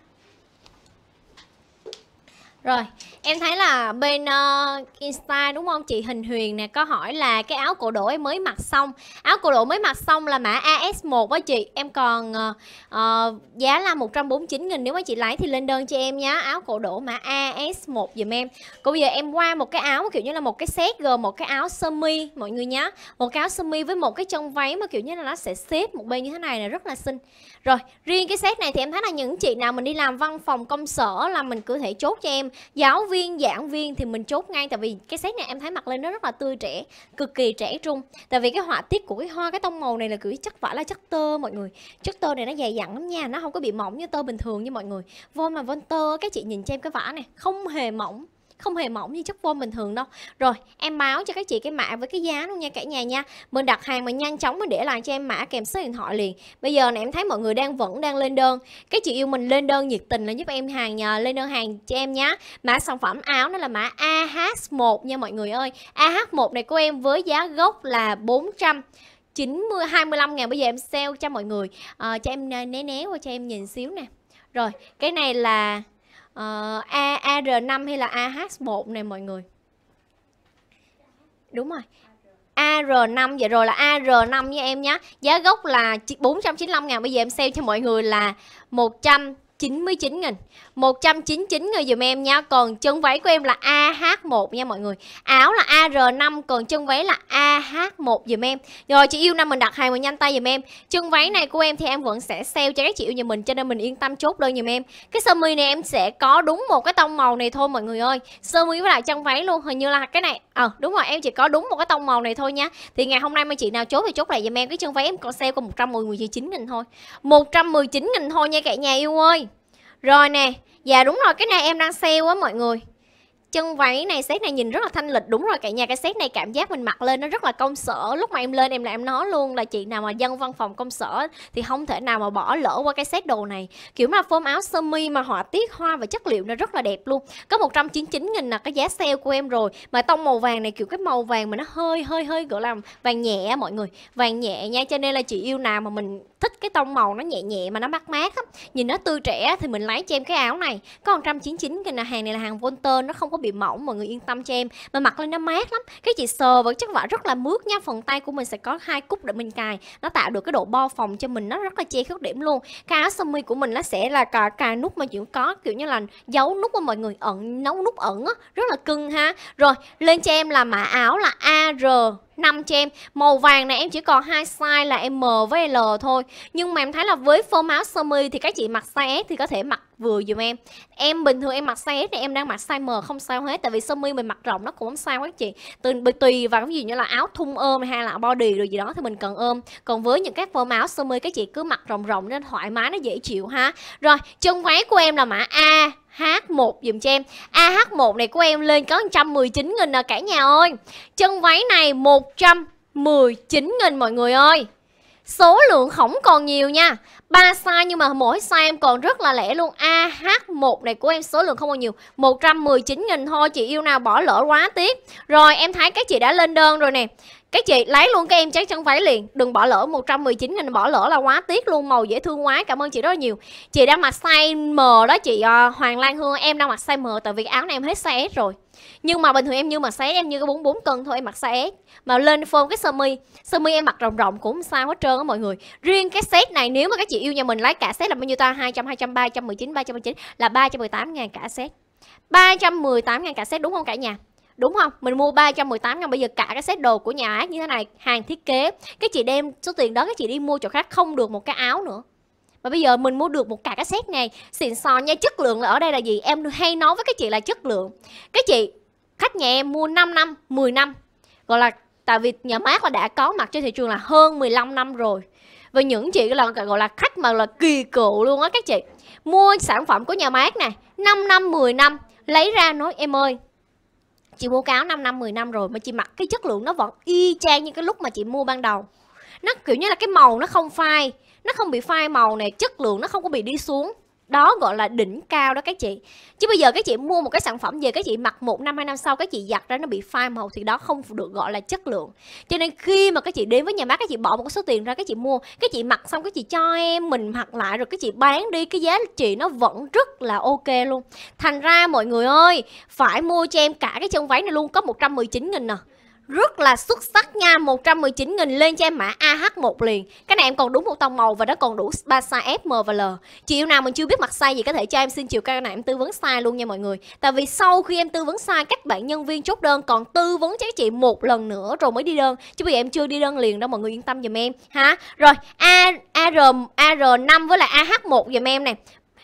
rồi, em thấy là bên uh, Insta đúng không? Chị Hình Huyền nè có hỏi là cái áo cổ đổ em mới mặc xong. Áo cổ đổ mới mặc xong là mã AS1 á chị. Em còn uh, uh, giá là 149 nghìn nếu mà chị lấy thì lên đơn cho em nhá. Áo cổ đổ mã AS1 giùm em. Còn bây giờ em qua một cái áo kiểu như là một cái set gồm một cái áo sơ mi mọi người nhá. Một cái áo sơ mi với một cái chân váy mà kiểu như là nó sẽ xếp một bên như thế này là rất là xinh. Rồi, riêng cái set này thì em thấy là những chị nào mình đi làm văn phòng công sở là mình cứ thể chốt cho em giáo viên giảng viên thì mình chốt ngay tại vì cái set này em thấy mặt lên nó rất là tươi trẻ cực kỳ trẻ trung tại vì cái họa tiết của cái hoa cái tông màu này là kiểu chất vải là chất tơ mọi người chất tơ này nó dày dặn lắm nha nó không có bị mỏng như tơ bình thường như mọi người vôi mà vân tơ các chị nhìn cho em cái vả này không hề mỏng không hề mỏng như chất vôi bình thường đâu rồi em báo cho các chị cái mã với cái giá luôn nha cả nhà nha mình đặt hàng mà nhanh chóng mình để lại cho em mã kèm số điện thoại liền bây giờ này em thấy mọi người đang vẫn đang lên đơn các chị yêu mình lên đơn nhiệt tình là giúp em hàng nhờ à, lên đơn hàng cho em nhá mã sản phẩm áo nó là mã AH1 nha mọi người ơi AH1 này của em với giá gốc là 400 90 25 ngàn bây giờ em sale cho mọi người à, cho em à, né né qua cho em nhìn xíu nè rồi cái này là uh, A, AR5 hay là AH1 nè mọi người đúng rồi AR5 vậy dạ rồi là AR5 nha em nhé giá gốc là 495 ngàn bây giờ em sale cho mọi người là 199 nghìn 199 người dùm em nha Còn chân váy của em là AH1 nha mọi người Áo là AR5 Còn chân váy là AH1 dùm em Rồi chị yêu năm mình đặt hàng mình nhanh tay dùm em Chân váy này của em thì em vẫn sẽ sale cho các chị yêu nhà mình Cho nên mình yên tâm chốt đơn dùm em Cái sơ mi này em sẽ có đúng một cái tông màu này thôi mọi người ơi Sơ mi với lại chân váy luôn Hình như là cái này Ờ à, đúng rồi em chỉ có đúng một cái tông màu này thôi nha Thì ngày hôm nay mà chị nào chốt thì chốt lại dùm em Cái chân váy em còn sale còn 119 nghìn thôi 119 nghìn thôi nha cả nhà yêu ơi rồi nè, dạ đúng rồi, cái này em đang sale á mọi người chân váy này set này nhìn rất là thanh lịch đúng rồi cả nhà cái set này cảm giác mình mặc lên nó rất là công sở lúc mà em lên em là em nói luôn là chị nào mà dân văn phòng công sở thì không thể nào mà bỏ lỡ qua cái set đồ này kiểu là form áo sơ mi mà họa tiết hoa và chất liệu nó rất là đẹp luôn có 199 nghìn là cái giá sale của em rồi mà tông màu vàng này kiểu cái màu vàng mà nó hơi hơi hơi gọi là vàng nhẹ mọi người vàng nhẹ nha cho nên là chị yêu nào mà mình thích cái tông màu nó nhẹ nhẹ mà nó mát mát á nhìn nó tươi trẻ thì mình lấy cho em cái áo này có 199 nghìn là hàng này là hàng Volter nó không có bị mỏng mọi người yên tâm cho em mà mặc lên nó mát lắm cái chị sờ vẫn chắc vỏ rất là mướt nha phần tay của mình sẽ có hai cúc để mình cài nó tạo được cái độ bo phòng cho mình nó rất là che khuyết điểm luôn cái áo sơ mi của mình nó sẽ là cài cài nút mà chỉ có kiểu như là giấu nút mà mọi người ẩn nấu nút ẩn á rất là cưng ha rồi lên cho em là mã áo là ar 5 cho em Màu vàng này em chỉ còn hai size là M với L thôi Nhưng mà em thấy là với form áo sơ mi thì các chị mặc size S thì có thể mặc vừa dùm em Em bình thường em mặc size S này em đang mặc size M không sao hết Tại vì sơ mi mình mặc rộng nó cũng không sao các chị Từ, Tùy vào cái gì như là áo thun ôm hay là body rồi gì đó thì mình cần ôm Còn với những các form áo sơ mi các chị cứ mặc rộng rộng nên thoải mái nó dễ chịu ha Rồi chân váy của em là mã A H1 dùm cho em AH1 này của em lên có 119 nghìn nè cả nhà ơi Chân váy này 119 nghìn mọi người ơi Số lượng không còn nhiều nha ba size nhưng mà mỗi size em còn rất là lẻ luôn AH1 này của em số lượng không bao nhiêu 119 nghìn thôi chị yêu nào bỏ lỡ quá tiếc Rồi em thấy các chị đã lên đơn rồi nè các chị lấy luôn các em trái chắn váy liền Đừng bỏ lỡ 119 nghìn Bỏ lỡ là quá tiếc luôn Màu dễ thương quá Cảm ơn chị rất nhiều Chị đang mặc size M đó chị uh, Hoàng Lan Hương Em đang mặc size M Tại vì áo này em hết size S rồi Nhưng mà bình thường em như mặc size Em như có 44 cân thôi em mặc size S Mà lên form cái sơ mi Sơ mi em mặc rộng rộng cũng không sao hết trơn á mọi người Riêng cái set này nếu mà các chị yêu nhà mình lấy cả set là bao nhiêu ta 200, 200, 319, 319 là 318 ngàn cả set 318 ngàn cả set đúng không cả nhà đúng không mình mua 318 ngàn bây giờ cả cái set đồ của nhà ác như thế này hàng thiết kế cái chị đem số tiền đó cái chị đi mua chỗ khác không được một cái áo nữa mà bây giờ mình mua được một cả cái set này xịn sò nha chất lượng là ở đây là gì em hay nói với cái chị là chất lượng Cái chị khách nhà em mua 5 năm 10 năm gọi là tại vì nhà mát là đã có mặt trên thị trường là hơn 15 năm rồi và những chị là gọi là khách mà là kỳ cựu luôn á các chị mua sản phẩm của nhà mát này 5 năm 10 năm lấy ra nói em ơi chị mua cáo 5 năm 10 năm rồi mà chị mặc cái chất lượng nó vẫn y chang như cái lúc mà chị mua ban đầu nó kiểu như là cái màu nó không phai nó không bị phai màu này chất lượng nó không có bị đi xuống đó gọi là đỉnh cao đó các chị chứ bây giờ các chị mua một cái sản phẩm về các chị mặc một năm hai năm sau các chị giặt ra nó bị phai màu thì đó không được gọi là chất lượng cho nên khi mà các chị đến với nhà mát các chị bỏ một số tiền ra các chị mua các chị mặc xong các chị cho em mình mặc lại rồi các chị bán đi cái giá chị nó vẫn rất là ok luôn thành ra mọi người ơi phải mua cho em cả cái chân váy này luôn có 119 nghìn nè rất là xuất sắc nha 119.000 lên cho em mã AH1 liền Cái này em còn đúng một tông màu và nó còn đủ 3 size F, M và L Chiều nào mình chưa biết mặt size gì có thể cho em xin chiều cao này em tư vấn size luôn nha mọi người Tại vì sau khi em tư vấn size các bạn nhân viên chốt đơn còn tư vấn cho chị một lần nữa rồi mới đi đơn Chứ bây giờ em chưa đi đơn liền đâu mọi người yên tâm dùm em ha Rồi AR, AR5 với lại AH1 dùm em nè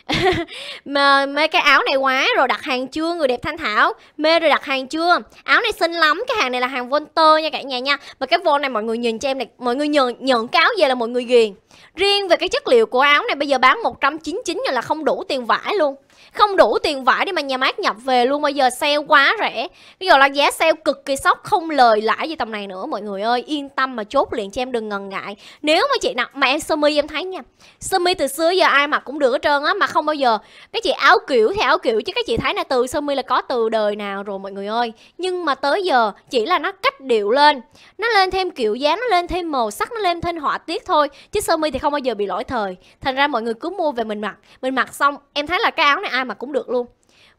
mà mê cái áo này quá rồi đặt hàng chưa người đẹp thanh thảo mê rồi đặt hàng chưa áo này xinh lắm cái hàng này là hàng volter nha cả nhà nha mà cái vô này mọi người nhìn cho em này mọi người nhận nhận cáo về là mọi người ghiền riêng về cái chất liệu của áo này bây giờ bán 199 trăm là không đủ tiền vải luôn không đủ tiền vải để mà nhà mát nhập về luôn bây giờ sale quá rẻ bây giờ là giá sale cực kỳ sốc không lời lãi gì tầm này nữa mọi người ơi yên tâm mà chốt liền cho em đừng ngần ngại nếu mà chị nào mà em sơ mi em thấy nha sơ mi từ xưa giờ ai mặc cũng được hết trơn á mà không bao giờ cái chị áo kiểu thì áo kiểu chứ các chị thấy là từ sơ mi là có từ đời nào rồi mọi người ơi nhưng mà tới giờ chỉ là nó cách điệu lên nó lên thêm kiểu dáng nó lên thêm màu sắc nó lên thêm họa tiết thôi chứ sơ mi thì không bao giờ bị lỗi thời thành ra mọi người cứ mua về mình mặc mình mặc xong em thấy là cái áo này ai mà cũng được luôn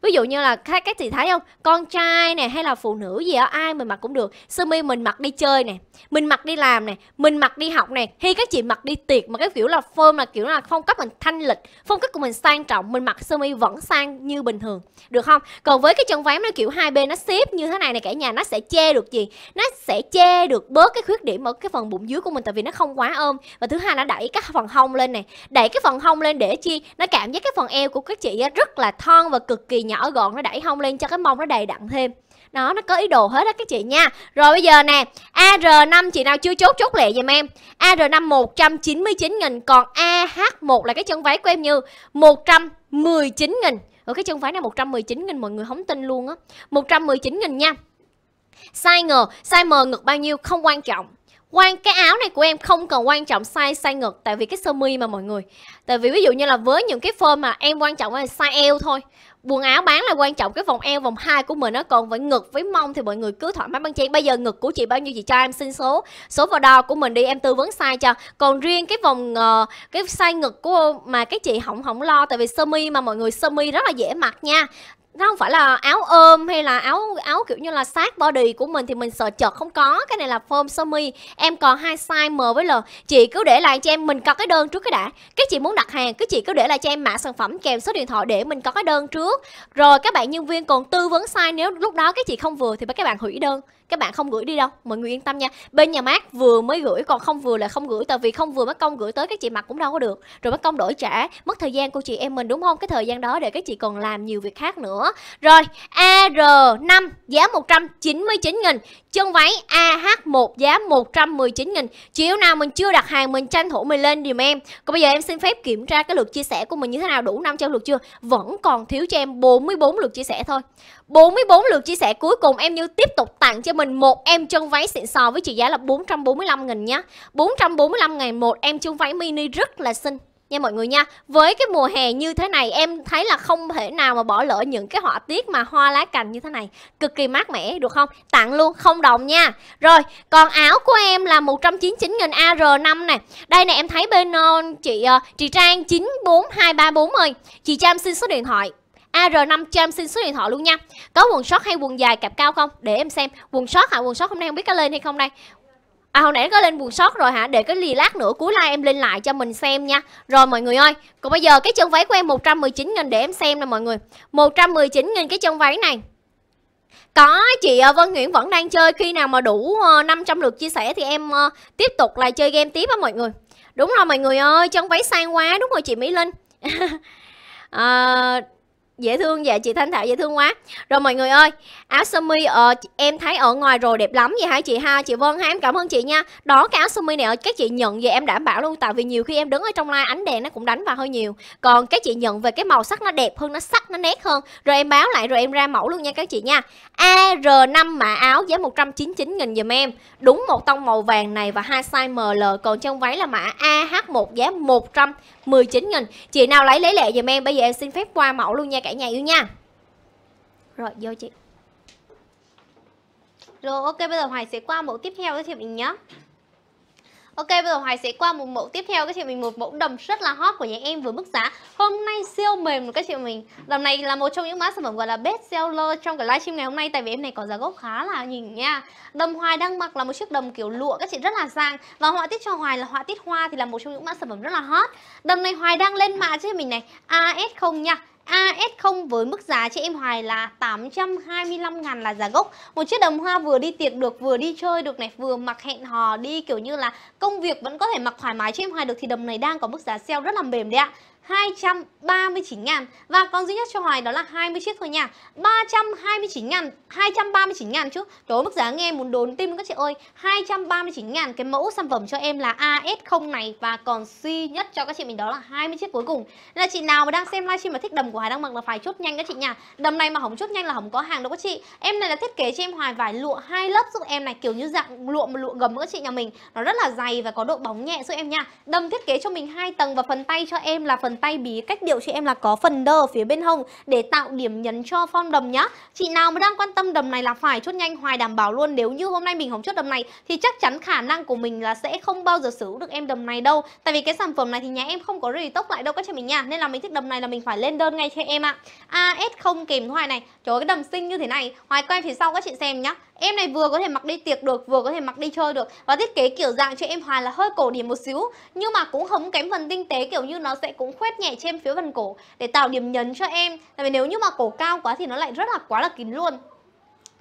ví dụ như là các các chị thấy không con trai nè hay là phụ nữ gì ở ai mình mặc cũng được sơ mi mình mặc đi chơi nè mình mặc đi làm nè mình mặc đi học nè khi các chị mặc đi tiệc mà cái kiểu là form là kiểu là phong cách mình thanh lịch phong cách của mình sang trọng mình mặc sơ mi vẫn sang như bình thường được không còn với cái chân váy nó kiểu hai bên nó xếp như thế này này cả nhà nó sẽ che được gì nó sẽ che được bớt cái khuyết điểm ở cái phần bụng dưới của mình tại vì nó không quá ôm và thứ hai nó đẩy các phần hông lên này đẩy cái phần hông lên để chi nó cảm giác cái phần eo của các chị rất là thon và cực kỳ nhỏ gọn nó đẩy hông lên cho cái mông nó đầy đặn thêm đó nó có ý đồ hết á các chị nha rồi bây giờ nè AR5 chị nào chưa chốt chốt lẹ giùm em AR5 199 nghìn còn AH1 là cái chân váy của em như 119 nghìn ở cái chân váy này 119 nghìn mọi người không tin luôn á 119 nghìn nha Size ngờ, size M ngực bao nhiêu không quan trọng quan cái áo này của em không cần quan trọng size size ngực tại vì cái sơ mi mà mọi người tại vì ví dụ như là với những cái form mà em quan trọng là size eo thôi quần áo bán là quan trọng cái vòng eo vòng hai của mình nó còn với ngực với mông thì mọi người cứ thoải mái băng chen bây giờ ngực của chị bao nhiêu chị cho em xin số số vào đo của mình đi em tư vấn size cho còn riêng cái vòng uh, cái size ngực của mà các chị không không lo tại vì sơ mi mà mọi người sơ mi rất là dễ mặc nha nó không phải là áo ôm hay là áo áo kiểu như là sát body của mình thì mình sợ chợt không có cái này là form sơ mi em còn hai size m với l chị cứ để lại cho em mình có cái đơn trước cái đã các chị muốn đặt hàng cứ chị cứ để lại cho em mã sản phẩm kèm số điện thoại để mình có cái đơn trước rồi các bạn nhân viên còn tư vấn size nếu lúc đó cái chị không vừa thì các bạn hủy đơn các bạn không gửi đi đâu mọi người yên tâm nha bên nhà mát vừa mới gửi còn không vừa là không gửi tại vì không vừa mất công gửi tới các chị mặc cũng đâu có được rồi mất công đổi trả mất thời gian của chị em mình đúng không cái thời gian đó để các chị còn làm nhiều việc khác nữa nữa. Rồi, AR5 giá 199 nghìn chân váy AH1 giá 119 nghìn Chiều nào mình chưa đặt hàng mình tranh thủ mình lên dùm em. Còn bây giờ em xin phép kiểm tra cái lượt chia sẻ của mình như thế nào đủ 500 lượt chưa? Vẫn còn thiếu cho em 44 lượt chia sẻ thôi. 44 lượt chia sẻ cuối cùng em như tiếp tục tặng cho mình một em chân váy xịn sò với trị giá là 445 nghìn nhá. 445 ngàn một em chân váy mini rất là xinh nha mọi người nha với cái mùa hè như thế này em thấy là không thể nào mà bỏ lỡ những cái họa tiết mà hoa lá cành như thế này cực kỳ mát mẻ được không tặng luôn không đồng nha rồi còn áo của em là 199 nghìn AR5 nè đây nè em thấy bên uh, chị uh, chị Trang 94234 ơi chị Trang xin số điện thoại AR5 cho em xin số điện thoại luôn nha Có quần short hay quần dài cạp cao không? Để em xem Quần short hả? Quần short hôm nay không biết có lên hay không đây À hồi nãy có lên buồn sót rồi hả? Để cái lì lát nữa cuối live em lên lại cho mình xem nha. Rồi mọi người ơi, còn bây giờ cái chân váy của em 119 000 để em xem nè mọi người. 119 000 cái chân váy này. Có, chị ờ, Vân Nguyễn vẫn đang chơi Khi nào mà đủ 500 ờ, lượt chia sẻ Thì em ờ, tiếp tục lại chơi game tiếp á mọi người Đúng rồi mọi người ơi Chân váy sang quá, đúng rồi chị Mỹ Linh à, dễ thương vậy chị thanh thảo dễ thương quá rồi mọi người ơi áo sơ mi ờ, em thấy ở ngoài rồi đẹp lắm vậy hai chị ha chị vân ha em cảm ơn chị nha đó cái áo sơ mi này các chị nhận về em đảm bảo luôn tại vì nhiều khi em đứng ở trong live ánh đèn nó cũng đánh vào hơi nhiều còn các chị nhận về cái màu sắc nó đẹp hơn nó sắc nó nét hơn rồi em báo lại rồi em ra mẫu luôn nha các chị nha AR5 mã áo giá 199 nghìn dùm em đúng một tông màu vàng này và hai size ML còn trong váy là mã AH1 giá 119 nghìn chị nào lấy lấy lệ dùm em bây giờ em xin phép qua mẫu luôn nha cả cả nhà yêu nha Rồi vô chị Rồi ok bây giờ Hoài sẽ qua mẫu tiếp theo đó chị mình nhé Ok, bây giờ Hoài sẽ qua một mẫu tiếp theo các chị mình một mẫu đầm rất là hot của nhà em với mức giá. Hôm nay siêu mềm luôn các chị mình. Đầm này là một trong những mã sản phẩm gọi là best seller trong cái livestream ngày hôm nay tại vì em này có giá gốc khá là nhìn nha. Đầm Hoài đang mặc là một chiếc đầm kiểu lụa các chị rất là sang và họa tiết cho Hoài là họa tiết hoa thì là một trong những mã sản phẩm rất là hot. Đầm này Hoài đang lên mạ chứ mình này AS0 nha. AS0 với mức giá cho em Hoài là 825 ngàn là giá gốc Một chiếc đầm hoa vừa đi tiệc được, vừa đi chơi được này Vừa mặc hẹn hò đi kiểu như là công việc vẫn có thể mặc thoải mái cho em Hoài được Thì đầm này đang có mức giá sale rất là mềm đấy ạ 239 ngàn Và còn duy nhất cho hoài đó là 20 chiếc thôi nha 329 ngàn 239 ngàn chứ đối mức giá nghe muốn đốn tim các chị ơi 239 ngàn Cái mẫu sản phẩm cho em là AS0 này Và còn duy nhất cho các chị mình đó là 20 chiếc cuối cùng Là chị nào mà đang xem livestream mà thích đầm của hoài đang mặc là phải chốt nhanh các chị nha Đầm này mà không chốt nhanh là không có hàng đâu các chị Em này là thiết kế cho em hoài vải lụa hai lớp giúp em này Kiểu như dạng lụa một lụa gấm các chị nhà mình Nó rất là dày và có độ bóng nhẹ giúp em nha Đầm thiết kế cho mình hai tầng và phần tay cho em là phần tay bí cách điệu chị em là có phần đơ ở phía bên hông để tạo điểm nhấn cho form đầm nhá chị nào mà đang quan tâm đầm này là phải chốt nhanh hoài đảm bảo luôn nếu như hôm nay mình không chốt đầm này thì chắc chắn khả năng của mình là sẽ không bao giờ xử được em đầm này đâu tại vì cái sản phẩm này thì nhà em không có restock lại đâu các chị mình nha nên là mình thích đầm này là mình phải lên đơn ngay cho em ạ as không kèm hoài này trời ơi, cái đầm xinh như thế này hoài quay phía sau các chị xem nhá Em này vừa có thể mặc đi tiệc được, vừa có thể mặc đi chơi được Và thiết kế kiểu dạng cho em hoàn là hơi cổ điểm một xíu Nhưng mà cũng hấm kém phần tinh tế kiểu như nó sẽ cũng khuét nhẹ trên phía phần cổ Để tạo điểm nhấn cho em Tại vì nếu như mà cổ cao quá thì nó lại rất là quá là kín luôn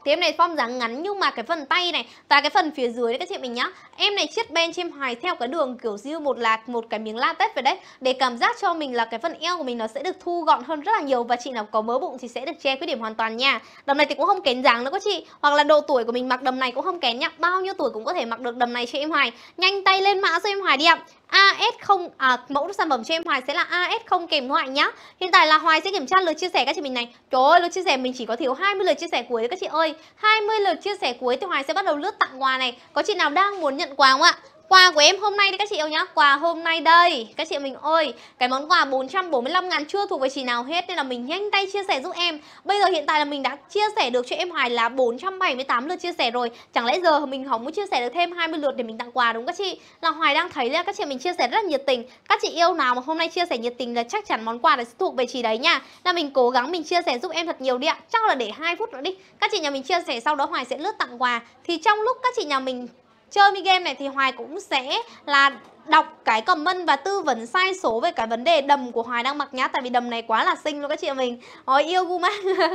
thì em này form dáng ngắn nhưng mà cái phần tay này và cái phần phía dưới đấy các chị mình nhá em này chiết bên trên hoài theo cái đường kiểu riêu một lạc một cái miếng latex về đấy để cảm giác cho mình là cái phần eo của mình nó sẽ được thu gọn hơn rất là nhiều và chị nào có mớ bụng thì sẽ được che khuyết điểm hoàn toàn nha đầm này thì cũng không kén dáng nữa các chị hoặc là độ tuổi của mình mặc đầm này cũng không kén nhá bao nhiêu tuổi cũng có thể mặc được đầm này cho em hoài nhanh tay lên mã cho em hoài đi ạ AS0 à, mẫu sản phẩm cho em Hoài sẽ là AS0 kèm ngoại nhá. Hiện tại là Hoài sẽ kiểm tra lượt chia sẻ các chị mình này. Trời ơi, lượt chia sẻ mình chỉ có thiếu 20 lượt chia sẻ cuối đấy các chị ơi. 20 lượt chia sẻ cuối thì Hoài sẽ bắt đầu lướt tặng quà này. Có chị nào đang muốn nhận quà không ạ? Quà của em hôm nay đấy các chị yêu nhá Quà hôm nay đây Các chị mình ơi Cái món quà 445 ngàn chưa thuộc về chị nào hết Nên là mình nhanh tay chia sẻ giúp em Bây giờ hiện tại là mình đã chia sẻ được cho em Hoài là 478 lượt chia sẻ rồi Chẳng lẽ giờ mình không muốn chia sẻ được thêm 20 lượt để mình tặng quà đúng các chị Là Hoài đang thấy là các chị mình chia sẻ rất nhiệt tình Các chị yêu nào mà hôm nay chia sẻ nhiệt tình là chắc chắn món quà là sẽ thuộc về chị đấy nha Là mình cố gắng mình chia sẻ giúp em thật nhiều đi ạ Chắc là để 2 phút nữa đi Các chị nhà mình chia sẻ sau đó Hoài sẽ lướt tặng quà Thì trong lúc các chị nhà mình Chơi mi game này thì Hoài cũng sẽ là đọc cái comment và tư vấn sai số về cái vấn đề đầm của Hoài đang mặc nhá Tại vì đầm này quá là xinh luôn các chị mình Ôi yêu gu mắt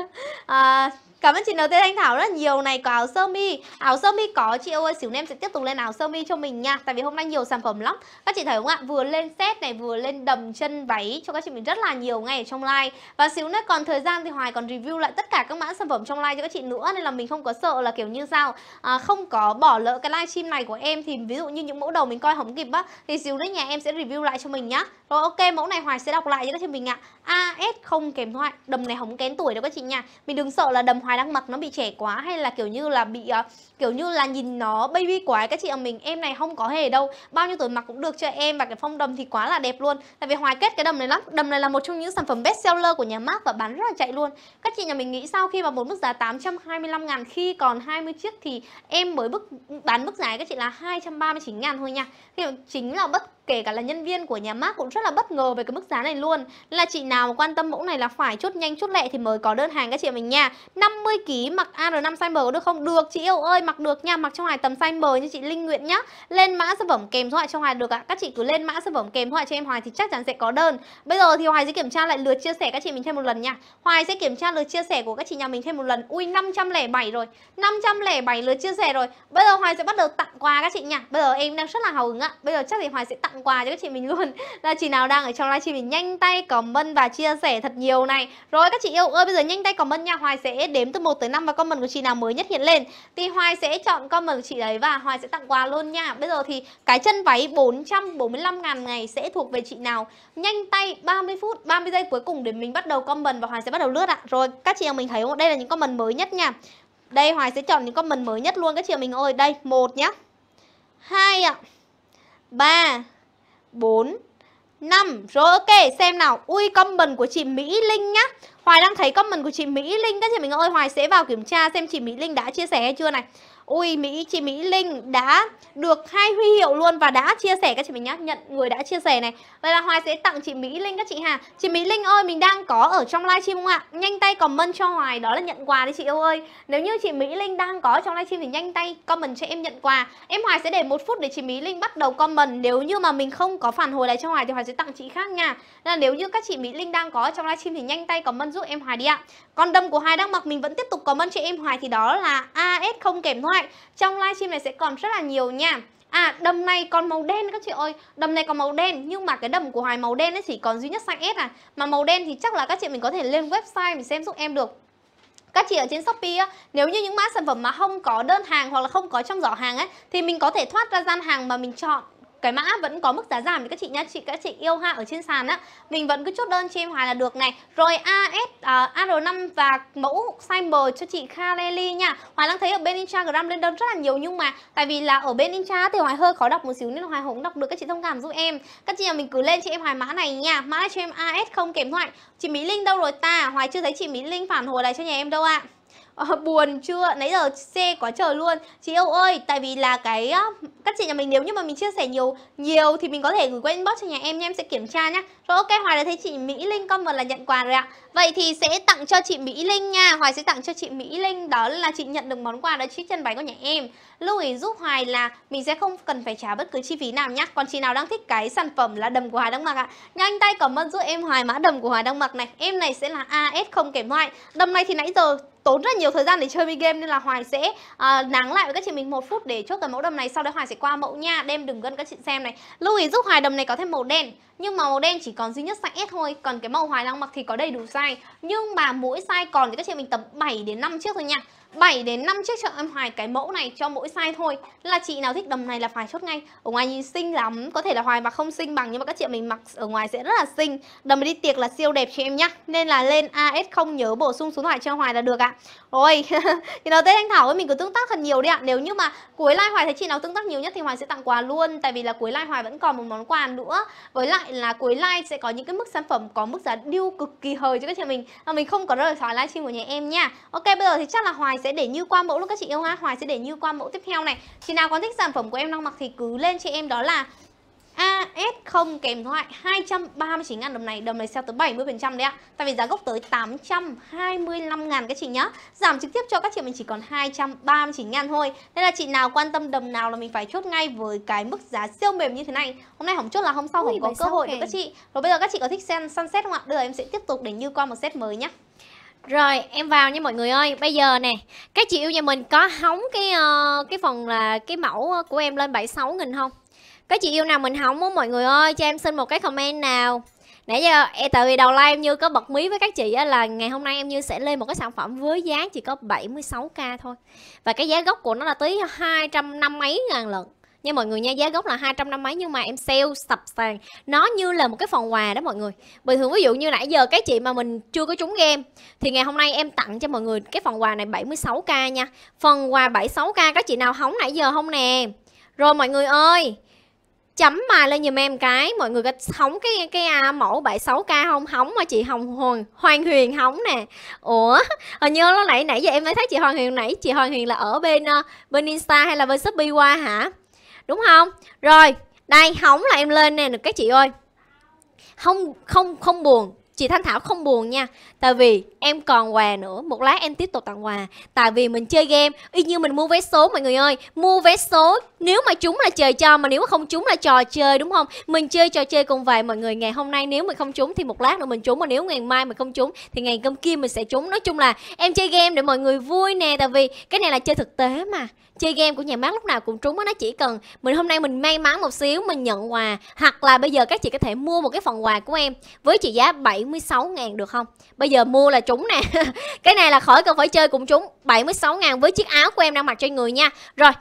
à, Cảm ơn chị NT Thanh Thảo rất nhiều này có áo sơ mi Áo sơ mi có chị ơi xíu em sẽ tiếp tục lên áo sơ mi cho mình nha Tại vì hôm nay nhiều sản phẩm lắm Các chị thấy không ạ vừa lên set này vừa lên đầm chân váy cho các chị mình rất là nhiều ngay ở trong live Và xíu nữa còn thời gian thì Hoài còn review lại tất cả các mã sản phẩm trong live cho các chị nữa Nên là mình không có sợ là kiểu như sao à, Không có bỏ lỡ cái live stream này của em Thì ví dụ như những mẫu đầu mình coi không kịp á Thì xíu nữa nhà em sẽ review lại cho mình nhá Rồi ok mẫu này Hoài sẽ đọc lại cho các chị mình ạ AS không kèm thoại Đầm này không kén tuổi đâu các chị nha Mình đừng sợ là đầm Hoài ai đang mặc nó bị trẻ quá hay là kiểu như là bị uh, kiểu như là nhìn nó baby quá các chị ở mình em này không có hề đâu bao nhiêu tuổi mặc cũng được cho em và cái phong đầm thì quá là đẹp luôn tại vì hoài kết cái đầm này lắm đầm này là một trong những sản phẩm best seller của nhà mác và bán rất là chạy luôn các chị nhà mình nghĩ sao khi mà một mức giá 825 ngàn khi còn 20 chiếc thì em mới bức bán mức giá các chị là 239 ngàn thôi nha thì chính là bất kể cả là nhân viên của nhà mát cũng rất là bất ngờ về cái mức giá này luôn là chị nào quan tâm mẫu này là phải chốt nhanh chốt lẹ thì mới có đơn hàng các chị mình nha 50 ký mặc AR5 size M có được không? Được chị yêu ơi mặc được nha mặc trong hàng tầm size M như chị Linh Nguyện nhá lên mã sản phẩm kèm thoại cho Hoài được ạ à. các chị cứ lên mã sản phẩm kèm thoại cho em Hoài thì chắc chắn sẽ có đơn bây giờ thì Hoài sẽ kiểm tra lại lượt chia sẻ các chị mình thêm một lần nha Hoài sẽ kiểm tra lượt chia sẻ của các chị nhà mình thêm một lần ui 507 rồi 507 lượt chia sẻ rồi bây giờ Hoài sẽ bắt đầu tặng quà các chị nha bây giờ em đang rất là hào hứng ạ bây giờ chắc thì Hoài sẽ tặng tặng quà cho các chị mình luôn là chị nào đang ở trong livestream mình nhanh tay comment và chia sẻ thật nhiều này rồi các chị yêu ơi bây giờ nhanh tay comment nha hoài sẽ đếm từ 1 tới 5 và comment của chị nào mới nhất hiện lên thì hoài sẽ chọn comment của chị đấy và hoài sẽ tặng quà luôn nha bây giờ thì cái chân váy 445 ngàn ngày sẽ thuộc về chị nào nhanh tay 30 phút 30 giây cuối cùng để mình bắt đầu comment và hoài sẽ bắt đầu lướt ạ rồi các chị em mình thấy không đây là những comment mới nhất nha đây Hoài sẽ chọn những comment mới nhất luôn các chị mình ơi. Đây, một nhá. hai ạ. ba 4, 5 Rồi ok xem nào Ui comment của chị Mỹ Linh nhá Hoài đang thấy comment của chị Mỹ Linh Các chị mình ơi Hoài sẽ vào kiểm tra xem chị Mỹ Linh đã chia sẻ hay chưa này Ui Mỹ, chị Mỹ Linh đã được hai huy hiệu luôn và đã chia sẻ các chị mình nhá, nhận người đã chia sẻ này. Vậy là Hoài sẽ tặng chị Mỹ Linh các chị hà. Chị Mỹ Linh ơi, mình đang có ở trong livestream không ạ? Nhanh tay comment cho Hoài đó là nhận quà đấy chị yêu ơi. Nếu như chị Mỹ Linh đang có trong livestream thì nhanh tay comment cho em nhận quà. Em Hoài sẽ để một phút để chị Mỹ Linh bắt đầu comment. Nếu như mà mình không có phản hồi lại cho Hoài thì Hoài sẽ tặng chị khác nha. Nên là nếu như các chị Mỹ Linh đang có trong livestream thì nhanh tay comment giúp em Hoài đi ạ. Còn đầm của hai đang mặc mình vẫn tiếp tục comment ơn chị em Hoài thì đó là AS không kèm thoại. Trong livestream này sẽ còn rất là nhiều nha. À đầm này còn màu đen các chị ơi Đầm này còn màu đen nhưng mà cái đầm của Hoài màu đen ấy chỉ còn duy nhất size S à Mà màu đen thì chắc là các chị mình có thể lên website mình xem giúp em được các chị ở trên Shopee á, nếu như những mã sản phẩm mà không có đơn hàng hoặc là không có trong giỏ hàng ấy thì mình có thể thoát ra gian hàng mà mình chọn cái mã vẫn có mức giá giảm thì các chị nhá chị các chị yêu ha ở trên sàn á mình vẫn cứ chốt đơn cho em hoài là được này rồi as uh, à, ar5 và mẫu symbol cho chị Khaleli nha hoài đang thấy ở bên instagram lên đơn rất là nhiều nhưng mà tại vì là ở bên insta thì hoài hơi khó đọc một xíu nên hoài không đọc được các chị thông cảm giúp em các chị nhà mình cứ lên cho em hoài mã này nha mã cho em as không kèm thoại chị mỹ linh đâu rồi ta hoài chưa thấy chị mỹ linh phản hồi lại cho nhà em đâu ạ à à, buồn chưa nãy giờ xe quá chờ luôn chị yêu ơi tại vì là cái các chị nhà mình nếu như mà mình chia sẻ nhiều nhiều thì mình có thể gửi qua inbox cho nhà em nha em sẽ kiểm tra nhá rồi ok hoài đã thấy chị mỹ linh comment là nhận quà rồi ạ vậy thì sẽ tặng cho chị mỹ linh nha hoài sẽ tặng cho chị mỹ linh đó là chị nhận được món quà đó chiếc chân váy của nhà em lưu ý giúp hoài là mình sẽ không cần phải trả bất cứ chi phí nào nhá còn chị nào đang thích cái sản phẩm là đầm của hoài đang mặc ạ nhanh tay cảm ơn giúp em hoài mã đầm của hoài đang mặc này em này sẽ là as không kèm hoại đầm này thì nãy giờ tốn rất nhiều thời gian để chơi mini game nên là Hoài sẽ à, nắng lại với các chị mình một phút để chốt cái mẫu đầm này sau đấy Hoài sẽ qua mẫu nha đem đừng gân các chị xem này lưu ý giúp Hoài đầm này có thêm màu đen nhưng mà màu đen chỉ còn duy nhất size S thôi còn cái màu Hoài đang mặc thì có đầy đủ size nhưng mà mỗi size còn thì các chị mình tầm 7 đến 5 chiếc thôi nha 7 đến 5 chiếc cho em hoài cái mẫu này cho mỗi size thôi Là chị nào thích đầm này là phải chốt ngay Ở ngoài nhìn xinh lắm Có thể là hoài mà không xinh bằng Nhưng mà các chị mình mặc ở ngoài sẽ rất là xinh Đầm đi tiệc là siêu đẹp cho em nhá Nên là lên AS0 nhớ bổ sung số thoại cho Hoài là được ạ Ôi Thì nào tên anh Thảo ấy mình cứ tương tác thật nhiều đi ạ Nếu như mà cuối live Hoài thấy chị nào tương tác nhiều nhất Thì Hoài sẽ tặng quà luôn Tại vì là cuối live Hoài vẫn còn một món quà nữa Với lại là cuối live sẽ có những cái mức sản phẩm Có mức giá điêu cực kỳ hời cho các chị mình Mà mình không có rời khỏi livestream của nhà em nha Ok bây giờ thì chắc là Hoài sẽ để như qua mẫu luôn các chị yêu ha Hoài sẽ để như qua mẫu tiếp theo này Chị nào có thích sản phẩm của em đang mặc thì cứ lên cho em đó là AS0 kèm thoại 239 ngàn đồng này, đồng này sale tới 70% đấy ạ. Tại vì giá gốc tới 825 ngàn các chị nhá. Giảm trực tiếp cho các chị mình chỉ còn 239 ngàn thôi. Nên là chị nào quan tâm đồng nào là mình phải chốt ngay với cái mức giá siêu mềm như thế này. Hôm nay hỏng chốt là hôm sau không có cơ hội được các chị. Rồi bây giờ các chị có thích xem sunset không ạ? Bây giờ em sẽ tiếp tục để như qua một set mới nhé. Rồi em vào nha mọi người ơi Bây giờ nè Các chị yêu nhà mình có hóng cái uh, cái phần là cái mẫu ờ, của em lên 76 nghìn không Các chị yêu nào mình hóng không mọi người ơi Cho em xin một cái comment nào Nãy giờ em tại vì đầu live em như có bật mí với các chị á, là ngày hôm nay em như sẽ lên một cái sản phẩm với giá chỉ có 76k thôi Và cái giá gốc của nó là tới năm mấy ngàn lần nha mọi người nha giá gốc là 200 năm mấy nhưng mà em sale sập sàn nó như là một cái phần quà đó mọi người bình thường ví dụ như nãy giờ cái chị mà mình chưa có trúng game thì ngày hôm nay em tặng cho mọi người cái phần quà này 76k nha phần quà 76k các chị nào hóng nãy giờ không nè rồi mọi người ơi chấm mà lên giùm em cái mọi người có hóng cái cái a à, mẫu 76k không hóng mà chị hồng hồn hoàng huyền hóng nè ủa hình như lúc nãy nãy giờ em mới thấy chị hoàng huyền nãy chị hoàng huyền là ở bên ờ, bên insta hay là bên shopee qua hả đúng không rồi đây hỏng là em lên nè được các chị ơi không không không buồn chị thanh thảo không buồn nha tại vì em còn quà nữa một lát em tiếp tục tặng quà tại vì mình chơi game y như mình mua vé số mọi người ơi mua vé số nếu mà chúng là trời cho mà nếu mà không chúng là trò chơi đúng không mình chơi trò chơi cùng vài mọi người ngày hôm nay nếu mình không trúng thì một lát nữa mình trúng mà nếu ngày mai mình không trúng thì ngày hôm kia mình sẽ trúng nói chung là em chơi game để mọi người vui nè tại vì cái này là chơi thực tế mà chơi game của nhà mát lúc nào cũng trúng á nó chỉ cần mình hôm nay mình may mắn một xíu mình nhận quà hoặc là bây giờ các chị có thể mua một cái phần quà của em với trị giá 76 ngàn được không bây giờ mua là trúng nè cái này là khỏi cần phải chơi cũng trúng 76 ngàn với chiếc áo của em đang mặc trên người nha rồi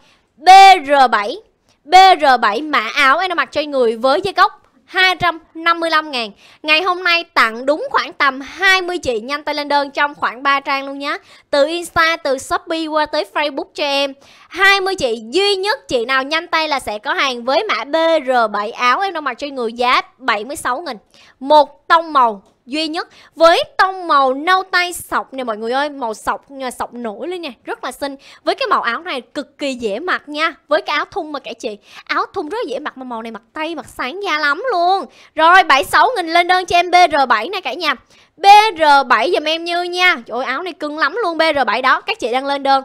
BR7 BR7 mã áo em đã mặc cho người với dây gốc 255 ngàn Ngày hôm nay tặng đúng khoảng tầm 20 chị Nhanh tay lên đơn trong khoảng 3 trang luôn nhé Từ Insta, từ Shopee qua tới Facebook cho em 20 chị duy nhất chị nào nhanh tay là sẽ có hàng với mã BR7 áo em đang mặc cho người giá 76 nghìn Một tông màu duy nhất với tông màu nâu tay sọc nè mọi người ơi màu sọc à, sọc nổi lên nè rất là xinh với cái màu áo này cực kỳ dễ mặc nha với cái áo thun mà cả chị áo thun rất dễ mặc mà màu này mặc tay mặc sáng da lắm luôn rồi 76 nghìn lên đơn cho em BR7 này cả nhà BR7 dùm em như nha trời ơi, áo này cưng lắm luôn BR7 đó các chị đang lên đơn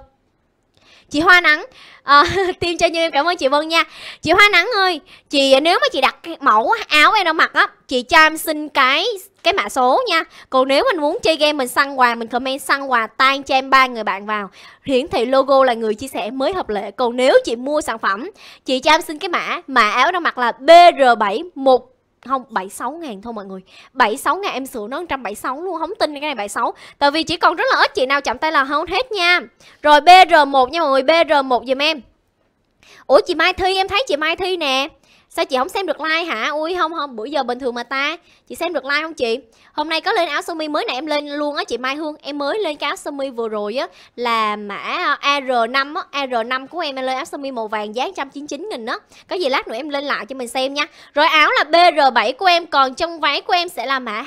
chị hoa nắng à, ờ, tiêm cho như em cảm ơn chị vân nha chị hoa nắng ơi chị à, nếu mà chị đặt mẫu áo em đang mặc á chị cho em xin cái cái mã số nha còn nếu mình muốn chơi game mình săn quà mình comment săn quà tan cho em ba người bạn vào hiển thị logo là người chia sẻ mới hợp lệ còn nếu chị mua sản phẩm chị cho em xin cái mã mã áo đang mặc là br 71 không 76 ngàn thôi mọi người 76 ngàn em sửa nó 176 luôn Không tin cái này 76 Tại vì chỉ còn rất là ít chị nào chậm tay là không hết nha Rồi BR1 nha mọi người BR1 dùm em Ủa chị Mai Thi em thấy chị Mai Thi nè Sao chị không xem được like hả? Ui không không, bữa giờ bình thường mà ta. Chị xem được like không chị? Hôm nay có lên áo sơ mi mới này em lên luôn á chị Mai Hương. Em mới lên cái áo sơ mi vừa rồi á là mã AR5 à, á, AR5 à, của em em lên áo sơ mi màu vàng giá 199 nghìn á. Có gì lát nữa em lên lại cho mình xem nha. Rồi áo là BR7 của em, còn trong váy của em sẽ là mã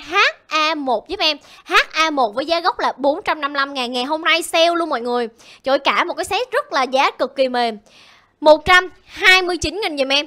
HA1 giúp em. HA1 với giá gốc là 455 ngàn Ngày hôm nay sale luôn mọi người. Trời cả một cái set rất là giá cực kỳ mềm. 129 nghìn giùm em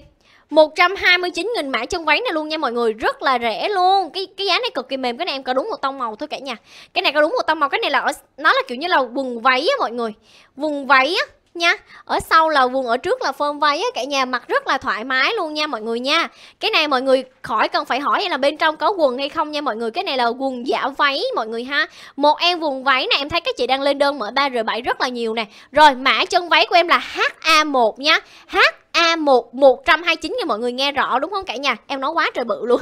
129.000 mã chân váy này luôn nha mọi người Rất là rẻ luôn Cái cái giá này cực kỳ mềm Cái này em có đúng một tông màu thôi cả nhà Cái này có đúng một tông màu Cái này là ở, nó là kiểu như là quần váy á mọi người Quần váy á nha Ở sau là quần ở trước là phơm váy á Cả nhà mặc rất là thoải mái luôn nha mọi người nha Cái này mọi người khỏi cần phải hỏi là bên trong có quần hay không nha mọi người Cái này là quần giả váy mọi người ha Một em quần váy này em thấy các chị đang lên đơn mở 3R7 rất là nhiều nè Rồi mã chân váy của em là HA1 nha H A1 129 nha mọi người nghe rõ đúng không cả nhà? Em nói quá trời bự luôn.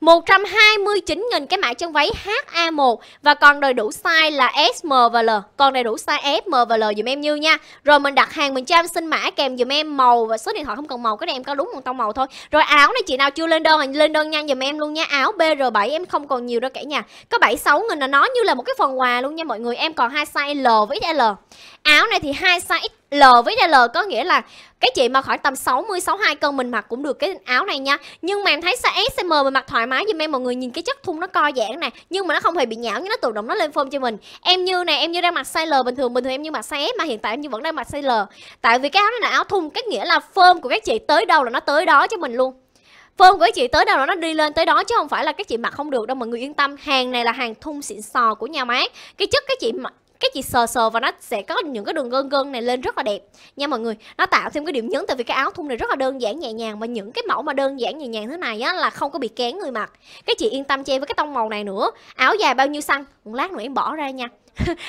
129 000 cái mã chân váy HA1 và còn đầy đủ size là S, M và L. Còn đầy đủ size S, M và L dùm em Như nha. Rồi mình đặt hàng mình cho em xin mã kèm dùm em màu và số điện thoại không cần màu, cái này em có đúng một tông màu thôi. Rồi áo này chị nào chưa lên đơn lên đơn nhanh dùm em luôn nha. Áo BR7 em không còn nhiều đâu cả nhà. Có 76 000 là nó như là một cái phần quà luôn nha mọi người. Em còn hai size L với L áo này thì hai size L với L có nghĩa là cái chị mà khoảng tầm 60 62 cân mình mặc cũng được cái áo này nha. Nhưng mà em thấy size S M mình mặc thoải mái giùm em mọi người nhìn cái chất thun nó co giãn nè, nhưng mà nó không hề bị nhão nhưng nó tự động nó lên form cho mình. Em như này em như đang mặc size L bình thường bình thường em như mặc size S mà hiện tại em như vẫn đang mặc size L. Tại vì cái áo này là áo thun, cái nghĩa là form của các chị tới đâu là nó tới đó cho mình luôn. Form của các chị tới đâu là nó đi lên tới đó chứ không phải là các chị mặc không được đâu mọi người yên tâm. Hàng này là hàng thun xịn sò của nhà máy. Cái chất các chị mặc các chị sờ sờ và nó sẽ có những cái đường gân gân này lên rất là đẹp nha mọi người nó tạo thêm cái điểm nhấn tại vì cái áo thun này rất là đơn giản nhẹ nhàng và những cái mẫu mà đơn giản nhẹ nhàng thế này á là không có bị kén người mặc các chị yên tâm che với cái tông màu này nữa áo dài bao nhiêu xăng lát nữa em bỏ ra nha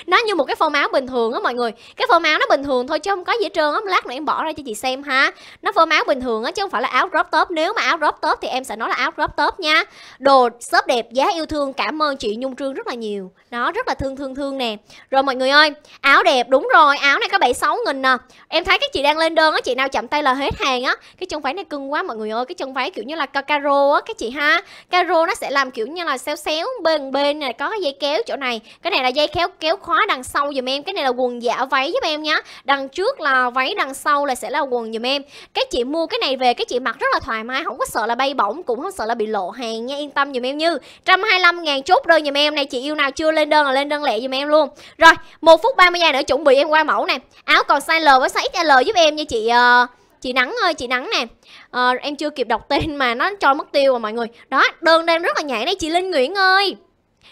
nó như một cái form áo bình thường á mọi người cái form áo nó bình thường thôi chứ không có gì hết trơn á lát nữa em bỏ ra cho chị xem ha nó form áo bình thường á chứ không phải là áo crop top nếu mà áo crop top thì em sẽ nói là áo crop top nha đồ shop đẹp giá yêu thương cảm ơn chị nhung trương rất là nhiều nó rất là thương thương thương nè rồi mọi người ơi áo đẹp đúng rồi áo này có bảy sáu nghìn nè à. em thấy các chị đang lên đơn á chị nào chậm tay là hết hàng á cái chân váy này cưng quá mọi người ơi cái chân váy kiểu như là caro á các chị ha caro nó sẽ làm kiểu như là xéo xéo bên bên này có cái dây kéo chỗ này cái này là dây kéo kéo khóa đằng sau dùm em cái này là quần giả dạ váy giúp em nhá đằng trước là váy đằng sau là sẽ là quần dùm em các chị mua cái này về các chị mặc rất là thoải mái không có sợ là bay bổng cũng không sợ là bị lộ hàng nha yên tâm dùm em như 125 ngàn chốt đơn dùm em này chị yêu nào chưa lên đơn là lên đơn lẹ dùm em luôn rồi một phút 30 giây nữa chuẩn bị em qua mẫu này áo còn size L với size XL giúp em nha chị uh, chị nắng ơi chị nắng nè à, em chưa kịp đọc tên mà nó cho mất tiêu rồi mọi người đó đơn đang rất là nhảy đây chị linh nguyễn ơi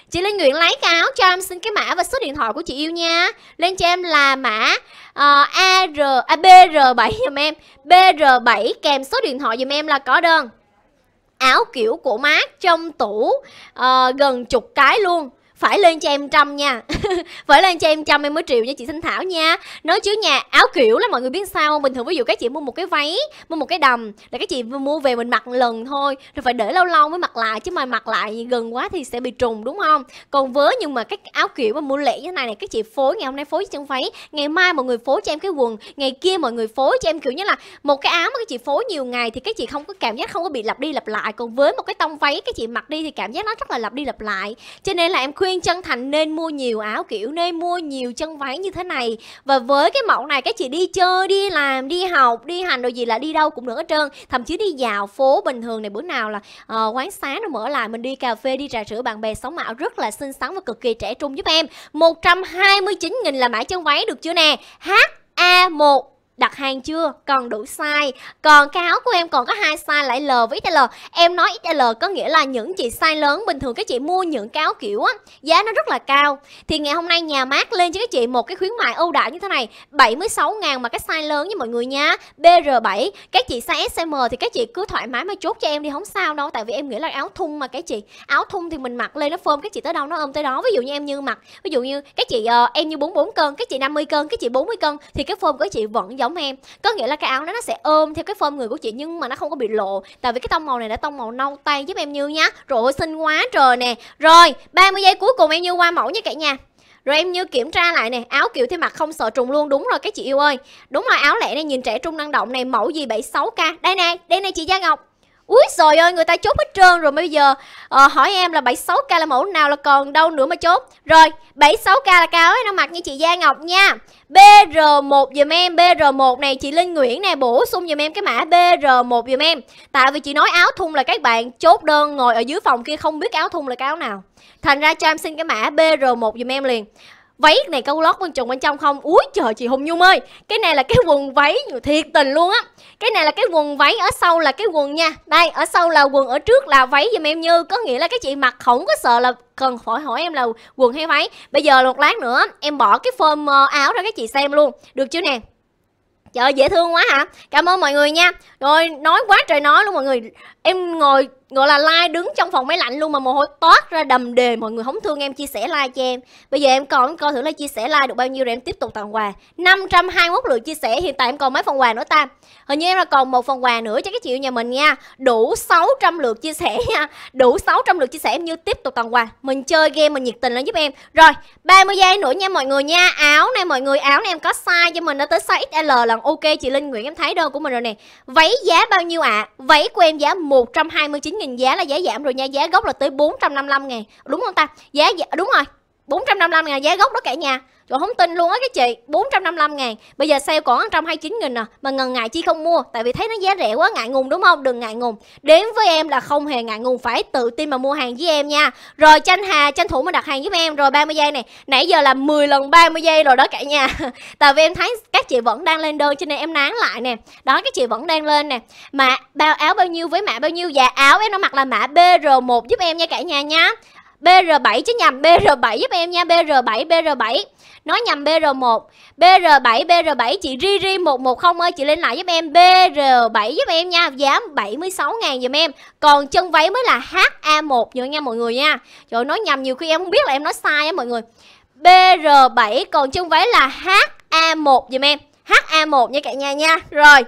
Chị Linh Nguyễn lấy cái áo cho em xin cái mã và số điện thoại của chị yêu nha Lên cho em là mã uh, ờ, AR, à, BR7 giùm em BR7 kèm số điện thoại giùm em là có đơn Áo kiểu của mát trong tủ uh, gần chục cái luôn phải lên cho em trăm nha phải lên cho em trăm em mới triệu nha chị Thanh Thảo nha nói chứ nhà áo kiểu là mọi người biết sao bình thường ví dụ các chị mua một cái váy mua một cái đầm là các chị mua về mình mặc lần thôi rồi phải để lâu lâu mới mặc lại chứ mà mặc lại gần quá thì sẽ bị trùng đúng không còn với nhưng mà cái áo kiểu mà mua lẻ như thế này này các chị phối ngày hôm nay phối chân váy ngày mai mọi người phối cho em cái quần ngày kia mọi người phối cho em kiểu như là một cái áo mà các chị phối nhiều ngày thì các chị không có cảm giác không có bị lặp đi lặp lại còn với một cái tông váy các chị mặc đi thì cảm giác nó rất là lặp đi lặp lại cho nên là em khuyên khuyên chân thành nên mua nhiều áo kiểu nên mua nhiều chân váy như thế này và với cái mẫu này các chị đi chơi đi làm đi học đi hành rồi gì là đi đâu cũng được hết trơn thậm chí đi dạo phố bình thường này bữa nào là uh, quán sáng nó mở lại mình đi cà phê đi trà sữa bạn bè sống mạo rất là xinh xắn và cực kỳ trẻ trung giúp em 129 nghìn là mã chân váy được chưa nè HA a 1 đặt hàng chưa còn đủ size còn cái áo của em còn có hai size lại L với XL em nói XL có nghĩa là những chị size lớn bình thường các chị mua những cái áo kiểu á giá nó rất là cao thì ngày hôm nay nhà mát lên cho các chị một cái khuyến mại ưu đãi như thế này 76 ngàn mà cái size lớn nha mọi người nha BR7 các chị size SM thì các chị cứ thoải mái mà chốt cho em đi không sao đâu tại vì em nghĩ là áo thun mà các chị áo thun thì mình mặc lên nó phơm các chị tới đâu nó ôm tới đó ví dụ như em như mặc ví dụ như các chị uh, em như 44 cân các chị 50 cân các chị 40 cân thì cái phơm của chị vẫn giống không em có nghĩa là cái áo đó nó sẽ ôm theo cái form người của chị nhưng mà nó không có bị lộ tại vì cái tông màu này đã tông màu nâu tay giúp em như nhá rồi xinh quá trời nè rồi 30 giây cuối cùng em như qua mẫu nha cả nhà rồi em như kiểm tra lại nè áo kiểu thêm mặt không sợ trùng luôn đúng rồi các chị yêu ơi đúng là áo lẹ này nhìn trẻ trung năng động này mẫu gì 76 k đây nè đây nè chị gia ngọc Úi rồi ơi, người ta chốt hết trơn rồi bây giờ à, Hỏi em là 76k là mẫu nào là còn đâu nữa mà chốt Rồi, 76k là cao ấy, nó mặc như chị Giang Ngọc nha BR1 dùm em, BR1 này chị Linh Nguyễn nè Bổ sung dùm em cái mã BR1 dùm em Tại vì chị nói áo thun là các bạn chốt đơn ngồi ở dưới phòng kia không biết áo thun là cái áo nào Thành ra cho em xin cái mã BR1 dùm em liền váy này có lót bên trùng bên trong không úi trời chị hùng nhung ơi cái này là cái quần váy thiệt tình luôn á cái này là cái quần váy ở sau là cái quần nha đây ở sau là quần ở trước là váy giùm em như có nghĩa là cái chị mặc không có sợ là cần phải hỏi em là quần hay váy bây giờ một lát nữa em bỏ cái form ờ, áo ra các chị xem luôn được chưa nè Trời dễ thương quá hả? Cảm ơn mọi người nha. Rồi nói quá trời nói luôn mọi người. Em ngồi gọi là like đứng trong phòng máy lạnh luôn mà mồ hôi toát ra đầm đề mọi người không thương em chia sẻ like cho em bây giờ em còn coi thử là chia sẻ like được bao nhiêu rồi em tiếp tục tặng quà 521 lượt chia sẻ hiện tại em còn mấy phần quà nữa ta hình như em là còn một phần quà nữa cho các chị yêu nhà mình nha đủ 600 lượt chia sẻ nha đủ 600 lượt chia sẻ em như tiếp tục tặng quà mình chơi game mình nhiệt tình lên giúp em rồi 30 giây nữa nha mọi người nha áo này mọi người áo này em có size cho mình đã tới size XL là ok chị Linh Nguyễn em thấy đơn của mình rồi nè váy giá bao nhiêu ạ à? váy của em giá 129 9.000 giá là giá giảm rồi nha Giá gốc là tới 455 ngàn Đúng không ta? Giá dạ, Đúng rồi 455 ngàn giá gốc đó cả nhà rồi không tin luôn á các chị 455 ngàn bây giờ sale còn 129 nghìn nè à. mà ngần ngại chi không mua tại vì thấy nó giá rẻ quá ngại ngùng đúng không đừng ngại ngùng đến với em là không hề ngại ngùng phải tự tin mà mua hàng với em nha rồi tranh hà tranh thủ mà đặt hàng giúp em rồi 30 giây này nãy giờ là 10 lần 30 giây rồi đó cả nhà tại vì em thấy các chị vẫn đang lên đơn cho nên em nán lại nè đó các chị vẫn đang lên nè mà bao áo bao nhiêu với mã bao nhiêu dạ áo em nó mặc là mã BR1 giúp em nha cả nhà nha BR7 chứ nhầm BR7 giúp em nha BR7 BR7 nói nhầm BR1 BR7 BR7 chị ri Riri 110 ơi chị lên lại giúp em BR7 giúp em nha giá 76 ngàn giùm em còn chân váy mới là HA1 rồi nha mọi người nha trời nói nhầm nhiều khi em không biết là em nói sai á mọi người BR7 còn chân váy là HA1 giùm em HA1 nha cả nhà nha rồi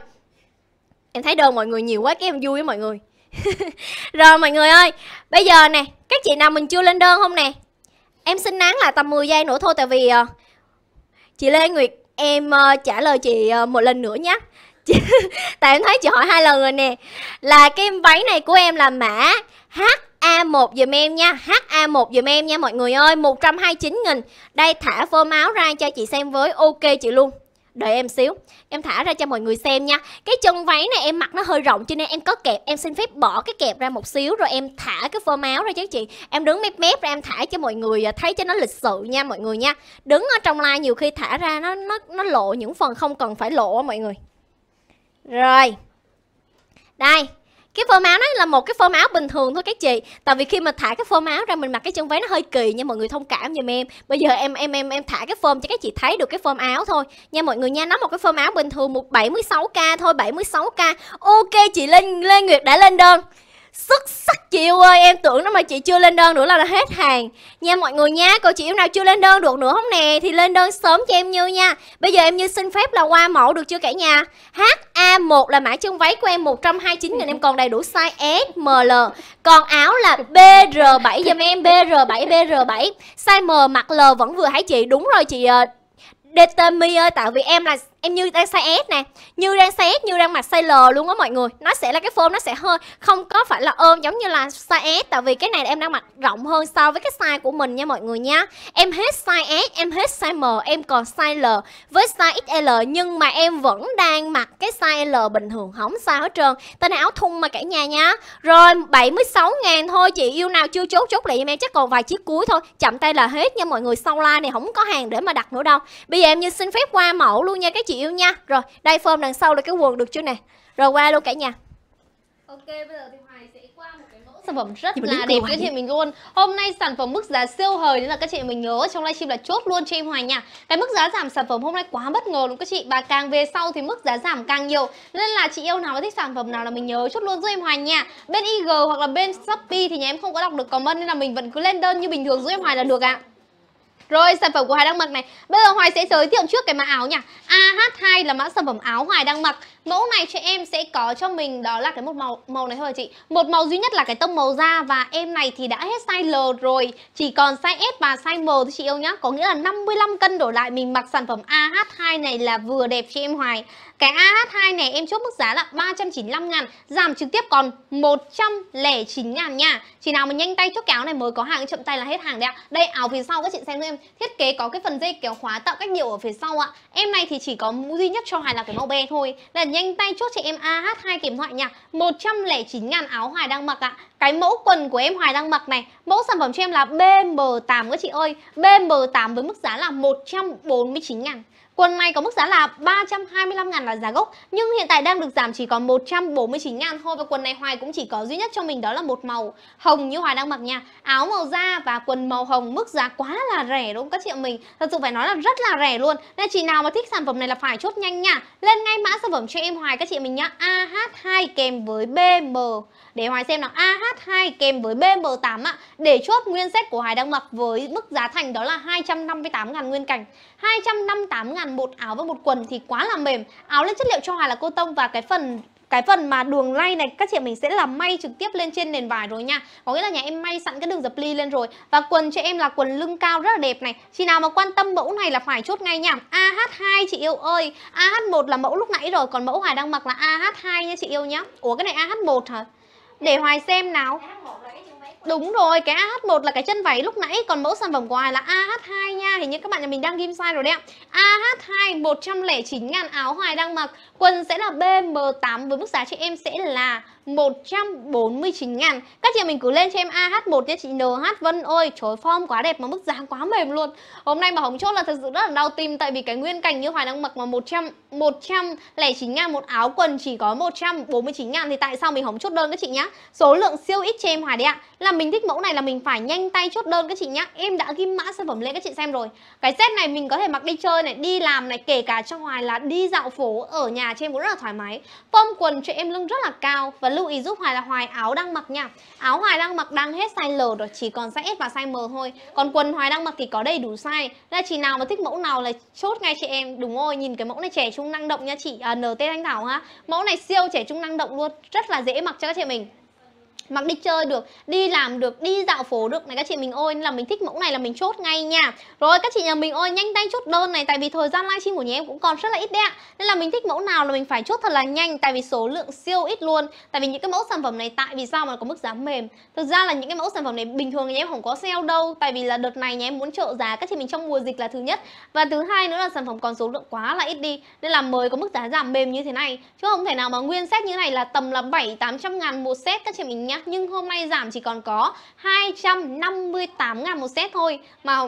em thấy đơn mọi người nhiều quá cái em vui với mọi người rồi mọi người ơi bây giờ nè các chị nào mình chưa lên đơn không nè em xin nắng là tầm 10 giây nữa thôi tại vì ờ, chị Lê Nguyệt em uh, trả lời chị uh, một lần nữa nhé chị... tại em thấy chị hỏi hai lần rồi nè là cái váy này của em là mã H A1 dùm em nha HA1 dùm em nha mọi người ơi 129 nghìn Đây thả phơm máu ra cho chị xem với Ok chị luôn đợi em xíu em thả ra cho mọi người xem nha cái chân váy này em mặc nó hơi rộng cho nên em có kẹp em xin phép bỏ cái kẹp ra một xíu rồi em thả cái phơ máu ra chứ chị em đứng mép mép ra em thả cho mọi người à, thấy cho nó lịch sự nha mọi người nha đứng ở trong like nhiều khi thả ra nó nó nó lộ những phần không cần phải lộ mọi người rồi đây cái form áo nó là một cái form áo bình thường thôi các chị tại vì khi mà thả cái form áo ra mình mặc cái chân váy nó hơi kỳ nha mọi người thông cảm giùm em bây giờ em em em em thả cái form cho các chị thấy được cái form áo thôi nha mọi người nha nó một cái form áo bình thường một 76 k thôi 76 k ok chị lên lê nguyệt đã lên đơn Xuất sắc chị yêu ơi Em tưởng đó mà chị chưa lên đơn nữa là, là hết hàng Nha mọi người nha Cô chị yêu nào chưa lên đơn được nữa không nè Thì lên đơn sớm cho em Như nha Bây giờ em Như xin phép là qua mẫu được chưa cả nhà HA1 là mã chân váy của em 129 nghìn Em còn đầy đủ size S, M L Còn áo là BR7 Giùm em BR7, BR7 Size M mặc L vẫn vừa hãy chị Đúng rồi chị ờ, Detami ơi Tại vì em là em như đang size S nè như đang size S như đang mặc size L luôn á mọi người nó sẽ là cái form nó sẽ hơi không có phải là ôm giống như là size S tại vì cái này em đang mặc rộng hơn so với cái size của mình nha mọi người nha em hết size S em hết size M em còn size L với size XL nhưng mà em vẫn đang mặc cái size L bình thường không sao hết trơn tên áo thun mà cả nhà nha rồi 76 ngàn thôi chị yêu nào chưa chốt chốt lại em chắc còn vài chiếc cuối thôi chậm tay là hết nha mọi người sau la này không có hàng để mà đặt nữa đâu bây giờ em như xin phép qua mẫu luôn nha các chị yêu nha Rồi đây form đằng sau là cái quần được chưa nè Rồi qua luôn cả nhà Ok bây giờ thì Hoài sẽ qua một cái mẫu sản phẩm rất là đẹp cô cho chị mình luôn Hôm nay sản phẩm mức giá siêu hời Nên là các chị mình nhớ trong livestream là chốt luôn cho em Hoài nha Cái mức giá giảm sản phẩm hôm nay quá bất ngờ luôn các chị Và càng về sau thì mức giá giảm càng nhiều Nên là chị yêu nào có thích sản phẩm nào là mình nhớ chốt luôn giúp em Hoài nha Bên IG hoặc là bên Shopee thì nhà em không có đọc được comment Nên là mình vẫn cứ lên đơn như bình thường giúp em Hoài là được ạ rồi sản phẩm của Hoài đang mặc này Bây giờ Hoài sẽ giới thiệu trước cái mã áo nha AH2 là mã sản phẩm áo Hoài đang mặc Mẫu này cho em sẽ có cho mình đó là cái một màu màu này thôi chị. Một màu duy nhất là cái tông màu da và em này thì đã hết size L rồi, chỉ còn size S và size M thôi chị yêu nhá. Có nghĩa là 55 cân đổ lại mình mặc sản phẩm AH2 này là vừa đẹp cho em Hoài. Cái AH2 này em chốt mức giá là 395 ngàn giảm trực tiếp còn 109 ngàn nha. Chỉ nào mà nhanh tay chốt kéo này mới có hàng chậm tay là hết hàng đấy ạ. Đây áo phía sau các chị xem cho em, thiết kế có cái phần dây kéo khóa tạo cách điệu ở phía sau ạ. Em này thì chỉ có duy nhất cho Hoài là cái màu be thôi. Đây là nhanh tay chốt chị em AH2 kiểm thoại nha 109 ngàn áo Hoài đang mặc ạ à. Cái mẫu quần của em Hoài đang mặc này Mẫu sản phẩm cho em là BM8 các chị ơi BM8 với mức giá là 149 ngàn Quần này có mức giá là 325.000 là giá gốc nhưng hiện tại đang được giảm chỉ còn 149.000 thôi và quần này Hoài cũng chỉ có duy nhất cho mình đó là một màu hồng như Hoài đang mặc nha. Áo màu da và quần màu hồng mức giá quá là rẻ đúng không các chị em mình? Thật sự phải nói là rất là rẻ luôn. Nên chị nào mà thích sản phẩm này là phải chốt nhanh nha. Lên ngay mã sản phẩm cho em Hoài các chị em mình nhá. AH2 kèm với BM để Hoài xem là AH2 kèm với BM8 ạ để chốt nguyên set của Hoài đang mặc với mức giá thành đó là 258.000 nguyên cảnh 258.000 một áo và một quần thì quá là mềm áo lên chất liệu cho Hoài là cô tông và cái phần cái phần mà đường lay này các chị mình sẽ là may trực tiếp lên trên nền vải rồi nha có nghĩa là nhà em may sẵn cái đường dập ly lên rồi và quần cho em là quần lưng cao rất là đẹp này chị nào mà quan tâm mẫu này là phải chốt ngay nha AH2 chị yêu ơi AH1 là mẫu lúc nãy rồi còn mẫu Hoài đang mặc là AH2 nha chị yêu nhá Ủa cái này AH1 hả để Hoài xem nào Đúng rồi, cái AH1 là cái chân váy lúc nãy Còn mẫu sản phẩm của Hoài là AH2 nha Hình như các bạn nhà mình đang ghim sai rồi đấy ạ AH2 109 ngàn áo Hoài đang mặc Quần sẽ là BM8 với mức giá cho em sẽ là 149 ngàn Các chị mình cứ lên cho em AH1 nhé chị NH Vân ơi Trời form quá đẹp mà mức giá quá mềm luôn Hôm nay mà hóng chốt là thật sự rất là đau tim Tại vì cái nguyên cảnh như Hoài đang mặc mà 100, 109 ngàn một áo quần chỉ có 149 ngàn Thì tại sao mình hóng chốt đơn các chị nhá Số lượng siêu ít cho em Hoài đấy ạ Là mình thích mẫu này là mình phải nhanh tay chốt đơn các chị nhá Em đã ghi mã sản phẩm lên các chị xem rồi Cái set này mình có thể mặc đi chơi này, đi làm này Kể cả cho Hoài là đi dạo phố ở nhà cho em cũng rất là thoải mái Form quần cho em lưng rất là cao và lưng lưu ý giúp Hoài là Hoài áo đang mặc nha Áo Hoài đang mặc đang hết size L rồi Chỉ còn size S và size M thôi Còn quần Hoài đang mặc thì có đầy đủ size Là chị nào mà thích mẫu nào là chốt ngay chị em Đúng rồi, nhìn cái mẫu này trẻ trung năng động nha chị à, NT Thanh Thảo ha Mẫu này siêu trẻ trung năng động luôn Rất là dễ mặc cho các chị mình mặc đi chơi được đi làm được đi dạo phố được này các chị mình ơi là mình thích mẫu này là mình chốt ngay nha rồi các chị nhà mình ơi nhanh tay chốt đơn này tại vì thời gian livestream của nhà em cũng còn rất là ít đấy ạ nên là mình thích mẫu nào là mình phải chốt thật là nhanh tại vì số lượng siêu ít luôn tại vì những cái mẫu sản phẩm này tại vì sao mà có mức giá mềm thực ra là những cái mẫu sản phẩm này bình thường nhà em không có sale đâu tại vì là đợt này nhà em muốn trợ giá các chị mình trong mùa dịch là thứ nhất và thứ hai nữa là sản phẩm còn số lượng quá là ít đi nên là mới có mức giá giảm mềm như thế này chứ không thể nào mà nguyên set như này là tầm là bảy tám trăm ngàn một set các chị mình nhá nhưng hôm nay giảm chỉ còn có 258 ngàn một set thôi Mà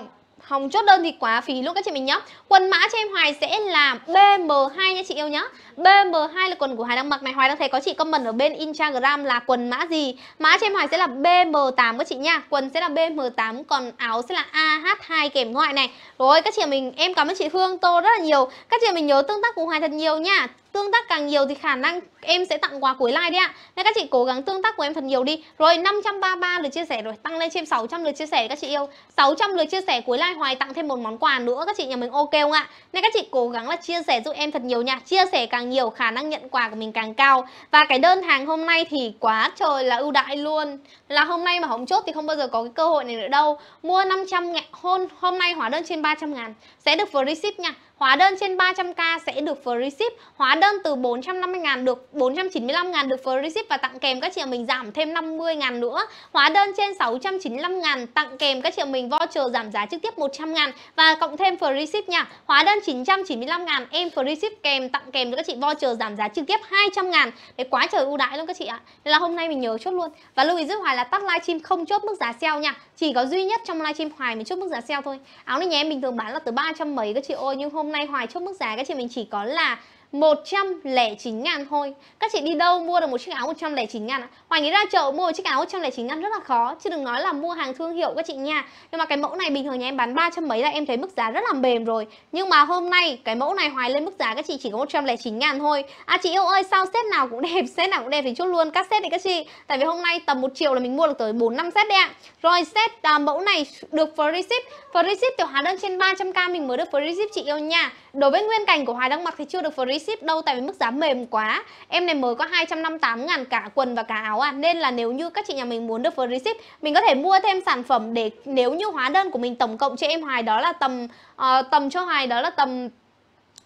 Hồng chốt đơn thì quá phí luôn các chị mình nhá Quần mã cho em Hoài sẽ là BM2 nha chị yêu nhá BM2 là quần của Hoài đang mặc này Hoài đang thấy có chị comment ở bên Instagram là quần mã gì Mã cho em Hoài sẽ là BM8 các chị nha Quần sẽ là BM8 Còn áo sẽ là AH2 kèm ngoại này Rồi các chị mình em cảm ơn chị Hương Tô rất là nhiều Các chị mình nhớ tương tác cùng Hoài thật nhiều nha Tương tác càng nhiều thì khả năng em sẽ tặng quà cuối like đấy ạ. Nên các chị cố gắng tương tác của em thật nhiều đi. Rồi 533 lượt chia sẻ rồi, tăng lên trên 600 lượt chia sẻ các chị yêu. 600 lượt chia sẻ cuối like hoài tặng thêm một món quà nữa các chị nhà mình ok không ạ? Nên các chị cố gắng là chia sẻ giúp em thật nhiều nha. Chia sẻ càng nhiều khả năng nhận quà của mình càng cao. Và cái đơn hàng hôm nay thì quá trời là ưu đãi luôn. Là hôm nay mà không chốt thì không bao giờ có cái cơ hội này nữa đâu. Mua 500 ngàn hôm hôm nay hóa đơn trên 300 ngàn sẽ được free ship nha. Hóa đơn trên 300k sẽ được free ship, hóa đơn từ 450 000 được 495 000 được free ship và tặng kèm các chị em mình giảm thêm 50 000 nữa. Hóa đơn trên 695 000 tặng kèm các chị em mình voucher giảm giá trực tiếp 100 000 và cộng thêm free ship nha. Hóa đơn 995 000 em free ship kèm tặng kèm cho các chị voucher giảm giá trực tiếp 200 000 Đấy quá trời ưu đãi luôn các chị ạ. Nên là hôm nay mình nhớ chốt luôn. Và lưu ý rất hoài là tắt livestream không chốt mức giá sale nha chỉ có duy nhất trong livestream hoài mình chốt mức giá sale thôi áo này nhà em bình thường bán là từ 300 mấy các chị ơi nhưng hôm nay hoài chốt mức giá các chị mình chỉ có là 109 ngàn thôi Các chị đi đâu mua được một chiếc áo 109 ngàn ạ à? Hoài nghĩ ra chợ mua một chiếc áo 109 ngàn rất là khó Chứ đừng nói là mua hàng thương hiệu các chị nha Nhưng mà cái mẫu này bình thường nhà em bán 300 mấy là em thấy mức giá rất là mềm rồi Nhưng mà hôm nay cái mẫu này Hoài lên mức giá các chị chỉ có 109 ngàn thôi À chị yêu ơi sao set nào cũng đẹp, set nào cũng đẹp thì chốt luôn các set đi các chị Tại vì hôm nay tầm 1 triệu là mình mua được tới 4-5 set đấy ạ Rồi set à, mẫu này được free ship Free ship tiểu hóa đơn trên 300k mình mới được free ship chị yêu nha Đối với nguyên cảnh của Hoài đang mặc thì chưa được free ship đâu tại vì mức giá mềm quá Em này mới có 258 ngàn cả quần và cả áo à Nên là nếu như các chị nhà mình muốn được free ship Mình có thể mua thêm sản phẩm để nếu như hóa đơn của mình tổng cộng cho em Hoài đó là tầm uh, Tầm cho Hoài đó là tầm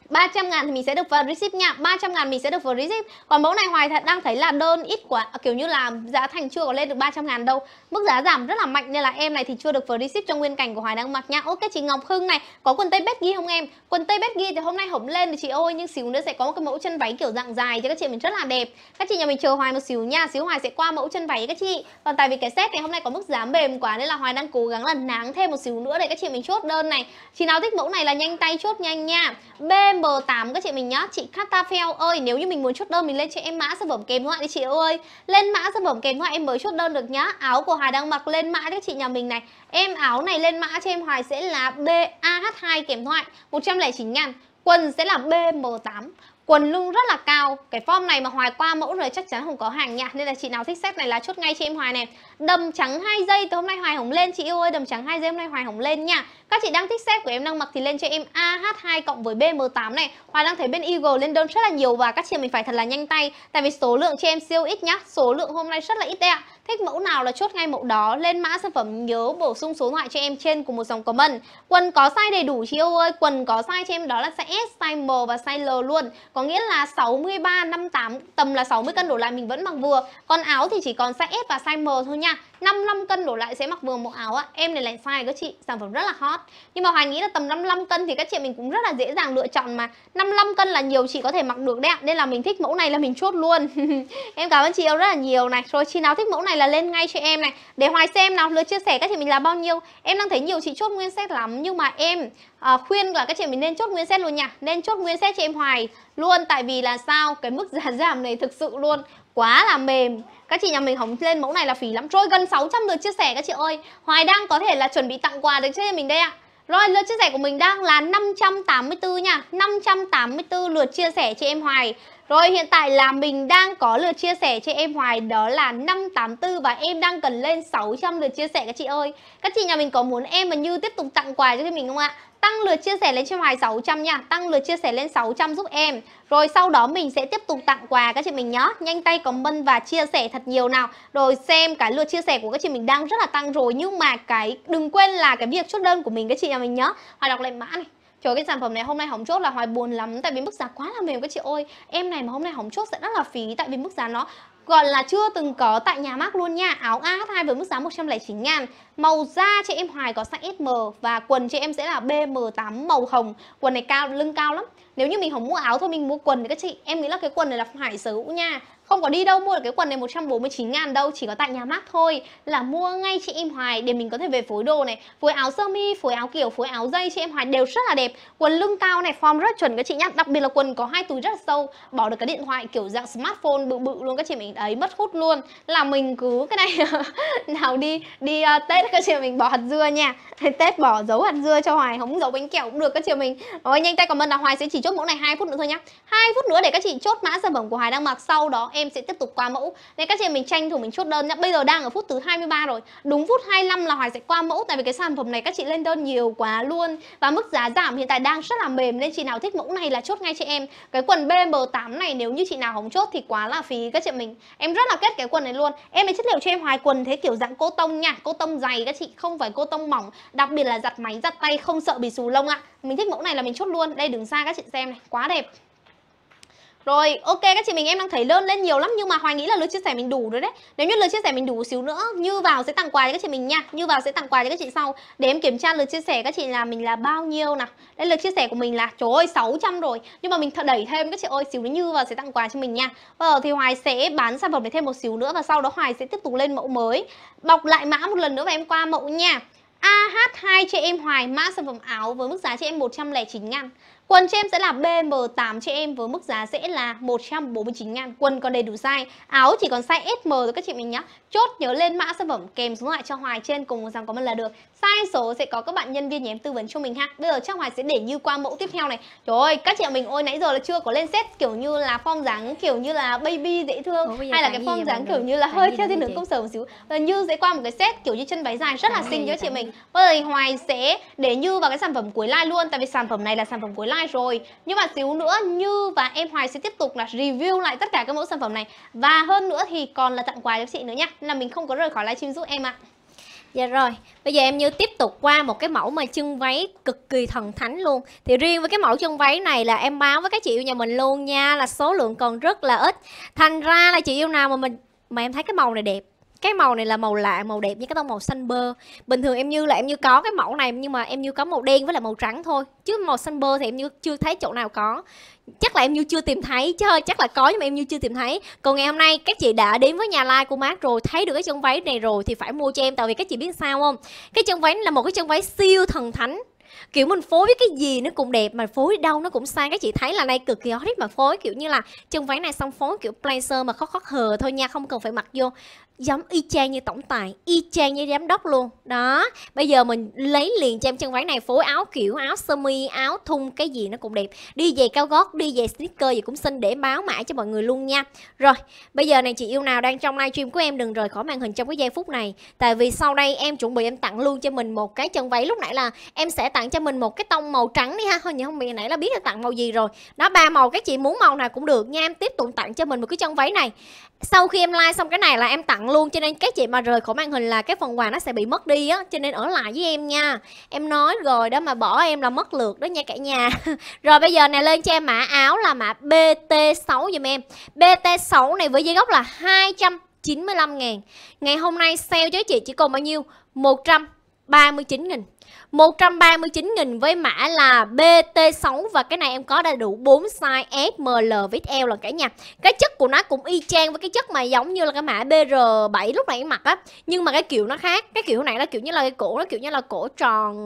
300 ngàn thì mình sẽ được free ship nha 300 ngàn mình sẽ được free receipt Còn mẫu này Hoài thật đang thấy là đơn ít quá à, Kiểu như là giá thành chưa có lên được 300 ngàn đâu Mức giá giảm rất là mạnh nên là em này thì chưa được free receipt trong nguyên cảnh của Hoài đang mặc nha Ok chị Ngọc Hưng này có quần tây bét ghi không em Quần tây bét ghi thì hôm nay hổng lên thì chị ơi Nhưng xíu nữa sẽ có một cái mẫu chân váy kiểu dạng dài cho các chị mình rất là đẹp Các chị nhà mình chờ Hoài một xíu nha Xíu Hoài sẽ qua mẫu chân váy các chị Còn tại vì cái set này hôm nay có mức giá mềm quá Nên là Hoài đang cố gắng là náng thêm một xíu nữa để các chị mình chốt đơn này Chị nào thích mẫu này là nhanh tay chốt nhanh nha BM number 8 các chị mình nhá Chị Catafel ơi nếu như mình muốn chốt đơn mình lên cho em mã sản phẩm kèm thoại đi chị ơi Lên mã sản phẩm kèm thoại em mới chốt đơn được nhá Áo của hoài đang mặc lên mã các chị nhà mình này Em áo này lên mã cho em Hoài sẽ là BAH2 kèm thoại 109 ngàn Quần sẽ là BM8 quần lưng rất là cao cái form này mà hoài qua mẫu rồi chắc chắn không có hàng nha nên là chị nào thích set này là chốt ngay cho em hoài này đầm trắng hai dây từ hôm nay hoài hồng lên chị yêu ơi đầm trắng hai dây hôm nay hoài hồng lên nha các chị đang thích set của em đang mặc thì lên cho em AH2 cộng với BM8 này Hoài đang thấy bên Eagle lên đơn rất là nhiều và các chị mình phải thật là nhanh tay Tại vì số lượng cho em siêu ít nhá Số lượng hôm nay rất là ít đây ạ Thích mẫu nào là chốt ngay mẫu đó, lên mã sản phẩm nhớ bổ sung số loại cho em trên cùng một dòng comment. Quần có size đầy đủ chị yêu ơi, quần có size cho em đó là size S, size M và size L luôn. Có nghĩa là 63, 58, tầm là 60 cân đổ lại mình vẫn mặc vừa. Còn áo thì chỉ còn size S và size M thôi nha. 55 cân đổ lại sẽ mặc vừa một áo ạ. Em này lại size các chị, sản phẩm rất là hot. Nhưng mà Hoài nghĩ là tầm 55 cân thì các chị mình cũng rất là dễ dàng lựa chọn mà. 55 cân là nhiều chị có thể mặc được đấy ạ. Nên là mình thích mẫu này là mình chốt luôn. em cảm ơn chị yêu rất là nhiều này. Rồi chị nào thích mẫu này là lên ngay cho em này. Để Hoài xem nào, lượt chia sẻ các chị mình là bao nhiêu. Em đang thấy nhiều chị chốt nguyên set lắm nhưng mà em à, khuyên là các chị mình nên chốt nguyên set luôn nha. Nên chốt nguyên set cho em Hoài luôn tại vì là sao cái mức giá giảm này thực sự luôn quá là mềm các chị nhà mình hóng lên mẫu này là phí lắm rồi gần 600 lượt chia sẻ các chị ơi Hoài đang có thể là chuẩn bị tặng quà được cho mình đây ạ Rồi lượt chia sẻ của mình đang là 584 nha 584 lượt chia sẻ cho em Hoài rồi hiện tại là mình đang có lượt chia sẻ cho em Hoài đó là 584 và em đang cần lên 600 lượt chia sẻ các chị ơi. Các chị nhà mình có muốn em và Như tiếp tục tặng quà cho mình không ạ? Tăng lượt chia sẻ lên cho Hoài 600 nha, tăng lượt chia sẻ lên 600 giúp em. Rồi sau đó mình sẽ tiếp tục tặng quà các chị mình nhé. Nhanh tay comment và chia sẻ thật nhiều nào. Rồi xem cái lượt chia sẻ của các chị mình đang rất là tăng rồi nhưng mà cái đừng quên là cái việc chốt đơn của mình các chị nhà mình nhé. Hoài đọc lại mã này. Trời cái sản phẩm này hôm nay hỏng chốt là hoài buồn lắm tại vì mức giá quá là mềm các chị ơi. Em này mà hôm nay hỏng chốt sẽ rất là phí tại vì mức giá nó gọi là chưa từng có tại nhà mát luôn nha áo AH2 với mức giá 109 ngàn màu da chị em Hoài có sắc SM và quần chị em sẽ là BM8 màu hồng quần này cao lưng cao lắm nếu như mình không mua áo thôi mình mua quần thì các chị em nghĩ là cái quần này là phải sở hữu nha không có đi đâu mua được cái quần này 149 ngàn đâu, chỉ có tại nhà mát thôi. Là mua ngay chị em Hoài để mình có thể về phối đồ này. Phối áo sơ mi, phối áo kiểu, phối áo dây chị em Hoài đều rất là đẹp. Quần lưng cao này, form rất chuẩn các chị nhá. Đặc biệt là quần có hai túi rất sâu, bỏ được cái điện thoại kiểu dạng smartphone bự bự luôn các chị mình ấy mất hút luôn. Là mình cứ cái này nào đi đi uh, Tết các chị mình bỏ hạt dưa nha. Tết bỏ giấu hạt dưa cho Hoài, không giấu bánh kẹo cũng được các chị mình. Rồi nhanh tay comment là Hoài sẽ chỉ chốt mẫu này hai phút nữa thôi nhá. hai phút nữa để các chị chốt mã sản phẩm của Hoài đang mặc sau đó em sẽ tiếp tục qua mẫu nên các chị mình tranh thủ mình chốt đơn nhá bây giờ đang ở phút thứ 23 rồi đúng phút 25 là hoài sẽ qua mẫu tại vì cái sản phẩm này các chị lên đơn nhiều quá luôn và mức giá giảm hiện tại đang rất là mềm nên chị nào thích mẫu này là chốt ngay chị em cái quần BM8 này nếu như chị nào không chốt thì quá là phí các chị mình em rất là kết cái quần này luôn em mới chất liệu cho em hoài quần thế kiểu dạng cô tông nha cô tông dày các chị không phải cô tông mỏng đặc biệt là giặt máy giặt tay không sợ bị xù lông ạ à. mình thích mẫu này là mình chốt luôn đây đứng xa các chị xem này quá đẹp rồi, ok các chị mình em đang thấy đơn lên nhiều lắm nhưng mà Hoài nghĩ là lượt chia sẻ mình đủ rồi đấy. Nếu như lượt chia sẻ mình đủ xíu nữa, Như vào sẽ tặng quà cho các chị mình nha. Như vào sẽ tặng quà cho các chị sau. Để em kiểm tra lượt chia sẻ các chị là mình là bao nhiêu nào. Đây lượt chia sẻ của mình là trời ơi 600 rồi. Nhưng mà mình đẩy thêm các chị ơi, xíu nữa Như vào sẽ tặng quà cho mình nha. Bây giờ thì Hoài sẽ bán sản phẩm này thêm một xíu nữa và sau đó Hoài sẽ tiếp tục lên mẫu mới. Bọc lại mã một lần nữa và em qua mẫu nha. AH2 cho em Hoài mã sản phẩm áo với mức giá cho em 109 ngàn Quần cho em sẽ là BM8 cho em với mức giá sẽ là 149 ngàn quần còn đầy đủ size. Áo chỉ còn size SM rồi các chị mình nhá. Chốt nhớ lên mã sản phẩm kèm xuống lại cho Hoài trên cùng một dòng comment là được. Size số sẽ có các bạn nhân viên nhà em tư vấn cho mình ha. Bây giờ chắc Hoài sẽ để như qua mẫu tiếp theo này. Trời ơi, các chị mình ôi nãy giờ là chưa có lên set kiểu như là form dáng kiểu như là baby dễ thương Ủa, hay là cái form dáng kiểu như là hơi theo thiên hướng công sở một xíu. Và như sẽ qua một cái set kiểu như chân váy dài rất là xinh cho chị mình. Bây giờ Hoài sẽ để như vào cái sản phẩm cuối like luôn tại vì sản phẩm này là sản phẩm cuối like like rồi nhưng mà xíu nữa Như và em Hoài sẽ tiếp tục là review lại tất cả các mẫu sản phẩm này và hơn nữa thì còn là tặng quà cho chị nữa nha là mình không có rời khỏi livestream giúp em ạ à. Dạ rồi, bây giờ em Như tiếp tục qua một cái mẫu mà chân váy cực kỳ thần thánh luôn Thì riêng với cái mẫu chân váy này là em báo với các chị yêu nhà mình luôn nha Là số lượng còn rất là ít Thành ra là chị yêu nào mà mình mà em thấy cái màu này đẹp cái màu này là màu lạ màu đẹp như cái tông màu xanh bơ bình thường em như là em như có cái mẫu này nhưng mà em như có màu đen với lại màu trắng thôi chứ màu xanh bơ thì em như chưa thấy chỗ nào có chắc là em như chưa tìm thấy chứ chắc là có nhưng mà em như chưa tìm thấy còn ngày hôm nay các chị đã đến với nhà like của mát rồi thấy được cái chân váy này rồi thì phải mua cho em tại vì các chị biết sao không cái chân váy là một cái chân váy siêu thần thánh kiểu mình phối với cái gì nó cũng đẹp mà phối đâu nó cũng sang các chị thấy là đây cực kỳ hot mà phối kiểu như là chân váy này xong phối kiểu blazer mà khó khó hờ thôi nha không cần phải mặc vô giống y chang như tổng tài y chang như giám đốc luôn đó bây giờ mình lấy liền cho em chân váy này phối áo kiểu áo sơ mi áo thun cái gì nó cũng đẹp đi về cao gót đi về sneaker gì cũng xinh để báo mãi cho mọi người luôn nha rồi bây giờ này chị yêu nào đang trong livestream của em đừng rời khỏi màn hình trong cái giây phút này tại vì sau đây em chuẩn bị em tặng luôn cho mình một cái chân váy lúc nãy là em sẽ tặng cho mình một cái tông màu trắng đi ha thôi nhỉ không bị nãy là biết là tặng màu gì rồi đó ba màu các chị muốn màu nào cũng được nha em tiếp tục tặng cho mình một cái chân váy này sau khi em like xong cái này là em tặng luôn cho nên các chị mà rời khỏi màn hình là cái phần quà nó sẽ bị mất đi á cho nên ở lại với em nha em nói rồi đó mà bỏ em là mất lượt đó nha cả nhà rồi bây giờ này lên cho em mã áo là mã BT6 giùm em BT6 này với dây gốc là 295 ngàn Ngày hôm nay sale cho chị chỉ còn bao nhiêu 139 nghìn 139.000 với mã là BT6 và cái này em có đầy đủ 4 size S, M, L, XL là cả nhà. Cái chất của nó cũng y chang với cái chất mà giống như là cái mã BR7 lúc nãy mặc á, nhưng mà cái kiểu nó khác. Cái kiểu này là kiểu như là cái cổ nó kiểu như là cổ tròn,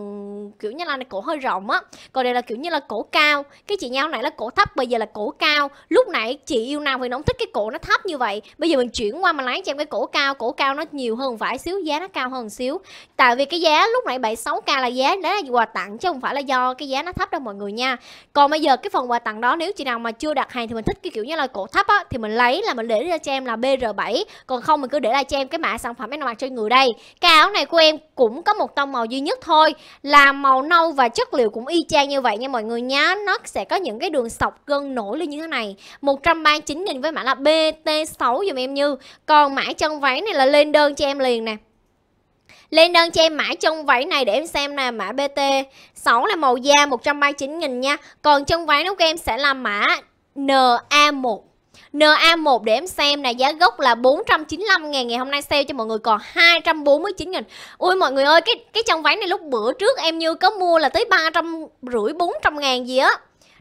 kiểu như là cổ hơi rộng á. Còn đây là kiểu như là cổ cao. Cái chị nhau này là cổ thấp, bây giờ là cổ cao. Lúc nãy chị yêu nào thì nó thích cái cổ nó thấp như vậy. Bây giờ mình chuyển qua mà lấy cho em cái cổ cao, cổ cao nó nhiều hơn vải xíu, giá nó cao hơn xíu. Tại vì cái giá lúc nãy 76k là giá đấy là quà tặng chứ không phải là do cái giá nó thấp đâu mọi người nha còn bây giờ cái phần quà tặng đó nếu chị nào mà chưa đặt hàng thì mình thích cái kiểu như là cổ thấp á thì mình lấy là mình để ra cho em là BR7 còn không mình cứ để lại cho em cái mã sản phẩm em mặc trên người đây cái áo này của em cũng có một tông màu duy nhất thôi là màu nâu và chất liệu cũng y chang như vậy nha mọi người nhá nó sẽ có những cái đường sọc gân nổi lên như thế này 139 nghìn với mã là BT6 dùm em như còn mã chân váy này là lên đơn cho em liền nè lên đơn cho em mã trong váy này để em xem nè Mã BT 6 là màu da 139 nghìn nha Còn trong váy lúc em sẽ là mã NA1 NA1 để em xem nè giá gốc là 495 ngàn ngày hôm nay sale cho mọi người còn 249 nghìn Ui mọi người ơi cái cái trong váy này lúc bữa trước em như có mua là tới 350 400 ngàn gì á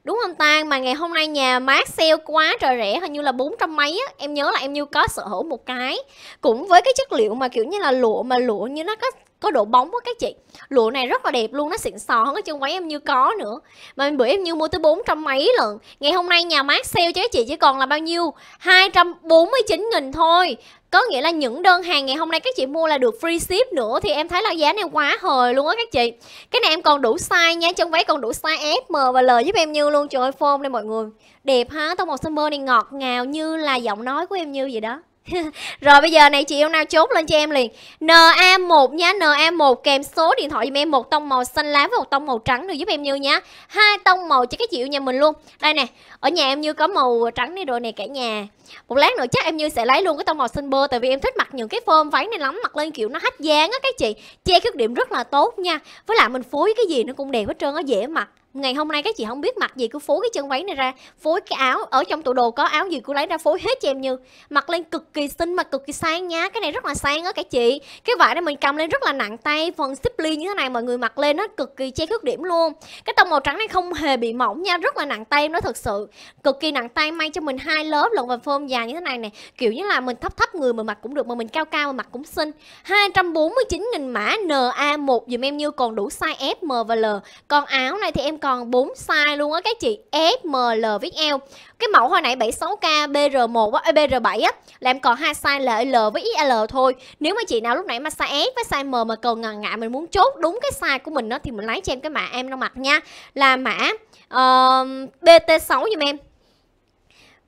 Đúng không ta? Mà ngày hôm nay nhà mát sale quá trời rẻ Hình như là 400 mấy á Em nhớ là em như có sở hữu một cái Cũng với cái chất liệu mà kiểu như là lụa Mà lụa như nó có có độ bóng quá các chị lụa này rất là đẹp luôn nó xịn sò hơn cái chân váy em như có nữa mà bữa em như mua tới bốn trăm mấy lần ngày hôm nay nhà mát sale cho các chị chỉ còn là bao nhiêu 249 nghìn thôi có nghĩa là những đơn hàng ngày hôm nay các chị mua là được free ship nữa thì em thấy là giá này quá hời luôn á các chị cái này em còn đủ size nha chân váy còn đủ size S, M và L giúp em như luôn trời ơi form đây mọi người đẹp ha tông màu summer này ngọt ngào như là giọng nói của em như vậy đó rồi bây giờ này chị yêu nào chốt lên cho em liền NA1 nhá NA1 kèm số điện thoại giùm em một tông màu xanh lá và một tông màu trắng được giúp em Như nhá hai tông màu cho các chị yêu nhà mình luôn đây nè ở nhà em Như có màu trắng này rồi nè cả nhà một lát nữa chắc em như sẽ lấy luôn cái tông màu xanh bơ tại vì em thích mặc những cái form váy này lắm mặc lên kiểu nó hách dáng á các chị che khuyết điểm rất là tốt nha với lại mình phối cái gì nó cũng đẹp hết trơn á dễ mặc ngày hôm nay các chị không biết mặc gì cứ phối cái chân váy này ra phối cái áo ở trong tủ đồ có áo gì cứ lấy ra phối hết cho em như mặc lên cực kỳ xinh mà cực kỳ sang nha cái này rất là sang á các chị cái vải này mình cầm lên rất là nặng tay phần zip ly như thế này mọi người mặc lên nó cực kỳ che khuyết điểm luôn cái tông màu trắng này không hề bị mỏng nha rất là nặng tay nó thật sự cực kỳ nặng tay may cho mình hai lớp lận và phơ ôm dài như thế này nè kiểu như là mình thấp thấp người mà mặc cũng được mà mình cao cao mà mặc cũng xinh 249.000 mã NA1 dùm em như còn đủ size F, M và L còn áo này thì em còn 4 size luôn á các chị F, M, L viết L cái mẫu hồi nãy 76k BR1 á BR7 á là em còn hai size L, L với XL thôi nếu mà chị nào lúc nãy mà size S với size M mà còn ngần ngại mình muốn chốt đúng cái size của mình á thì mình lấy cho em cái mã em đang mặc nha là mã uh, ờ, BT6 dùm em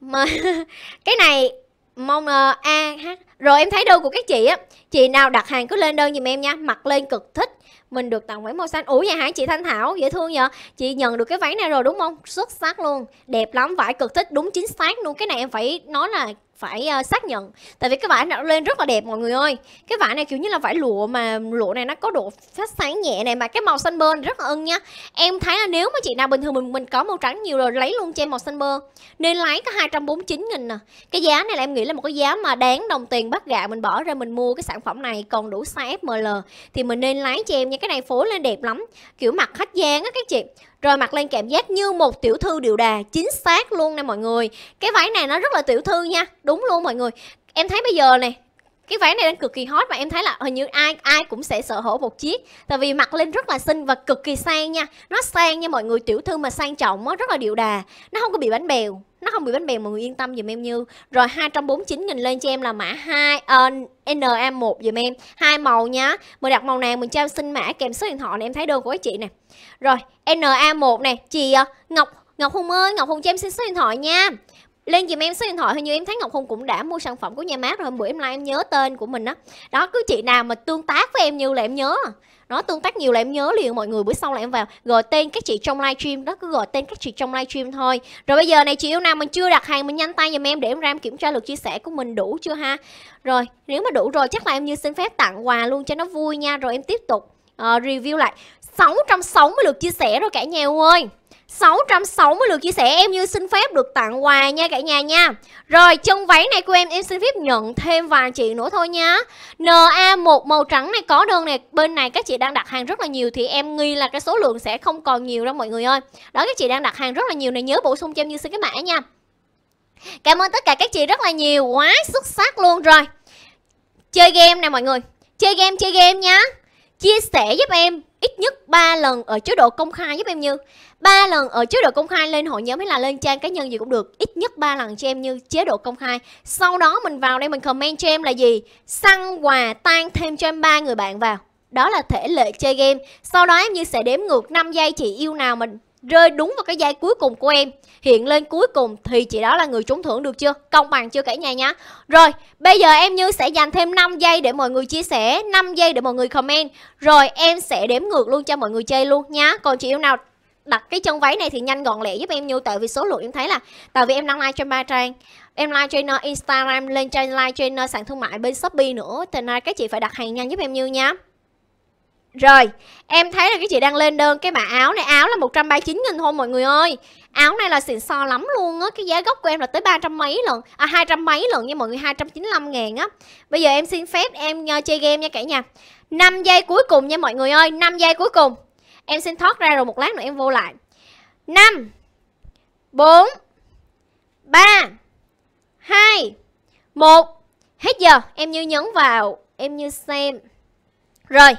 mà cái này mong là ờ, a h rồi em thấy đơn của các chị á chị nào đặt hàng cứ lên đơn giùm em nha mặc lên cực thích mình được tặng váy màu xanh ủa nhà hả chị thanh thảo dễ thương nhở chị nhận được cái váy này rồi đúng không xuất sắc luôn đẹp lắm vải cực thích đúng chính xác luôn cái này em phải nói là phải uh, xác nhận tại vì cái vải nó lên rất là đẹp mọi người ơi cái vải này kiểu như là vải lụa mà lụa này nó có độ phát sáng nhẹ này mà cái màu xanh bơ rất là ưng nha em thấy là nếu mà chị nào bình thường mình mình có màu trắng nhiều rồi lấy luôn cho em màu xanh bơ nên lấy có 249 nghìn nè cái giá này là em nghĩ là một cái giá mà đáng đồng tiền bắt gạo mình bỏ ra mình mua cái sản phẩm này còn đủ size FML thì mình nên lấy cho em nha cái này phối lên đẹp lắm kiểu mặt khách giang á các chị rồi mặc lên cảm giác như một tiểu thư điều đà chính xác luôn nè mọi người cái váy này nó rất là tiểu thư nha đúng luôn mọi người em thấy bây giờ này cái váy này đang cực kỳ hot mà em thấy là hình như ai ai cũng sẽ sở hữu một chiếc tại vì mặc lên rất là xinh và cực kỳ sang nha nó sang nha mọi người tiểu thư mà sang trọng á rất là điệu đà nó không có bị bánh bèo nó không bị bánh bèo mọi người yên tâm dùm em như rồi 249 nghìn lên cho em là mã 2 uh, NA1 dùm em hai màu nhá mình đặt màu nào mình trao xin mã kèm số điện thoại này em thấy đơn của các chị nè rồi NA1 này chị ờ, Ngọc Ngọc Hùng ơi Ngọc Hùng cho em xin số điện thoại nha lên dùm em số điện thoại hình như em thấy ngọc hùng cũng đã mua sản phẩm của nhà mát rồi hôm bữa em like em nhớ tên của mình á đó. đó cứ chị nào mà tương tác với em nhiều là em nhớ nó tương tác nhiều là em nhớ liền mọi người bữa sau là em vào gọi tên các chị trong livestream đó cứ gọi tên các chị trong livestream thôi rồi bây giờ này chị yêu nào mình chưa đặt hàng mình nhanh tay giùm em để em ra em kiểm tra lượt chia sẻ của mình đủ chưa ha rồi nếu mà đủ rồi chắc là em như xin phép tặng quà luôn cho nó vui nha rồi em tiếp tục uh, review lại 660 lượt chia sẻ rồi cả nhà ơi 660 lượt chia sẻ em như xin phép được tặng quà nha cả nhà nha Rồi chân váy này của em em xin phép nhận thêm vài chị nữa thôi nha na một màu trắng này có đơn này bên này các chị đang đặt hàng rất là nhiều thì em nghi là cái số lượng sẽ không còn nhiều đâu mọi người ơi Đó các chị đang đặt hàng rất là nhiều này nhớ bổ sung cho em như xin cái mã nha Cảm ơn tất cả các chị rất là nhiều quá xuất sắc luôn rồi Chơi game nè mọi người Chơi game chơi game nha Chia sẻ giúp em ít nhất 3 lần ở chế độ công khai giúp em như ba lần ở chế độ công khai lên hội nhóm hay là lên trang cá nhân gì cũng được ít nhất ba lần cho em như chế độ công khai sau đó mình vào đây mình comment cho em là gì săn quà tan thêm cho em ba người bạn vào đó là thể lệ chơi game sau đó em như sẽ đếm ngược 5 giây chị yêu nào mình rơi đúng vào cái giây cuối cùng của em hiện lên cuối cùng thì chị đó là người trúng thưởng được chưa công bằng chưa cả nhà nhá rồi bây giờ em như sẽ dành thêm 5 giây để mọi người chia sẻ 5 giây để mọi người comment rồi em sẽ đếm ngược luôn cho mọi người chơi luôn nhá còn chị yêu nào đặt cái chân váy này thì nhanh gọn lẹ giúp em Như tại vì số lượng em thấy là tại vì em đang live trên ba trang em live trên Instagram lên trên live trên sàn thương mại bên Shopee nữa thì nay các chị phải đặt hàng nhanh giúp em Như nha rồi, em thấy là cái chị đang lên đơn cái mã áo này Áo là 139 nghìn thôi mọi người ơi Áo này là xịn so lắm luôn á Cái giá gốc của em là tới 300 mấy lần À 200 mấy lần nha mọi người 295 ngàn á Bây giờ em xin phép em ờ, chơi game nha cả nhà 5 giây cuối cùng nha mọi người ơi 5 giây cuối cùng Em xin thoát ra rồi một lát nữa em vô lại 5 4 3 2 1 Hết giờ em như nhấn vào Em như xem Rồi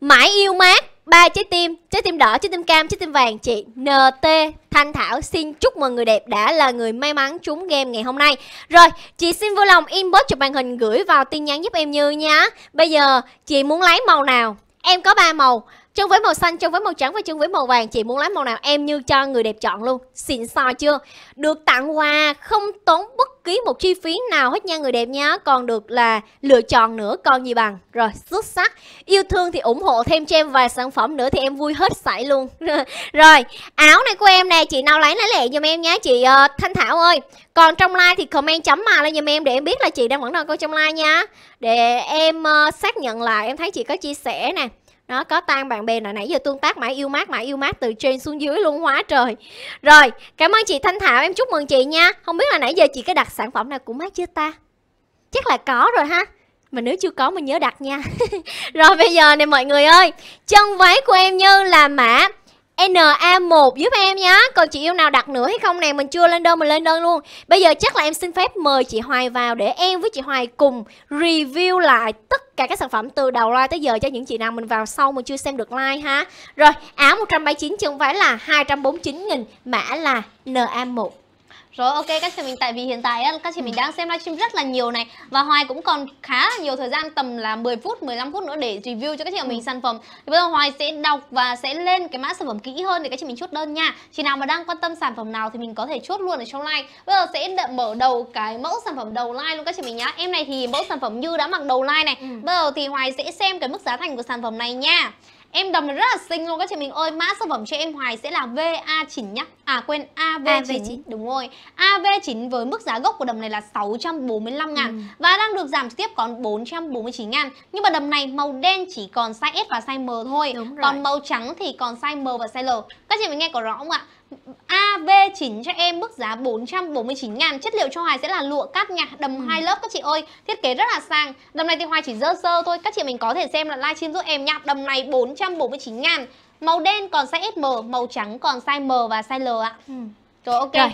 Mãi yêu mát ba trái tim trái tim đỏ trái tim cam trái tim vàng chị nt thanh thảo xin chúc mừng người đẹp đã là người may mắn trúng game ngày hôm nay rồi chị xin vui lòng inbox chụp màn hình gửi vào tin nhắn giúp em như nhá bây giờ chị muốn lấy màu nào em có ba màu Chân với màu xanh, chân với màu trắng và chân với màu vàng Chị muốn lấy màu nào em như cho người đẹp chọn luôn Xịn sò chưa? Được tặng quà không tốn bất cứ một chi phí nào hết nha người đẹp nhá Còn được là lựa chọn nữa còn gì bằng Rồi xuất sắc Yêu thương thì ủng hộ thêm cho em vài sản phẩm nữa Thì em vui hết sảy luôn Rồi áo này của em nè Chị nào lấy lấy lẹ giùm em nhé Chị uh, Thanh Thảo ơi còn trong like thì comment chấm mà lên giùm em để em biết là chị đang vẫn đang coi trong like nha Để em uh, xác nhận lại em thấy chị có chia sẻ nè nó có tan bạn bè nãy giờ tương tác mãi yêu mát mãi yêu mát từ trên xuống dưới luôn hóa trời rồi cảm ơn chị thanh thảo em chúc mừng chị nha không biết là nãy giờ chị có đặt sản phẩm nào của mát chưa ta chắc là có rồi ha mà nếu chưa có mình nhớ đặt nha rồi bây giờ nè mọi người ơi chân váy của em như là mã NA1 giúp em nhé Còn chị yêu nào đặt nữa hay không này Mình chưa lên đơn mình lên đơn luôn Bây giờ chắc là em xin phép mời chị Hoài vào Để em với chị Hoài cùng review lại tất cả các sản phẩm từ đầu live tới giờ Cho những chị nào mình vào sau mà chưa xem được like ha Rồi áo 179 chân váy là 249 nghìn Mã là NA1 rồi ok các chị mình tại vì hiện tại á, các chị mình ừ. đang xem livestream rất là nhiều này và Hoài cũng còn khá là nhiều thời gian tầm là 10 phút 15 phút nữa để review cho các chị ừ. mình sản phẩm. Thì bây giờ Hoài sẽ đọc và sẽ lên cái mã sản phẩm kỹ hơn để các chị mình chốt đơn nha. Chị nào mà đang quan tâm sản phẩm nào thì mình có thể chốt luôn ở trong like. Bây giờ sẽ đợi mở đầu cái mẫu sản phẩm đầu like luôn các chị mình nhá. Em này thì mẫu sản phẩm như đã mặc đầu like này. Ừ. Bây giờ thì Hoài sẽ xem cái mức giá thành của sản phẩm này nha. Em đầm rất là xinh luôn các chị mình ơi Mã sản phẩm cho em hoài sẽ là VA9 nhá À quên AV9, AV9. Đúng rồi AV9 với mức giá gốc của đầm này là 645 ngàn ừ. Và đang được giảm tiếp còn 449 ngàn Nhưng mà đầm này màu đen chỉ còn size S và size M thôi Còn màu trắng thì còn size M và size L Các chị mình nghe có rõ không ạ AV9 cho em mức giá 449 ngàn Chất liệu cho hoài sẽ là lụa cát nhạc đầm ừ. hai lớp các chị ơi Thiết kế rất là sang Đầm này thì hoài chỉ dơ sơ thôi Các chị mình có thể xem là livestream giúp em nhá Đầm này 449 ngàn Màu đen còn size SM Màu trắng còn size M và size L ạ ừ. Rồi ok Rồi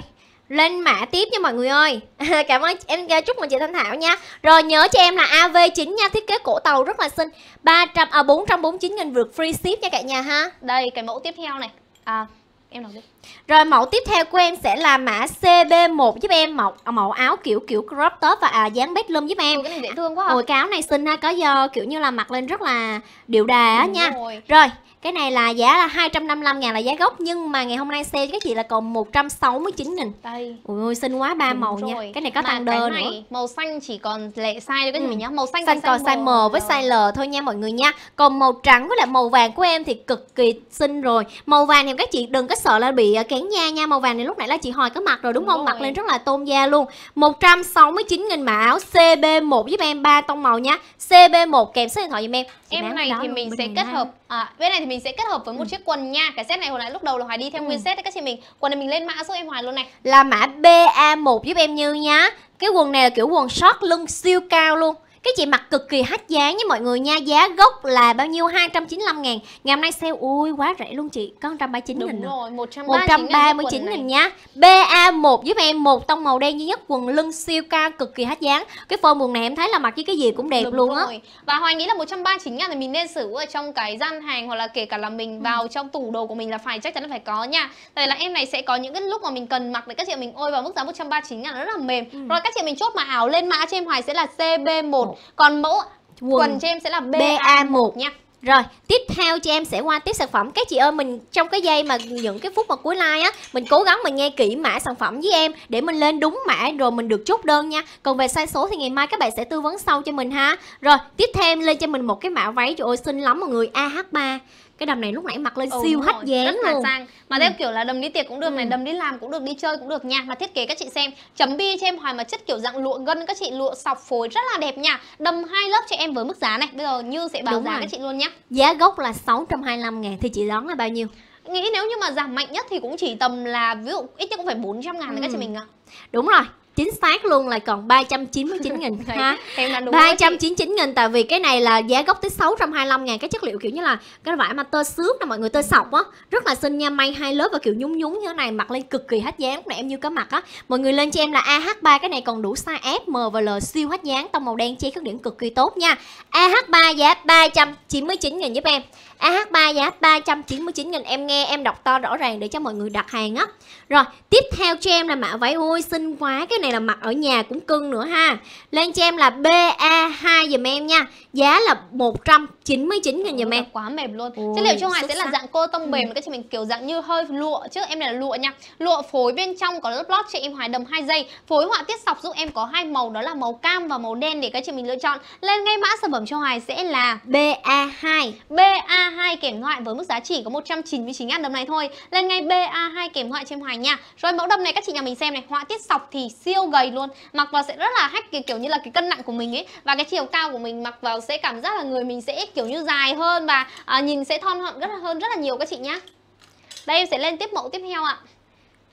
lên mã tiếp nha mọi người ơi cảm ơn em chúc mừng chị thanh thảo nha rồi nhớ cho em là av 9 nha thiết kế cổ tàu rất là xinh ba trăm à bốn trăm bốn mươi chín nghìn vượt free ship nha cả nhà ha đây cái mẫu tiếp theo này à em đọc đi rồi mẫu tiếp theo của em sẽ là mã CB1 giúp em mẫu à, mẫu áo kiểu kiểu crop top và à, dáng bedroom giúp em. Ừ, cái này dễ thương quá. Hồi cáo này xinh ha có do kiểu như là mặc lên rất là điệu đà á ừ, nha. Rồi. rồi, cái này là giá là 255 ngàn là giá gốc Nhưng mà ngày hôm nay sale các chị là còn 169 nghìn Đây Ui xinh quá ba màu rồi. nha Cái này có tăng đơn nữa Màu xanh chỉ còn lệ size thôi các chị mình ừ. nhớ Màu xanh, xanh còn size M với size L thôi nha mọi người nha Còn màu trắng với lại màu vàng của em thì cực kỳ xinh rồi Màu vàng thì các chị đừng có sợ là bị à, kén da nha Màu vàng thì lúc nãy là chị Hồi có mặt rồi đúng, đúng không? Rồi. Mặc lên rất là tôn da luôn 169 nghìn mã áo CB1 giúp em ba tông màu nha CB1 kèm số điện thoại giùm em Em này thì mình sẽ kết hợp à, Bên này thì mình mình sẽ kết hợp với một ừ. chiếc quần nha cái set này hồi nãy lúc đầu là hoài đi theo ừ. nguyên set đấy các chị mình quần này mình lên mã giúp em hoài luôn này là mã ba 1 giúp em như nhá cái quần này là kiểu quần short lưng siêu cao luôn cái chị mặc cực kỳ hách giá với mọi người nha Giá gốc là bao nhiêu? 295 ngàn Ngày hôm nay sale ui quá rẻ luôn chị Có 139 Đúng à? nghìn rồi, 139, 139 nghìn nha BA1 giúp em một tông màu đen duy nhất Quần lưng siêu cao cực kỳ hách dáng Cái form quần này em thấy là mặc với cái gì cũng đẹp Đúng luôn á Và Hoài nghĩ là 139 ngàn thì mình nên sử ở trong cái gian hàng Hoặc là kể cả là mình ừ. vào ừ. trong tủ đồ của mình là phải chắc chắn là phải có nha Tại là em này sẽ có những cái lúc mà mình cần mặc để các chị mình ôi vào mức giá 139 ngàn rất là mềm ừ. Rồi các chị mình chốt mà ảo lên mã cho em Hoài sẽ là CB1 còn mẫu quần, quần cho em sẽ là BA1 nha rồi, tiếp theo chị em sẽ qua tiếp sản phẩm Các chị ơi, mình trong cái giây mà những cái phút mà cuối like á Mình cố gắng mình nghe kỹ mã sản phẩm với em Để mình lên đúng mã rồi mình được chốt đơn nha Còn về sai số thì ngày mai các bạn sẽ tư vấn sau cho mình ha Rồi, tiếp theo lên cho mình một cái mã váy Trời ơi, xinh lắm mọi người AH3 cái đầm này lúc nãy mặc lên ừ, siêu hắt dáng rất luôn sang mà ừ. theo kiểu là đầm đi tiệc cũng được ừ. này đầm đi làm cũng được đi chơi cũng được nha mà thiết kế các chị xem chấm bi cho em hoài mà chất kiểu dạng lụa gân các chị lụa sọc phối rất là đẹp nha đầm hai lớp cho em với mức giá này bây giờ như sẽ báo Đúng giá rồi. các chị luôn nhá giá gốc là 625 ngàn thì chị đoán là bao nhiêu nghĩ nếu như mà giảm mạnh nhất thì cũng chỉ tầm là ví dụ ít nhất cũng phải 400 ngàn ừ. các chị ừ. mình à đúng rồi chính xác luôn là còn 399 nghìn ha. em đang đúng 399 nghìn tại vì cái này là giá gốc tới 625 ngàn cái chất liệu kiểu như là cái vải mà tơ xước nè mọi người tơ sọc á, rất là xinh nha, may hai lớp và kiểu nhúng nhúng như thế này mặc lên cực kỳ hết dáng, lúc này em như có mặt á. Mọi người lên cho em là AH3 cái này còn đủ size F, M và L siêu hết dáng tông màu đen che khuyết điểm cực kỳ tốt nha. AH3 giá 399 nghìn giúp em. AH3 giá 399 nghìn em nghe em đọc to rõ ràng để cho mọi người đặt hàng á. Rồi, tiếp theo cho em là mã váy ôi xinh quá cái này này là mặc ở nhà cũng cưng nữa ha lên cho em là ba 2 dùm em nha giá là 199 nghìn giùm em quá mềm luôn Ôi, chất liệu trong này sẽ là dạng cô tông ừ. mềm các chị mình kiểu dạng như hơi lụa chứ em này là lụa nha lụa phối bên trong có lớp lót cho em hoài đồng hai dây phối họa tiết sọc giúp em có hai màu đó là màu cam và màu đen để các chị mình lựa chọn lên ngay mã sản phẩm cho hoài sẽ là BA2 BA2 kèm thoại với mức giá chỉ có 199 ngàn đồng này thôi lên ngay BA2 kèm thoại trên hoài nha rồi mẫu đầm này các chị nhà mình xem này họa tiết sọc thì siêu gầy luôn mặc vào sẽ rất là hack kiểu như là cái cân nặng của mình ấy và cái chiều cao của mình mặc vào sẽ cảm giác là người mình sẽ kiểu như dài hơn và à, nhìn sẽ thon rất là hơn rất là nhiều các chị nhá đây em sẽ lên tiếp mẫu tiếp theo ạ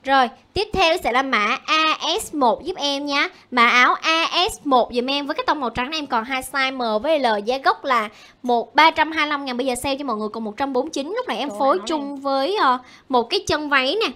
rồi, tiếp theo sẽ là mã AS1 giúp em nhé. Mã áo AS1 dùm em Với cái tông màu trắng em còn hai size M với L Giá gốc là 1 325 ngàn Bây giờ sale cho mọi người còn 149 Lúc này em Đồ phối chung em. với ờ, một cái chân váy nè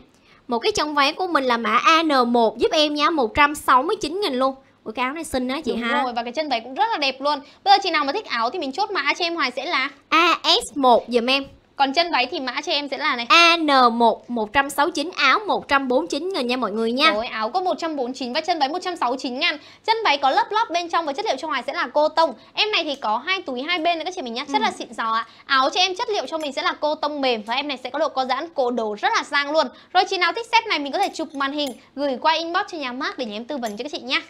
Một cái chân váy của mình là mã AN1 giúp em nha 169 nghìn luôn Ủa cái áo này xinh đó chị Đúng ha. rồi và cái chân váy cũng rất là đẹp luôn. Bây giờ chị nào mà thích áo thì mình chốt mã cho em Hoài sẽ là AS1 dùm em. Còn chân váy thì mã cho em sẽ là này AN1 169 áo 149 ngàn nha mọi người nha Rồi áo có 149 và chân váy 169 ngàn Chân váy có lớp lót bên trong và chất liệu trong ngoài sẽ là cô tông Em này thì có hai túi hai bên nữa các chị mình nhá Rất ừ. là xịn sò ạ Áo cho em chất liệu cho mình sẽ là cô tông mềm Và em này sẽ có độ co giãn cổ đồ rất là sang luôn Rồi chị nào thích set này mình có thể chụp màn hình Gửi qua inbox cho nhà mát để nhà em tư vấn cho các chị nhá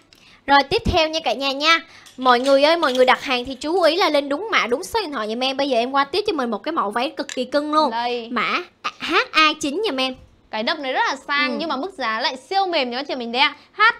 rồi tiếp theo nha cả nhà nha Mọi người ơi, mọi người đặt hàng thì chú ý là lên đúng mã, đúng số điện thoại nhà em Bây giờ em qua tiếp cho mình một cái mẫu váy cực kỳ cưng luôn Đây. Mã HA9 nhà em cái đầm này rất là sang ừ. nhưng mà mức giá lại siêu mềm nhớ chị mình đấy ạ.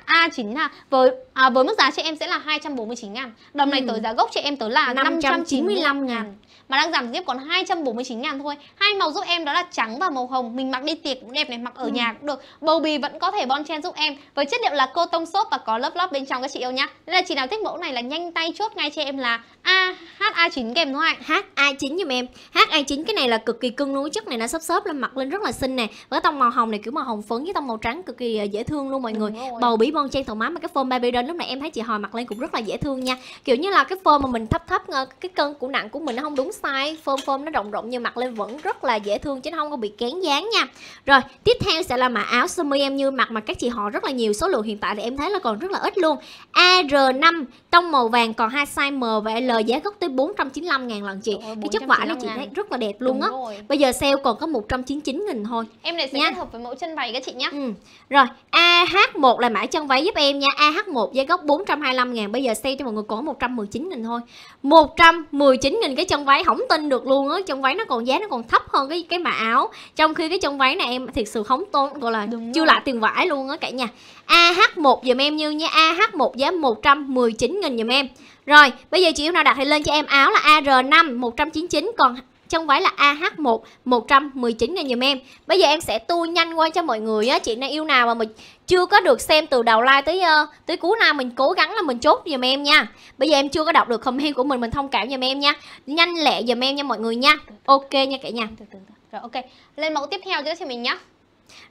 HA9 ha. Với à, với mức giá chị em sẽ là 249 ngàn Đầm này ừ. tới giá gốc chị em tới là 595 ngàn mà đang giảm tiếp còn 249 ngàn thôi hai màu giúp em đó là trắng và màu hồng mình mặc đi tiệc cũng đẹp này mặc ở ừ. nhà cũng được bầu bì vẫn có thể bon chen giúp em với chất liệu là cô tông xốp và có lớp lót bên trong các chị yêu nhá nên là chị nào thích mẫu này là nhanh tay chốt ngay cho em là a ha 9 kèm thôi ạ ha 9 giùm em ha 9 cái này là cực kỳ cưng luôn chất này nó xốp xốp lên mặc lên rất là xinh nè với tông màu hồng này kiểu màu hồng phấn với tông màu trắng cực kỳ à, dễ thương luôn mọi Đúng người rồi. bầu bì bon chen thoải mái mà cái form baby đơn lúc này em thấy chị hồi mặc lên cũng rất là dễ thương nha kiểu như là cái form mà mình thấp thấp ờ, cái cân của nặng của mình nó không đúng size phơm phơm nó rộng rộng như mặc lên vẫn rất là dễ thương chứ không có bị kén dáng nha rồi tiếp theo sẽ là mã áo sơ mi em như mặc mà các chị họ rất là nhiều số lượng hiện tại thì em thấy là còn rất là ít luôn AR5 tông màu vàng còn hai size M và L giá gốc tới 495 ngàn lần chị Ôi, cái chất vải nó chị thấy rất là đẹp luôn á bây giờ sale còn có 199 nghìn thôi em này sẽ nha. hợp với mẫu chân váy các chị nhé ừ. rồi AH1 là mã chân váy giúp em nha AH1 giá gốc 425 ngàn bây giờ sale cho mọi người còn 119 nghìn thôi 119 nghìn cái chân váy không tin được luôn á chân váy nó còn giá nó còn thấp hơn cái cái mã áo trong khi cái chân váy này em thiệt sự không tốn gọi là Đúng chưa lại tiền vải luôn á cả nhà AH1 dùm em như nha AH1 giá 119 nghìn dùm em rồi bây giờ chị yêu nào đặt thì lên cho em áo là AR5 199 còn chân váy là AH1 119 này dùm em. Bây giờ em sẽ tua nhanh qua cho mọi người á, chị nào yêu nào mà mình chưa có được xem từ đầu like tới uh, tới cuối nào mình cố gắng là mình chốt dùm em nha. Bây giờ em chưa có đọc được comment của mình mình thông cảm dùm em nha. Nhanh lẹ dùm em nha mọi người nha. Ok nha cả nhà. Rồi ok. Lên mẫu tiếp theo cho chị mình nhá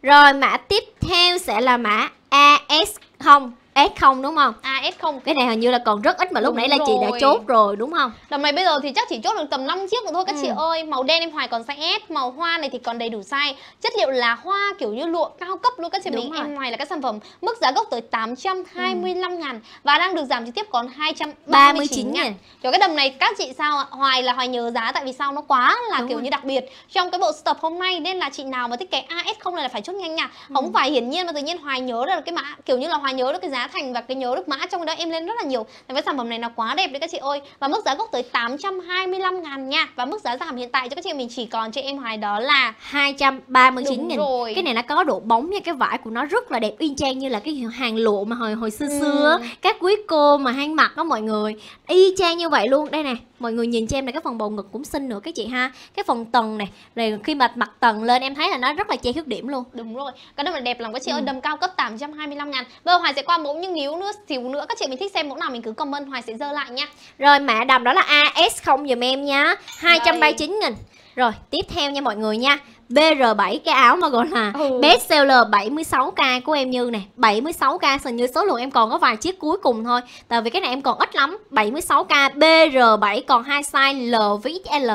Rồi mã tiếp theo sẽ là mã AS0 s 0 đúng không? À F0. Cái này hình như là còn rất ít mà lúc đúng nãy là rồi. chị đã chốt rồi đúng không? Đầm này bây giờ thì chắc chỉ chốt được tầm 5 chiếc nữa thôi các ừ. chị ơi. Màu đen em hoài còn size S, màu hoa này thì còn đầy đủ size. Chất liệu là hoa kiểu như lụa cao cấp luôn các chị mình. Em hoài là các sản phẩm mức giá gốc tới 825 ừ. ngàn và đang được giảm trực tiếp còn 239 ngàn. Cho cái đầm này các chị sao Hoài là Hoài nhớ giá tại vì sao nó quá là đúng kiểu rồi. như đặc biệt trong cái bộ sưu tập hôm nay nên là chị nào mà thích cái AS0 này là phải chốt nhanh nha. Ừ. Không phải hiển nhiên mà tự nhiên Hoài nhớ được cái mã kiểu như là Hoài nhớ được cái giá thành và cái nhớ được mã trong đó em lên rất là nhiều Nên với sản phẩm này nó quá đẹp đấy các chị ơi và mức giá gốc tới 825 ngàn nha và mức giá giảm hiện tại cho các chị mình chỉ còn cho em hoài đó là 239 nghìn rồi. cái này nó có độ bóng nha cái vải của nó rất là đẹp y chang như là cái hàng lụa mà hồi hồi xưa ừ. xưa các quý cô mà hay mặc đó mọi người y chang như vậy luôn đây nè mọi người nhìn cho em là cái phần bầu ngực cũng xinh nữa các chị ha cái phần tầng này rồi khi mà mặt tầng lên em thấy là nó rất là che khuyết điểm luôn đúng rồi cái đó là đẹp lắm các chị ừ. đầm cao cấp 825 ngàn bây giờ hoài sẽ qua mẫu nhưng yếu nữa xíu nữa các chị mình thích xem mẫu nào mình cứ comment hoài sẽ dơ lại nha rồi mã đầm đó là as không giùm em nhá 239 nghìn rồi tiếp theo nha mọi người nha BR7 cái áo mà gọi là ừ. best seller 76k của em Như nè 76k hình như số lượng em còn có vài chiếc cuối cùng thôi Tại vì cái này em còn ít lắm 76k BR7 còn hai size L với XL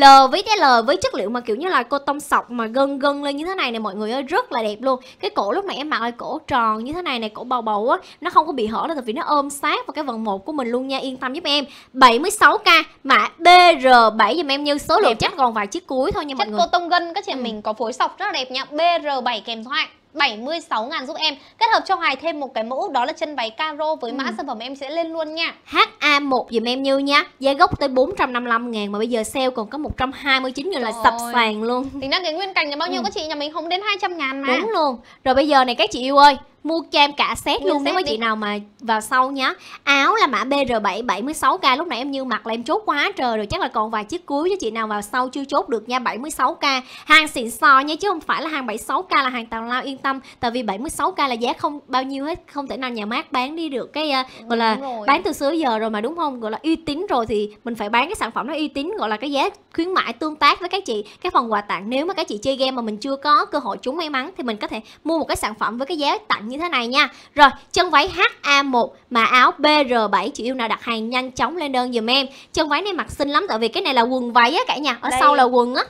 L với cái L với chất liệu mà kiểu như là cô tông sọc mà gân gân lên như thế này này mọi người ơi rất là đẹp luôn cái cổ lúc này em mặc là cổ tròn như thế này này cổ bầu bầu á nó không có bị hở đâu tại vì nó ôm sát vào cái vòng một của mình luôn nha yên tâm giúp em 76k mã BR7 dùm em như số lượng chắc còn vài chiếc cuối thôi nha mọi người chất cô tông gân các chị ừ. mình có phối sọc rất là đẹp nha BR7 kèm thoại 76.000 giúp em Kết hợp cho Hoài thêm một cái mẫu đó là chân váy caro với mã ừ. sản phẩm em sẽ lên luôn nha HA1 dùm em Như nha Giá gốc tới 455 ngàn mà bây giờ sale còn có 129 ngàn là sập sàn luôn Thì nó cái nguyên cành là bao nhiêu ừ. các chị nhà mình không đến 200 ngàn mà Đúng luôn Rồi bây giờ này các chị yêu ơi mua kem cả set luôn nếu mấy chị nào mà vào sau nhá áo là mã BR7 76k lúc nãy em như mặc là em chốt quá trời rồi chắc là còn vài chiếc cuối cho chị nào vào sau chưa chốt được nha 76k hàng xịn sò nha chứ không phải là hàng 76k là hàng tào lao yên tâm tại vì 76k là giá không bao nhiêu hết không thể nào nhà mát bán đi được cái uh, gọi là bán từ xưa giờ rồi mà đúng không gọi là uy tín rồi thì mình phải bán cái sản phẩm nó uy tín gọi là cái giá khuyến mãi tương tác với các chị cái phần quà tặng nếu mà các chị chơi game mà mình chưa có cơ hội trúng may mắn thì mình có thể mua một cái sản phẩm với cái giá tặng như thế này nha Rồi chân váy HA1 mà áo BR7 Chị yêu nào đặt hàng nhanh chóng lên đơn dùm em Chân váy này mặc xinh lắm tại vì cái này là quần váy á cả nhà Ở Đây. sau là quần á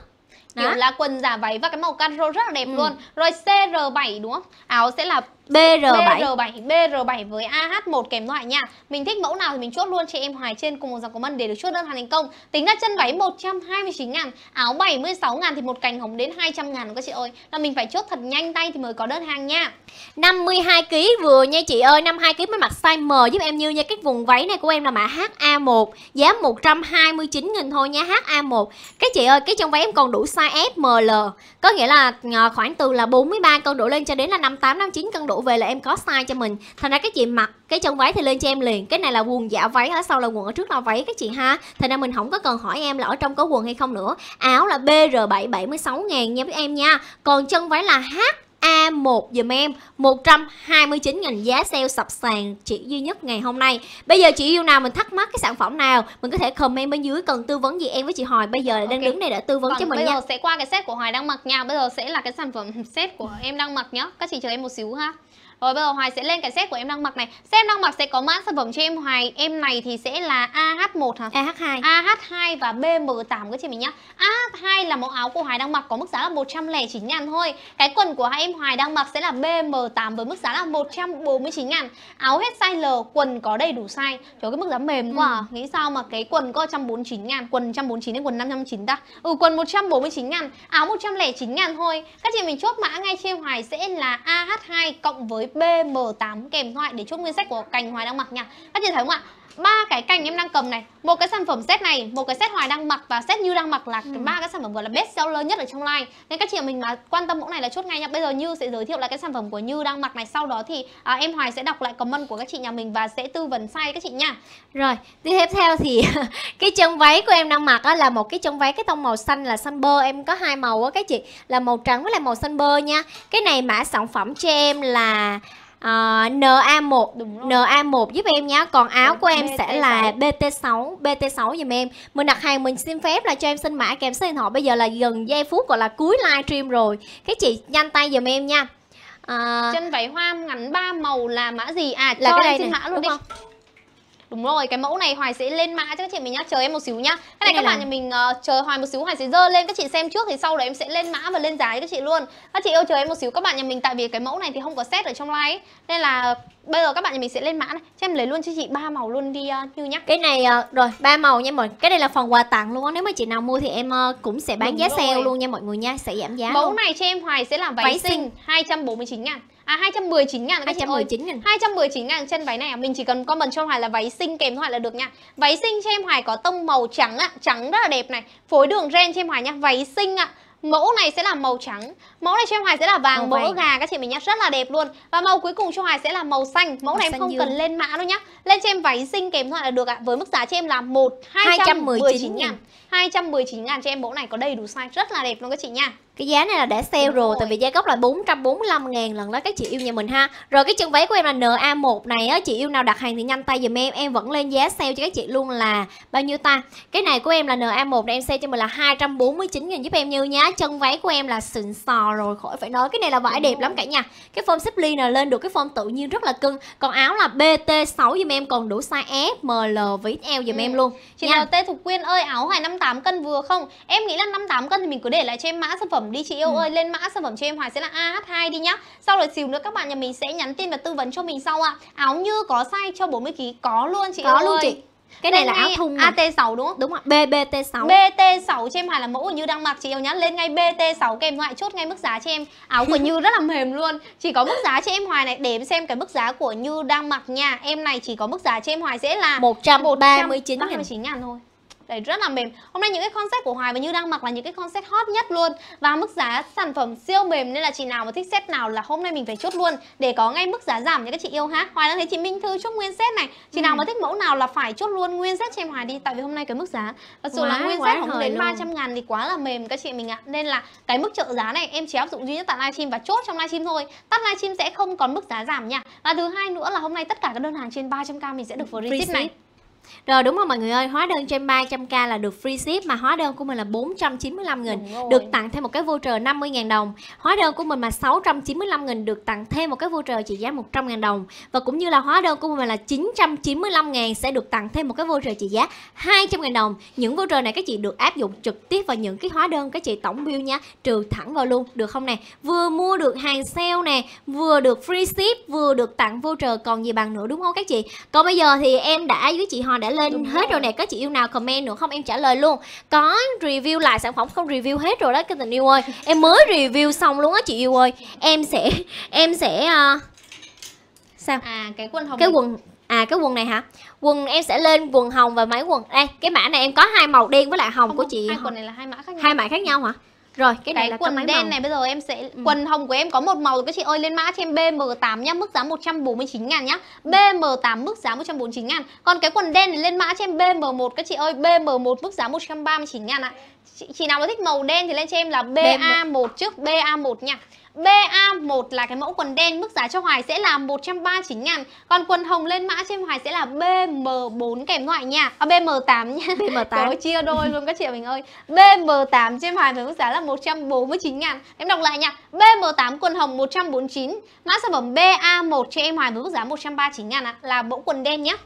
đó. kiểu là quần giả váy và cái màu caro rất là đẹp ừ. luôn rồi CR7 đúng không áo sẽ là BR7 BR7 BR7 với AH1 kèm loại nha. Mình thích mẫu nào thì mình chốt luôn chị em Hoài trên cùng một dòng comment để được chốt đơn hàng thành công. Tính ra chân váy 129 000 áo 76 000 thì một cành hồng đến 200 000 các chị ơi. Là mình phải chốt thật nhanh tay thì mới có đơn hàng nha. 52 kg vừa nha chị ơi, 52 kg mới mặc size M giúp em Như nha. Cái vùng váy này của em là mã HA1, giá 129 000 thôi nha HA1. Các chị ơi, cái trong váy em còn đủ size S, ML. Có nghĩa là ờ, khoảng từ là 43 cân đổ lên cho đến là 58 59 cân đổ cũ về là em có size cho mình thành ra các chị mặc cái chân váy thì lên cho em liền cái này là quần dạ váy ở sau là quần ở trước là váy các chị ha thành ra mình không có cần hỏi em là ở trong có quần hay không nữa áo là br bảy bảy mươi sáu ngàn nha với em nha còn chân váy là h A1 dùm em 129 ngành giá sale sập sàn chỉ duy nhất ngày hôm nay Bây giờ chị yêu nào mình thắc mắc cái sản phẩm nào Mình có thể comment bên dưới cần tư vấn gì em với chị Hoài Bây giờ đang okay. đứng đây để tư vấn Còn vâng, cho mình bây nha bây giờ sẽ qua cái set của Hoài đang mặc nha Bây giờ sẽ là cái sản phẩm set của em đang mặc nhá Các chị chờ em một xíu ha rồi bây giờ Hoài sẽ lên cái set của em đang mặc này. Xem đang mặc sẽ có mã sản phẩm cho em Hoài. Em này thì sẽ là AH1 hả? AH2. AH2 và BM8 các chị mình nhá. AH2 là mẫu áo của Hoài đang mặc có mức giá là 109 ngàn thôi. Cái quần của hai em Hoài đang mặc sẽ là BM8 với mức giá là 149 ngàn. Áo hết size L, quần có đầy đủ size. Trời cái mức giá mềm quá à. ừ. à. Nghĩ sao mà cái quần có 149 ngàn, quần 149 đến quần 509 ta. Ừ quần 149 ngàn, áo 109 ngàn thôi. Các chị mình chốt mã ngay trên Hoài sẽ là AH2 cộng với BM8 kèm thoại để chốt nguyên sách của cành Hoài đang mặc nha. Các chị thấy không ạ? ba cái cành em đang cầm này một cái sản phẩm set này một cái set hoài đang mặc và set như đang mặc là ừ. ba ừ. cái sản phẩm vừa là best seller nhất ở trong line nên các chị em mình mà quan tâm mẫu này là chốt ngay nha bây giờ như sẽ giới thiệu lại cái sản phẩm của như đang mặc này sau đó thì à, em hoài sẽ đọc lại comment của các chị nhà mình và sẽ tư vấn size các chị nha rồi tiếp theo thì cái chân váy của em đang mặc á, là một cái chân váy cái tông màu xanh là xanh bơ em có hai màu á các chị là màu trắng với lại màu xanh bơ nha cái này mã sản phẩm cho em là à, NA1 NA1 giúp em nhé Còn áo của em sẽ là BT6 BT6 dùm em Mình đặt hàng mình xin phép là cho em xin mã kèm số điện thoại Bây giờ là gần giây phút gọi là cuối live stream rồi Các chị nhanh tay dùm em nha à... Chân váy hoa ngắn ba màu là mã gì? À là cho cái này em xin này. mã luôn Đúng đi không? đúng rồi cái mẫu này hoài sẽ lên mã cho các chị mình nhá chờ em một xíu nhá cái này, này các bạn nhà mình uh, chờ hoài một xíu hoài sẽ dơ lên các chị xem trước thì sau đấy em sẽ lên mã và lên giá cho các chị luôn các chị yêu chờ em một xíu các bạn nhà mình tại vì cái mẫu này thì không có set ở trong live nên là bây giờ các bạn nhà mình sẽ lên mã này cho em lấy luôn cho chị ba màu luôn đi uh, như nhá cái này uh, rồi ba màu nha mọi người cái đây là phần quà tặng luôn nếu mà chị nào mua thì em uh, cũng sẽ bán Đúng giá rồi. sale luôn nha mọi người nha sẽ giảm giá mẫu luôn. này cho em hoài sẽ là váy, váy sinh, sinh 249 ngàn À 219 ngàn các 219 chị ơi. 219 ngàn chân váy này à? Mình chỉ cần comment cho Hoài là váy xinh kèm thôi là được nha. Váy xinh cho em Hoài có tông màu trắng ạ, à. trắng rất là đẹp này. Phối đường ren cho em Hoài nha, váy xinh ạ. À. Mẫu này sẽ là màu trắng Mẫu này cho em Hoài sẽ là vàng màu mỡ gà các chị mình nhá Rất là đẹp luôn Và màu cuối cùng cho Hoài sẽ là màu xanh Màu Mẫu này em không dương. cần lên mã đâu nhá Lên cho em váy xinh kèm thôi là được ạ à. Với mức giá cho em là 1 219 ngàn 219 ngàn cho em mẫu này có đầy đủ size Rất là đẹp luôn các chị nha cái giá này là đã sale rồi, rồi tại vì giá gốc là 445 ngàn lần đó các chị yêu nhà mình ha Rồi cái chân váy của em là NA1 này á Chị yêu nào đặt hàng thì nhanh tay dùm em Em vẫn lên giá sale cho các chị luôn là bao nhiêu ta Cái này của em là NA1 này em sale cho mình là 249 ngàn giúp em nhiêu nhá Chân váy của em là xịn sò rồi khỏi phải nói Cái này là vải đẹp lắm cả nhà Cái form xếp ly là lên được cái form tự nhiên rất là cưng Còn áo là BT6 dùm em còn đủ size S, M, L với L dùm ừ. em luôn Chị nào NT Thục Quyên ơi áo này 58 cân vừa không Em nghĩ là 58 cân thì mình cứ để lại cho em mã sản phẩm phẩm đi chị yêu ừ. ơi lên mã sản phẩm cho em Hoài sẽ là AH2 đi nhá sau rồi xíu nữa các bạn nhà mình sẽ nhắn tin và tư vấn cho mình sau ạ à. áo như có size cho 40 kg có luôn chị có ơi. luôn chị cái này là áo thun AT6 đúng không? Đúng ạ, BBT6 BT6 cho em Hà là mẫu Như đang mặc chị yêu nhá Lên ngay BT6 kèm ngoại chốt ngay mức giá cho em Áo của Như rất là mềm luôn Chỉ có mức giá cho em Hoài này Để xem cái mức giá của Như đang mặc nha Em này chỉ có mức giá cho em Hoài sẽ là 139 139 ngàn thôi Đấy, rất là mềm Hôm nay những cái concept của Hoài và Như đang mặc là những cái concept hot nhất luôn Và mức giá sản phẩm siêu mềm Nên là chị nào mà thích set nào là hôm nay mình phải chốt luôn Để có ngay mức giá giảm nha các chị yêu ha Hoài đang thấy chị Minh Thư chốt nguyên set này Chị ừ. nào mà thích mẫu nào là phải chốt luôn nguyên set cho em Hoài đi Tại vì hôm nay cái mức giá Thật sự là nguyên set không đến luôn. 300 ngàn thì quá là mềm các chị mình ạ à. Nên là cái mức trợ giá này em chỉ áp dụng duy nhất tại livestream và chốt trong livestream thôi Tắt livestream sẽ không còn mức giá giảm nha Và thứ hai nữa là hôm nay tất cả các đơn hàng trên 300k mình sẽ được free ship này rồi đúng không mọi người ơi, hóa đơn trên 300k là được free ship mà hóa đơn của mình là 495 000 được tặng thêm một cái voucher 50 000 đồng. Hóa đơn của mình mà 695 000 được tặng thêm một cái voucher trị giá 100 000 đồng và cũng như là hóa đơn của mình là 995 000 sẽ được tặng thêm một cái voucher trị giá 200 000 đồng. Những voucher này các chị được áp dụng trực tiếp vào những cái hóa đơn các chị tổng bill nha, trừ thẳng vào luôn được không nè. Vừa mua được hàng sale nè, vừa được free ship, vừa được tặng voucher còn gì bằng nữa đúng không các chị? Còn bây giờ thì em đã với chị hỏi Ờ, đã lên Đúng hết rồi. rồi nè có chị yêu nào comment nữa không em trả lời luôn có review lại sản phẩm không review hết rồi đó các tình yêu ơi em mới review xong luôn á chị yêu ơi em sẽ em sẽ uh... sao à cái quần hồng cái quần À cái quần này hả? Quần em sẽ lên quần hồng và mấy quần đây, cái mã này em có hai màu đen với lại hồng không, của chị. Hai quần này là hai mã khác nhau. Hai mã khác nhau hả? Rồi, cái này cái là quần máy đen màu. này bây giờ em sẽ ừ. quần hồng của em có một màu rồi các chị ơi lên mã cho em BM8 nhá, mức giá 149 000 nhá. BM8 mức giá 149 000 Còn cái quần đen này lên mã cho em BM1 các chị ơi, BM1 mức giá 139 000 ạ. À. Chị, chị nào mà thích màu đen thì lên cho em là BA1 trước BA1 nha. BA1 là cái mẫu quần đen mức giá cho Hoài sẽ là 139 ngàn Còn quần hồng lên mã trên Hoài sẽ là BM4 kèm ngoại nha à, BM8 nha BM8 Đó, chia đôi luôn các chị mình ơi BM8 trên Hoài với mức giá là 149 ngàn Em đọc lại nha BM8 quần hồng 149 Mã sản phẩm BA1 trên em Hoài với mức giá 139 ngàn à, là mẫu quần đen nhé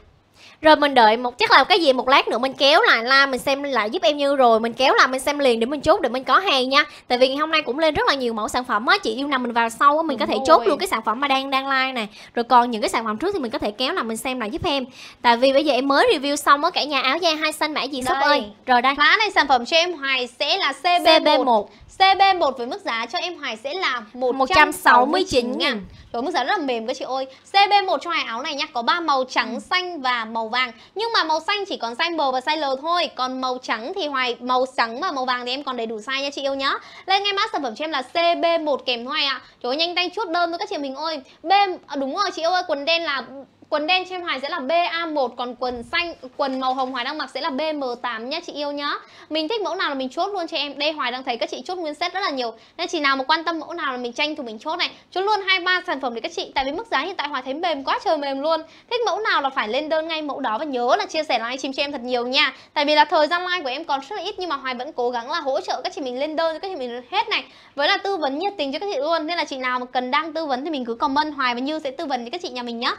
rồi mình đợi một chắc là cái gì một lát nữa mình kéo lại la mình xem lại giúp em như rồi mình kéo lại mình xem liền để mình chốt để mình có hàng nha tại vì hôm nay cũng lên rất là nhiều mẫu sản phẩm á chị yêu nào mình vào sau á mình Đúng có thể rồi. chốt luôn cái sản phẩm mà đang đang like này. rồi còn những cái sản phẩm trước thì mình có thể kéo lại mình xem lại giúp em tại vì bây giờ em mới review xong á cả nhà áo da hai xanh mã gì shop ơi rồi đây mã này sản phẩm cho em hoài sẽ là cb 1 CB1 với mức giá cho em Hoài sẽ là 169 ngàn. Rồi mức giá rất là mềm các chị ơi CB1 cho hàng áo này nhá Có ba màu trắng, ừ. xanh và màu vàng Nhưng mà màu xanh chỉ còn size M và size L thôi Còn màu trắng thì hoài Màu trắng và màu vàng thì em còn đầy đủ size nha chị yêu nhá Lên ngay mã sản phẩm cho em là CB1 kèm hoài ạ à. Trời ơi nhanh tay chốt đơn thôi các chị mình ơi B à, Đúng rồi chị yêu ơi quần đen là Quần đen cho em Hoài sẽ là BA1 còn quần xanh quần màu hồng Hoài đang mặc sẽ là BM8 nhá chị yêu nhá. Mình thích mẫu nào là mình chốt luôn cho em. Đây Hoài đang thấy các chị chốt nguyên set rất là nhiều. Nên chị nào mà quan tâm mẫu nào là mình tranh thì mình chốt này. Chốt luôn hai ba sản phẩm để các chị tại vì mức giá hiện tại Hoài thấy mềm quá trời mềm luôn. Thích mẫu nào là phải lên đơn ngay mẫu đó và nhớ là chia sẻ live cho em thật nhiều nha. Tại vì là thời gian live của em còn rất là ít nhưng mà Hoài vẫn cố gắng là hỗ trợ các chị mình lên đơn cho các chị mình hết này. Với là tư vấn nhiệt tình cho các chị luôn. Nên là chị nào mà cần đang tư vấn thì mình cứ comment Hoài và Như sẽ tư vấn cho các chị nhà mình nhá.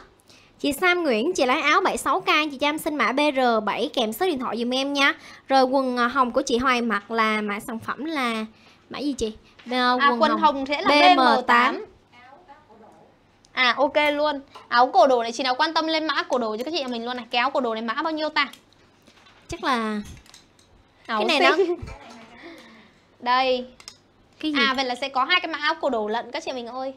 Chị Sam Nguyễn, chị lái áo 76K, chị cho em xin mã BR7 kèm số điện thoại dùm em nha. Rồi quần à, hồng của chị Hoài mặc là mã sản phẩm là mã gì chị? B, à, quần, hồng, hồng sẽ là BM8. BM8. À ok luôn. Áo cổ đồ này chị nào quan tâm lên mã cổ đồ cho các chị em mình luôn này. kéo cổ đồ này mã bao nhiêu ta? Chắc là áo cái này xinh. đó. Đây. Cái gì? À vậy là sẽ có hai cái mã áo cổ đồ lận các chị mình ơi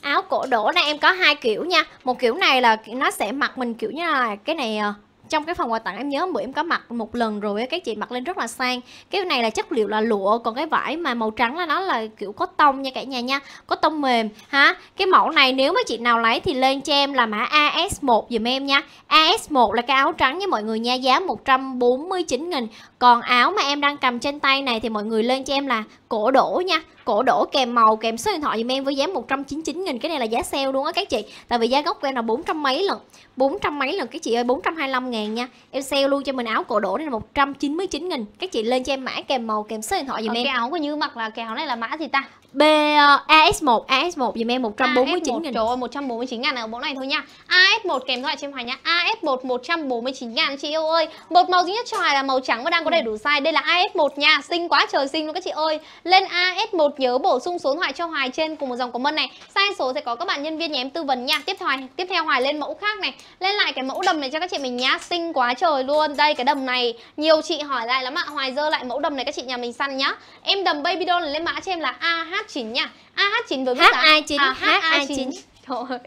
áo cổ đổ này em có hai kiểu nha một kiểu này là nó sẽ mặc mình kiểu như là cái này ờ, trong cái phần quà tặng em nhớ bữa em có mặc một lần rồi các chị mặc lên rất là sang cái này là chất liệu là lụa còn cái vải mà màu trắng là nó là kiểu có tông nha cả nhà nha có tông mềm ha cái mẫu này nếu mà chị nào lấy thì lên cho em là mã AS1 dùm em nha AS1 là cái áo trắng với mọi người nha giá 149 nghìn còn áo mà em đang cầm trên tay này thì mọi người lên cho em là cổ đổ nha cổ đổ kèm màu kèm số điện thoại dùm em với giá 199 nghìn cái này là giá sale đúng á các chị tại vì giá gốc của em là 400 mấy lần 400 mấy lần các chị ơi 425 ngàn nha em sale luôn cho mình áo cổ đổ này là 199 nghìn các chị lên cho em mã kèm màu kèm số điện thoại dùm Ở ờ, em cái áo của như mặc là cái áo này là mã gì ta B uh, ờ, AS1, AS1 dùm em 149 000 Trời ơi 149 ngàn ở à, mẫu này thôi nha. AS1 kèm thoại lại trên hoài nha. AS1 149 000 chị yêu ơi. Một màu duy nhất cho hoài là màu trắng và đang có ừ. đầy đủ size. Đây là AS1 nha. Xinh quá trời xinh luôn các chị ơi. Lên AS1 nhớ bổ sung số điện thoại cho hoài trên cùng một dòng comment này. Size số sẽ có các bạn nhân viên nhà em tư vấn nha. Tiếp hoài tiếp theo hoài lên mẫu khác này. Lên lại cái mẫu đầm này cho các chị mình nhá. Xinh quá trời luôn. Đây cái đầm này nhiều chị hỏi lại lắm ạ. Hoài dơ lại mẫu đầm này các chị nhà mình săn nhá. Em đầm baby doll lên mã cho em là AH h 9 nha. AH9 với mức giá HI9, h HI9. Trời ơi.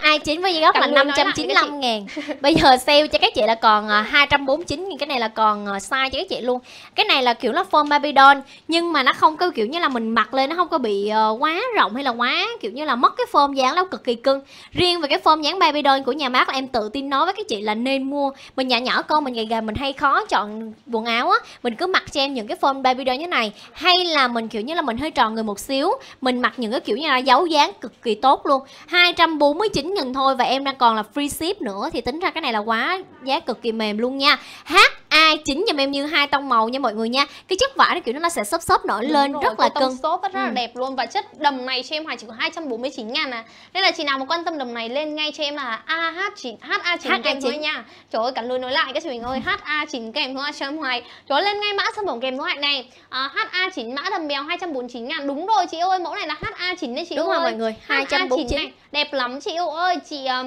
HI9 với dây góc là 595 ngàn Bây giờ sale cho các chị là còn 249 à, ngàn Cái này là còn à, size cho các chị luôn Cái này là kiểu là form babydoll Nhưng mà nó không có kiểu như là mình mặc lên Nó không có bị ờ, quá rộng hay là quá Kiểu như là mất cái form dáng nó cực kỳ cưng Riêng về cái form dáng babydoll của nhà mát là Em tự tin nói với các chị là nên mua Mình nhỏ nhỏ con mình gầy gầy mình hay khó chọn quần áo á Mình cứ mặc cho em những cái form babydoll như này Hay là mình kiểu như là mình hơi tròn người một xíu Mình mặc những cái kiểu như là dấu dáng cực kỳ tốt luôn 249 nghìn thôi và em đang còn là free ship nữa thì tính ra cái này là quá giá cực kỳ mềm luôn nha. Hát a chín giùm em như hai tông màu nha mọi người nha cái chất vải nó kiểu nó sẽ xốp xốp nổi lên rồi, rất là cưng xốp rất là ừ. đẹp luôn và chất đầm này cho em Hoài chỉ có 249 ngàn à nên là chị nào mà quan tâm đầm này lên ngay cho em là AH chỉ HA 9 kèm thôi nha trời ơi cả lưới nói lại các chị mình ơi HA 9 kèm thôi cho em Hoài trời ơi, lên ngay mã sản phẩm kèm thôi này à, HA 9 mã đầm bèo 249 ngàn đúng rồi chị ơi mẫu này là HA 9 đấy chị Đúng ơi. rồi mọi người 249 này đẹp lắm chị ơi chị ờ,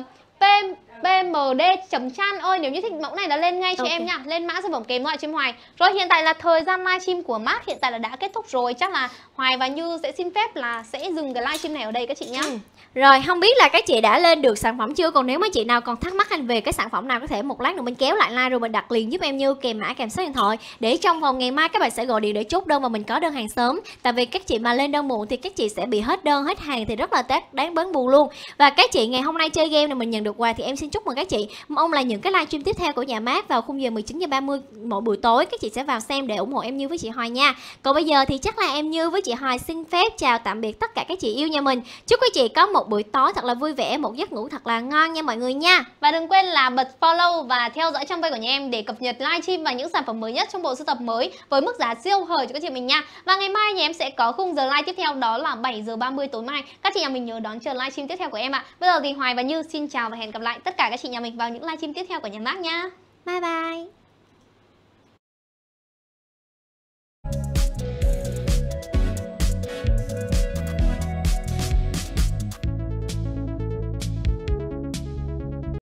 pmd.chan ơi nếu như thích mẫu này là lên ngay cho okay. em nha lên mã sản phẩm kèm loại chim hoài rồi hiện tại là thời gian livestream của mát hiện tại là đã kết thúc rồi chắc là hoài và như sẽ xin phép là sẽ dừng cái livestream này ở đây các chị nhá ừ. Rồi không biết là các chị đã lên được sản phẩm chưa Còn nếu mà chị nào còn thắc mắc về cái sản phẩm nào Có thể một lát nữa mình kéo lại like rồi mình đặt liền giúp em Như kèm mã kèm số điện thoại Để trong vòng ngày mai các bạn sẽ gọi điện để chốt đơn và mình có đơn hàng sớm Tại vì các chị mà lên đơn muộn thì các chị sẽ bị hết đơn hết hàng thì rất là tết đáng bấn buồn luôn Và các chị ngày hôm nay chơi game này mình nhận được quà thì em xin chúc mừng các chị Mong là những cái livestream tiếp theo của nhà mát vào khung giờ 19 h 30 mỗi buổi tối các chị sẽ vào xem để ủng hộ em Như với chị Hoài nha Còn bây giờ thì chắc là em Như với chị Hoài xin phép chào tạm biệt tất cả các chị yêu nhà mình Chúc các chị có một một buổi tối thật là vui vẻ một giấc ngủ thật là ngon nha mọi người nha và đừng quên là bật follow và theo dõi trang fanpage của nhà em để cập nhật livestream và những sản phẩm mới nhất trong bộ sưu tập mới với mức giá siêu hời cho các chị mình nha và ngày mai nhà em sẽ có khung giờ live tiếp theo đó là 7 giờ 30 tối mai các chị nhà mình nhớ đón chờ livestream tiếp theo của em ạ bây giờ thì Hoài và Như xin chào và hẹn gặp lại tất cả các chị nhà mình vào những livestream tiếp theo của nhà Mát nha bye bye